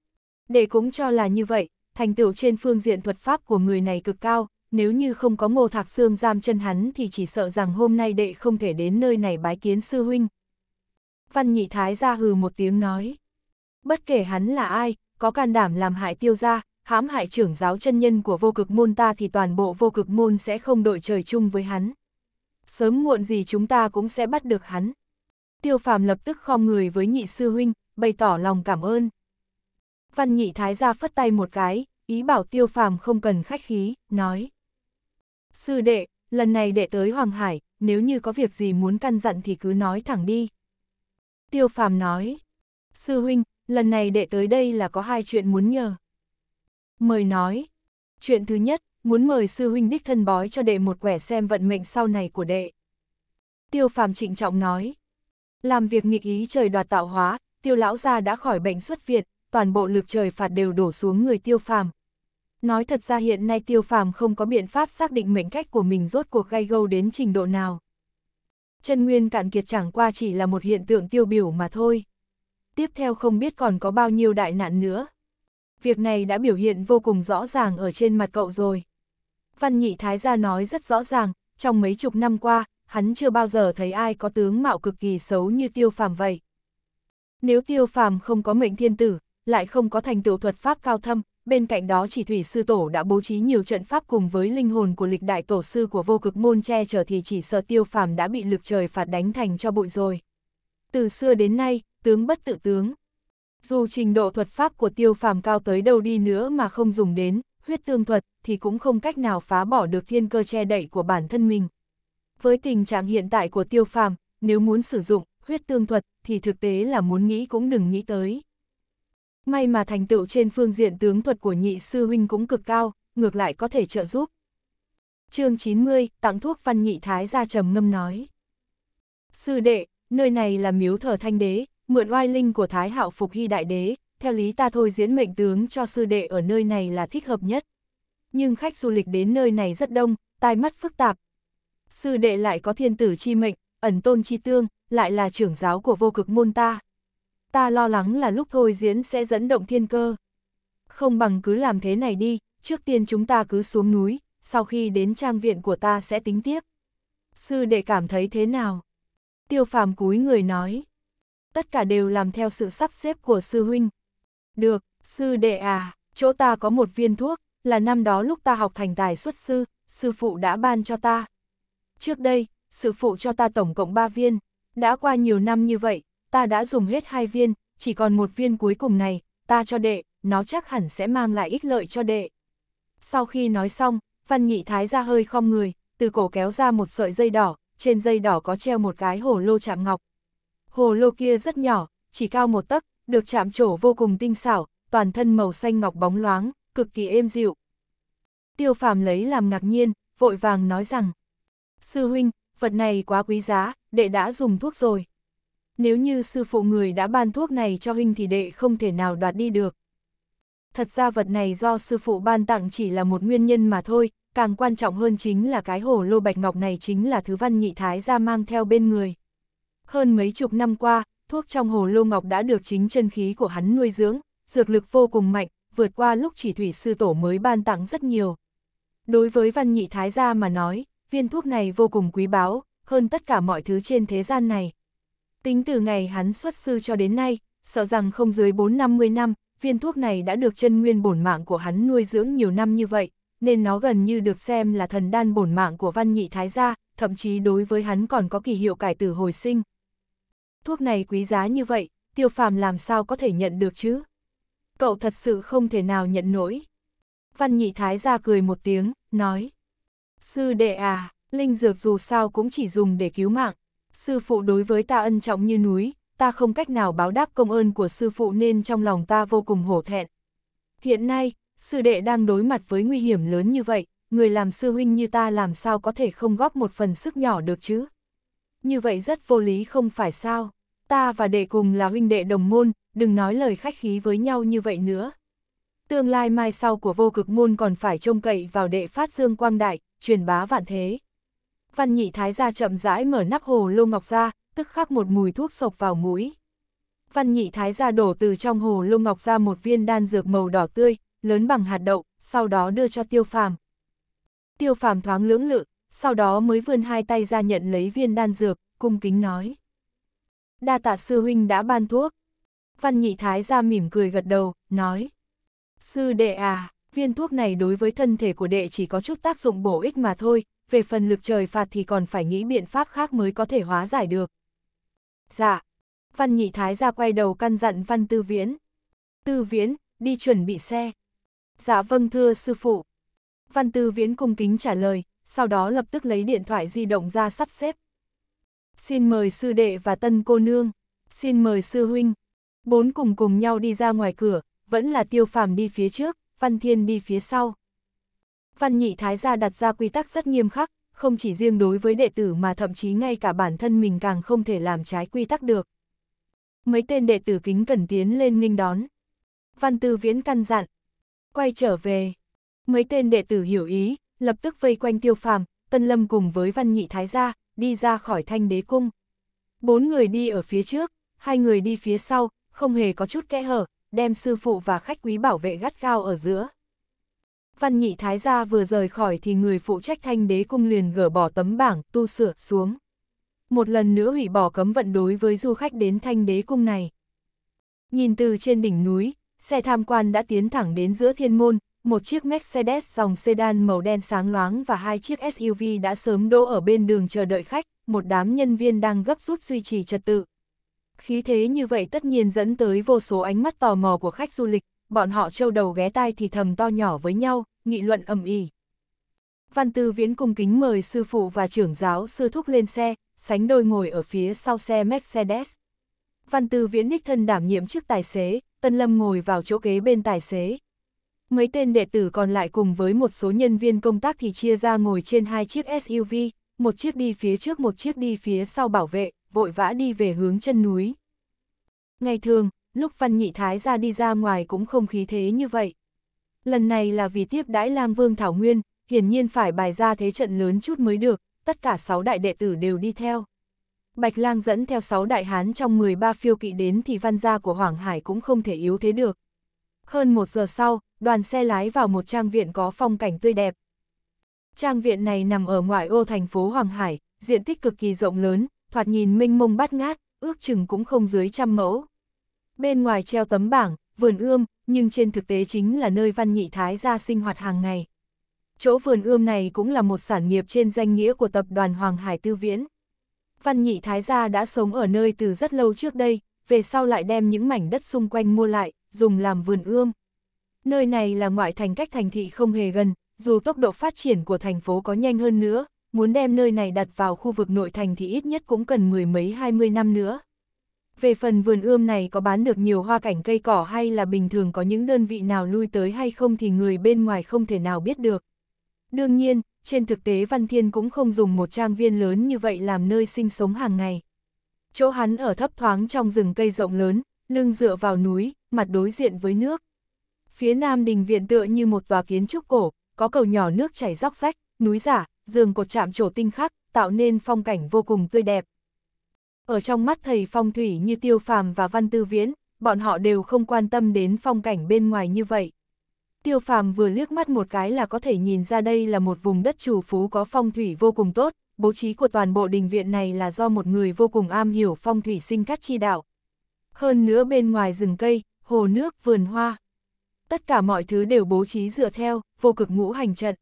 Đệ cũng cho là như vậy, thành tựu trên phương diện thuật pháp của người này cực cao, nếu như không có ngô thạc xương giam chân hắn thì chỉ sợ rằng hôm nay đệ không thể đến nơi này bái kiến sư huynh. Văn nhị thái gia hừ một tiếng nói. Bất kể hắn là ai, có can đảm làm hại tiêu gia, hãm hại trưởng giáo chân nhân của vô cực môn ta thì toàn bộ vô cực môn sẽ không đội trời chung với hắn. Sớm muộn gì chúng ta cũng sẽ bắt được hắn. Tiêu phàm lập tức khom người với nhị sư huynh, bày tỏ lòng cảm ơn. Văn nhị thái gia phất tay một cái, ý bảo tiêu phàm không cần khách khí, nói. Sư đệ, lần này đệ tới Hoàng Hải, nếu như có việc gì muốn căn dặn thì cứ nói thẳng đi. Tiêu phàm nói, sư huynh, lần này đệ tới đây là có hai chuyện muốn nhờ mời nói. Chuyện thứ nhất, muốn mời sư huynh đích thân bói cho đệ một quẻ xem vận mệnh sau này của đệ. Tiêu phàm trịnh trọng nói. Làm việc nghịch ý trời đoạt tạo hóa, tiêu lão gia đã khỏi bệnh xuất viện, toàn bộ lực trời phạt đều đổ xuống người tiêu phàm. Nói thật ra hiện nay tiêu phàm không có biện pháp xác định mệnh cách của mình rốt cuộc gây gâu đến trình độ nào. Chân nguyên cạn kiệt chẳng qua chỉ là một hiện tượng tiêu biểu mà thôi. Tiếp theo không biết còn có bao nhiêu đại nạn nữa việc này đã biểu hiện vô cùng rõ ràng ở trên mặt cậu rồi. Văn nhị thái gia nói rất rõ ràng, trong mấy chục năm qua, hắn chưa bao giờ thấy ai có tướng mạo cực kỳ xấu như tiêu phàm vậy. Nếu tiêu phàm không có mệnh thiên tử, lại không có thành tựu thuật pháp cao thâm, bên cạnh đó chỉ thủy sư tổ đã bố trí nhiều trận pháp cùng với linh hồn của lịch đại tổ sư của vô cực môn che chở thì chỉ sợ tiêu phàm đã bị lực trời phạt đánh thành cho bụi rồi. Từ xưa đến nay, tướng bất tự tướng. Dù trình độ thuật pháp của tiêu phàm cao tới đâu đi nữa mà không dùng đến, huyết tương thuật thì cũng không cách nào phá bỏ được thiên cơ che đậy của bản thân mình. Với tình trạng hiện tại của tiêu phàm, nếu muốn sử dụng huyết tương thuật thì thực tế là muốn nghĩ cũng đừng nghĩ tới. May mà thành tựu trên phương diện tướng thuật của nhị sư huynh cũng cực cao, ngược lại có thể trợ giúp. chương 90, tặng thuốc văn nhị thái ra trầm ngâm nói. Sư đệ, nơi này là miếu thờ thanh đế, mượn oai linh của Thái Hạo Phục Hy Đại Đế, theo lý ta thôi diễn mệnh tướng cho sư đệ ở nơi này là thích hợp nhất. Nhưng khách du lịch đến nơi này rất đông, tai mắt phức tạp. Sư đệ lại có thiên tử chi mệnh, ẩn tôn chi tương, lại là trưởng giáo của vô cực môn ta. Ta lo lắng là lúc thôi diễn sẽ dẫn động thiên cơ. Không bằng cứ làm thế này đi, trước tiên chúng ta cứ xuống núi, sau khi đến trang viện của ta sẽ tính tiếp. Sư đệ cảm thấy thế nào? Tiêu phàm cúi người nói tất cả đều làm theo sự sắp xếp của sư huynh. Được, sư đệ à, chỗ ta có một viên thuốc, là năm đó lúc ta học thành tài xuất sư, sư phụ đã ban cho ta. Trước đây, sư phụ cho ta tổng cộng 3 viên, đã qua nhiều năm như vậy, ta đã dùng hết hai viên, chỉ còn một viên cuối cùng này, ta cho đệ, nó chắc hẳn sẽ mang lại ích lợi cho đệ. Sau khi nói xong, Văn Nhị Thái ra hơi khom người, từ cổ kéo ra một sợi dây đỏ, trên dây đỏ có treo một cái hổ lô chạm ngọc, hồ lô kia rất nhỏ, chỉ cao một tấc, được chạm trổ vô cùng tinh xảo, toàn thân màu xanh ngọc bóng loáng, cực kỳ êm dịu. Tiêu phàm lấy làm ngạc nhiên, vội vàng nói rằng, Sư huynh, vật này quá quý giá, đệ đã dùng thuốc rồi. Nếu như sư phụ người đã ban thuốc này cho huynh thì đệ không thể nào đoạt đi được. Thật ra vật này do sư phụ ban tặng chỉ là một nguyên nhân mà thôi, càng quan trọng hơn chính là cái hồ lô bạch ngọc này chính là thứ văn nhị thái ra mang theo bên người. Hơn mấy chục năm qua, thuốc trong hồ lô ngọc đã được chính chân khí của hắn nuôi dưỡng, dược lực vô cùng mạnh, vượt qua lúc chỉ thủy sư tổ mới ban tặng rất nhiều. Đối với văn nhị thái gia mà nói, viên thuốc này vô cùng quý báu, hơn tất cả mọi thứ trên thế gian này. Tính từ ngày hắn xuất sư cho đến nay, sợ rằng không dưới 4-50 năm, viên thuốc này đã được chân nguyên bổn mạng của hắn nuôi dưỡng nhiều năm như vậy, nên nó gần như được xem là thần đan bổn mạng của văn nhị thái gia, thậm chí đối với hắn còn có kỳ hiệu cải tử hồi sinh thuốc này quý giá như vậy, tiêu phàm làm sao có thể nhận được chứ? Cậu thật sự không thể nào nhận nổi. Văn nhị thái ra cười một tiếng, nói. Sư đệ à, linh dược dù sao cũng chỉ dùng để cứu mạng. Sư phụ đối với ta ân trọng như núi, ta không cách nào báo đáp công ơn của sư phụ nên trong lòng ta vô cùng hổ thẹn. Hiện nay, sư đệ đang đối mặt với nguy hiểm lớn như vậy, người làm sư huynh như ta làm sao có thể không góp một phần sức nhỏ được chứ? như vậy rất vô lý không phải sao, ta và đệ cùng là huynh đệ đồng môn, đừng nói lời khách khí với nhau như vậy nữa. Tương lai mai sau của vô cực môn còn phải trông cậy vào đệ phát dương quang đại, truyền bá vạn thế. Văn nhị thái gia chậm rãi mở nắp hồ lô ngọc ra, tức khắc một mùi thuốc sộc vào mũi. Văn nhị thái gia đổ từ trong hồ lô ngọc ra một viên đan dược màu đỏ tươi, lớn bằng hạt đậu, sau đó đưa cho tiêu phàm. Tiêu phàm thoáng lưỡng lự, sau đó mới vươn hai tay ra nhận lấy viên đan dược, cung kính nói. Đa tạ sư huynh đã ban thuốc. Văn nhị thái ra mỉm cười gật đầu, nói. Sư đệ à, viên thuốc này đối với thân thể của đệ chỉ có chút tác dụng bổ ích mà thôi, về phần lực trời phạt thì còn phải nghĩ biện pháp khác mới có thể hóa giải được. Dạ. Văn nhị thái ra quay đầu căn dặn văn tư viễn. Tư viễn, đi chuẩn bị xe. Dạ vâng thưa sư phụ. Văn tư viễn cung kính trả lời, sau đó lập tức lấy điện thoại di động ra sắp xếp. Xin mời sư đệ và tân cô nương, xin mời sư huynh. Bốn cùng cùng nhau đi ra ngoài cửa, vẫn là tiêu phàm đi phía trước, văn thiên đi phía sau. Văn nhị thái gia đặt ra quy tắc rất nghiêm khắc, không chỉ riêng đối với đệ tử mà thậm chí ngay cả bản thân mình càng không thể làm trái quy tắc được. Mấy tên đệ tử kính cẩn tiến lên nghênh đón. Văn tư viễn căn dặn. Quay trở về. Mấy tên đệ tử hiểu ý, lập tức vây quanh tiêu phàm, Tân Lâm cùng với Văn Nhị Thái gia, đi ra khỏi thanh đế cung. Bốn người đi ở phía trước, hai người đi phía sau, không hề có chút kẽ hở, đem sư phụ và khách quý bảo vệ gắt gao ở giữa. Văn Nhị Thái gia vừa rời khỏi thì người phụ trách thanh đế cung liền gỡ bỏ tấm bảng tu sửa xuống. Một lần nữa hủy bỏ cấm vận đối với du khách đến thanh đế cung này. Nhìn từ trên đỉnh núi, xe tham quan đã tiến thẳng đến giữa thiên môn, một chiếc Mercedes dòng sedan màu đen sáng loáng và hai chiếc SUV đã sớm đỗ ở bên đường chờ đợi khách, một đám nhân viên đang gấp rút duy trì trật tự. Khí thế như vậy tất nhiên dẫn tới vô số ánh mắt tò mò của khách du lịch, bọn họ trâu đầu ghé tai thì thầm to nhỏ với nhau, nghị luận ầm ĩ. Văn Tư Viễn cung kính mời sư phụ và trưởng giáo sư thúc lên xe, sánh đôi ngồi ở phía sau xe Mercedes. Văn Tư Viễn đích thân đảm nhiệm chức tài xế, Tân Lâm ngồi vào chỗ ghế bên tài xế mấy tên đệ tử còn lại cùng với một số nhân viên công tác thì chia ra ngồi trên hai chiếc SUV, một chiếc đi phía trước một chiếc đi phía sau bảo vệ, vội vã đi về hướng chân núi. Ngày thường, lúc Văn Nhị Thái ra đi ra ngoài cũng không khí thế như vậy. Lần này là vì tiếp đãi lang vương Thảo Nguyên, hiển nhiên phải bài ra thế trận lớn chút mới được, tất cả sáu đại đệ tử đều đi theo. Bạch lang dẫn theo sáu đại hán trong 13 phiêu kỵ đến thì văn gia của Hoàng Hải cũng không thể yếu thế được. Hơn một giờ sau, đoàn xe lái vào một trang viện có phong cảnh tươi đẹp. Trang viện này nằm ở ngoại ô thành phố Hoàng Hải, diện tích cực kỳ rộng lớn, thoạt nhìn mênh mông bát ngát, ước chừng cũng không dưới trăm mẫu. Bên ngoài treo tấm bảng, vườn ươm, nhưng trên thực tế chính là nơi văn nhị thái gia sinh hoạt hàng ngày. Chỗ vườn ươm này cũng là một sản nghiệp trên danh nghĩa của tập đoàn Hoàng Hải Tư Viễn. Văn nhị thái gia đã sống ở nơi từ rất lâu trước đây, về sau lại đem những mảnh đất xung quanh mua lại, dùng làm vườn ươm. Nơi này là ngoại thành cách thành thị không hề gần, dù tốc độ phát triển của thành phố có nhanh hơn nữa, muốn đem nơi này đặt vào khu vực nội thành thì ít nhất cũng cần mười mấy hai mươi năm nữa. Về phần vườn ươm này có bán được nhiều hoa cảnh cây cỏ hay là bình thường có những đơn vị nào lui tới hay không thì người bên ngoài không thể nào biết được. Đương nhiên, trên thực tế Văn Thiên cũng không dùng một trang viên lớn như vậy làm nơi sinh sống hàng ngày. Chỗ hắn ở thấp thoáng trong rừng cây rộng lớn, lưng dựa vào núi, mặt đối diện với nước. Phía nam đình viện tựa như một tòa kiến trúc cổ, có cầu nhỏ nước chảy róc rách, núi giả, giường cột chạm trổ tinh khắc, tạo nên phong cảnh vô cùng tươi đẹp. Ở trong mắt thầy phong thủy như Tiêu Phàm và Văn Tư Viễn, bọn họ đều không quan tâm đến phong cảnh bên ngoài như vậy. Tiêu Phàm vừa liếc mắt một cái là có thể nhìn ra đây là một vùng đất chủ phú có phong thủy vô cùng tốt, bố trí của toàn bộ đình viện này là do một người vô cùng am hiểu phong thủy sinh cắt chi đạo. Hơn nữa bên ngoài rừng cây, hồ nước, vườn hoa, tất cả mọi thứ đều bố trí dựa theo, vô cực ngũ hành trận.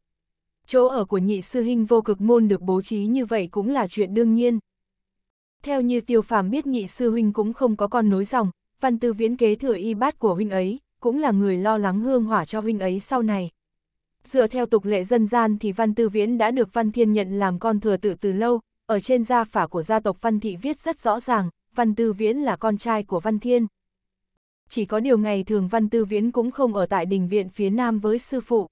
Chỗ ở của nhị sư huynh vô cực môn được bố trí như vậy cũng là chuyện đương nhiên. Theo như tiêu phàm biết nhị sư huynh cũng không có con nối dòng, văn tư viễn kế thừa y bát của huynh ấy, cũng là người lo lắng hương hỏa cho huynh ấy sau này. Dựa theo tục lệ dân gian thì văn tư viễn đã được văn thiên nhận làm con thừa tự từ lâu, ở trên gia phả của gia tộc văn thị viết rất rõ ràng, văn tư viễn là con trai của văn thiên chỉ có điều ngày thường Văn Tư Viễn cũng không ở tại đình viện phía Nam với sư phụ.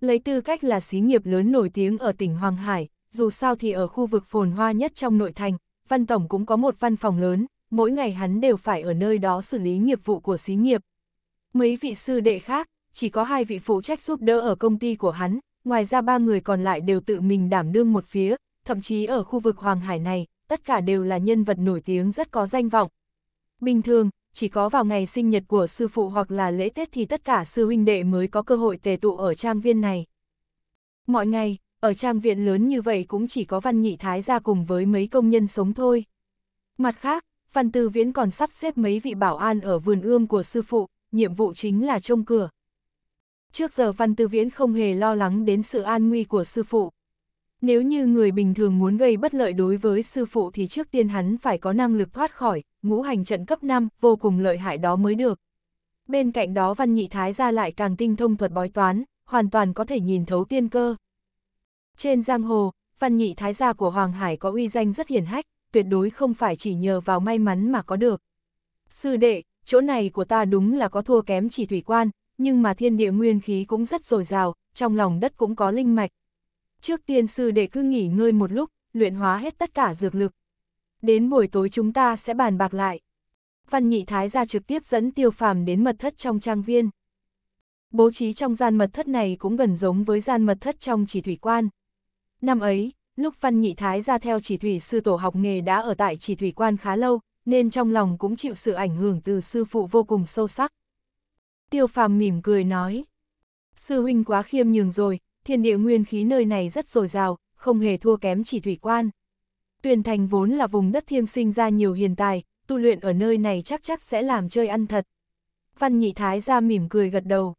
Lấy tư cách là xí nghiệp lớn nổi tiếng ở tỉnh Hoàng Hải, dù sao thì ở khu vực phồn hoa nhất trong nội thành, Văn Tổng cũng có một văn phòng lớn, mỗi ngày hắn đều phải ở nơi đó xử lý nghiệp vụ của xí nghiệp. Mấy vị sư đệ khác, chỉ có hai vị phụ trách giúp đỡ ở công ty của hắn, ngoài ra ba người còn lại đều tự mình đảm đương một phía, thậm chí ở khu vực Hoàng Hải này, tất cả đều là nhân vật nổi tiếng rất có danh vọng. Bình thường, chỉ có vào ngày sinh nhật của sư phụ hoặc là lễ Tết thì tất cả sư huynh đệ mới có cơ hội tề tụ ở trang viên này. Mọi ngày, ở trang viện lớn như vậy cũng chỉ có văn nhị thái ra cùng với mấy công nhân sống thôi. Mặt khác, văn tư viễn còn sắp xếp mấy vị bảo an ở vườn ươm của sư phụ, nhiệm vụ chính là trông cửa. Trước giờ văn tư viễn không hề lo lắng đến sự an nguy của sư phụ, nếu như người bình thường muốn gây bất lợi đối với sư phụ thì trước tiên hắn phải có năng lực thoát khỏi, ngũ hành trận cấp 5, vô cùng lợi hại đó mới được. Bên cạnh đó văn nhị thái ra lại càng tinh thông thuật bói toán, hoàn toàn có thể nhìn thấu tiên cơ. Trên giang hồ, văn nhị thái gia của Hoàng Hải có uy danh rất hiển hách, tuyệt đối không phải chỉ nhờ vào may mắn mà có được. Sư đệ, chỗ này của ta đúng là có thua kém chỉ thủy quan, nhưng mà thiên địa nguyên khí cũng rất dồi dào, trong lòng đất cũng có linh mạch, trước tiên sư để cứ nghỉ ngơi một lúc, luyện hóa hết tất cả dược lực. Đến buổi tối chúng ta sẽ bàn bạc lại. Văn nhị thái ra trực tiếp dẫn tiêu phàm đến mật thất trong trang viên. Bố trí trong gian mật thất này cũng gần giống với gian mật thất trong chỉ thủy quan. Năm ấy, lúc văn nhị thái ra theo chỉ thủy sư tổ học nghề đã ở tại chỉ thủy quan khá lâu, nên trong lòng cũng chịu sự ảnh hưởng từ sư phụ vô cùng sâu sắc. Tiêu phàm mỉm cười nói, sư huynh quá khiêm nhường rồi, thiên địa nguyên khí nơi này rất dồi dào, không hề thua kém chỉ thủy quan. Tuyền thành vốn là vùng đất thiêng sinh ra nhiều hiền tài, tu luyện ở nơi này chắc chắc sẽ làm chơi ăn thật. Văn nhị thái ra mỉm cười gật đầu.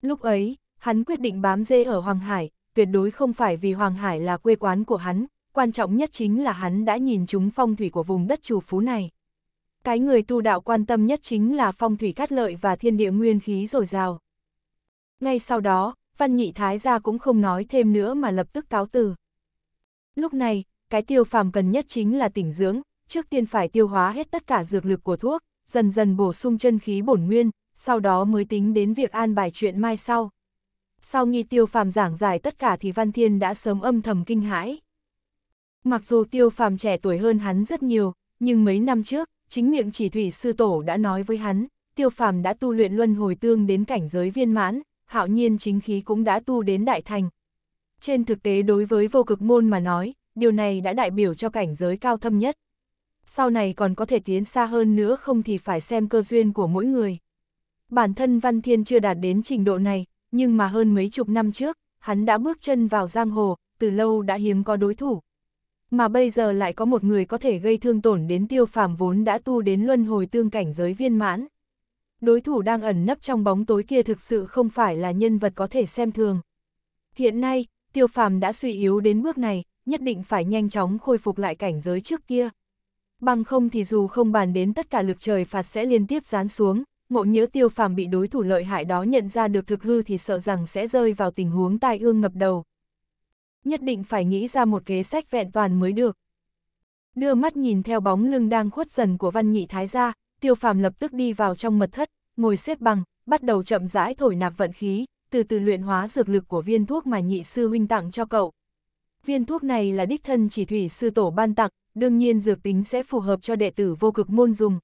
Lúc ấy, hắn quyết định bám dê ở Hoàng Hải, tuyệt đối không phải vì Hoàng Hải là quê quán của hắn, quan trọng nhất chính là hắn đã nhìn chúng phong thủy của vùng đất chủ phú này. Cái người tu đạo quan tâm nhất chính là phong thủy cát lợi và thiên địa nguyên khí dồi dào. Ngay sau đó, văn nhị thái gia cũng không nói thêm nữa mà lập tức cáo từ. Lúc này, cái tiêu phàm cần nhất chính là tỉnh dưỡng, trước tiên phải tiêu hóa hết tất cả dược lực của thuốc, dần dần bổ sung chân khí bổn nguyên, sau đó mới tính đến việc an bài chuyện mai sau. Sau nghi tiêu phàm giảng giải tất cả thì Văn Thiên đã sớm âm thầm kinh hãi. Mặc dù tiêu phàm trẻ tuổi hơn hắn rất nhiều, nhưng mấy năm trước, chính miệng chỉ thủy sư tổ đã nói với hắn, tiêu phàm đã tu luyện luân hồi tương đến cảnh giới viên mãn, hạo nhiên chính khí cũng đã tu đến đại thành. Trên thực tế đối với vô cực môn mà nói, điều này đã đại biểu cho cảnh giới cao thâm nhất. Sau này còn có thể tiến xa hơn nữa không thì phải xem cơ duyên của mỗi người. Bản thân Văn Thiên chưa đạt đến trình độ này, nhưng mà hơn mấy chục năm trước, hắn đã bước chân vào giang hồ, từ lâu đã hiếm có đối thủ. Mà bây giờ lại có một người có thể gây thương tổn đến tiêu phàm vốn đã tu đến luân hồi tương cảnh giới viên mãn đối thủ đang ẩn nấp trong bóng tối kia thực sự không phải là nhân vật có thể xem thường. Hiện nay, tiêu phàm đã suy yếu đến bước này, nhất định phải nhanh chóng khôi phục lại cảnh giới trước kia. Bằng không thì dù không bàn đến tất cả lực trời phạt sẽ liên tiếp gián xuống, ngộ nhớ tiêu phàm bị đối thủ lợi hại đó nhận ra được thực hư thì sợ rằng sẽ rơi vào tình huống tai ương ngập đầu. Nhất định phải nghĩ ra một kế sách vẹn toàn mới được. Đưa mắt nhìn theo bóng lưng đang khuất dần của văn nhị thái gia, tiêu phàm lập tức đi vào trong mật thất, ngồi xếp bằng, bắt đầu chậm rãi thổi nạp vận khí, từ từ luyện hóa dược lực của viên thuốc mà nhị sư huynh tặng cho cậu. Viên thuốc này là đích thân chỉ thủy sư tổ ban tặng, đương nhiên dược tính sẽ phù hợp cho đệ tử vô cực môn dùng.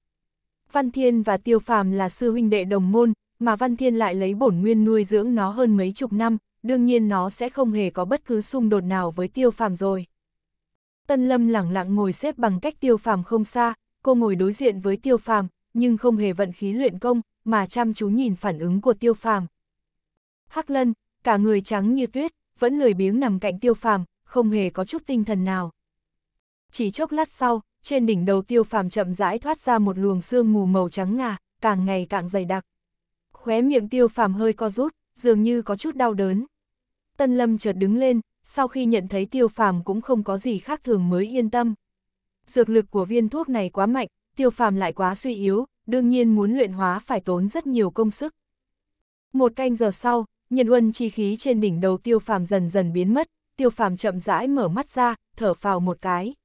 Văn Thiên và Tiêu Phàm là sư huynh đệ đồng môn, mà Văn Thiên lại lấy bổn nguyên nuôi dưỡng nó hơn mấy chục năm, đương nhiên nó sẽ không hề có bất cứ xung đột nào với Tiêu Phàm rồi. Tân Lâm lẳng lặng ngồi xếp bằng cách Tiêu Phàm không xa, cô ngồi đối diện với tiêu phàm, nhưng không hề vận khí luyện công, mà chăm chú nhìn phản ứng của tiêu phàm. Hắc lân, cả người trắng như tuyết, vẫn lười biếng nằm cạnh tiêu phàm, không hề có chút tinh thần nào. Chỉ chốc lát sau, trên đỉnh đầu tiêu phàm chậm rãi thoát ra một luồng sương mù màu trắng ngà, càng ngày càng dày đặc. Khóe miệng tiêu phàm hơi co rút, dường như có chút đau đớn. Tân lâm chợt đứng lên, sau khi nhận thấy tiêu phàm cũng không có gì khác thường mới yên tâm dược lực của viên thuốc này quá mạnh, tiêu phàm lại quá suy yếu, đương nhiên muốn luyện hóa phải tốn rất nhiều công sức. Một canh giờ sau, nhân uân chi khí trên đỉnh đầu tiêu phàm dần dần biến mất, tiêu phàm chậm rãi mở mắt ra, thở phào một cái.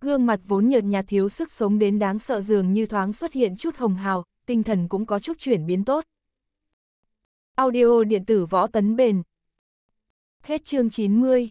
Gương mặt vốn nhợt nhạt thiếu sức sống đến đáng sợ dường như thoáng xuất hiện chút hồng hào, tinh thần cũng có chút chuyển biến tốt. Audio điện tử võ tấn bền. Hết chương 90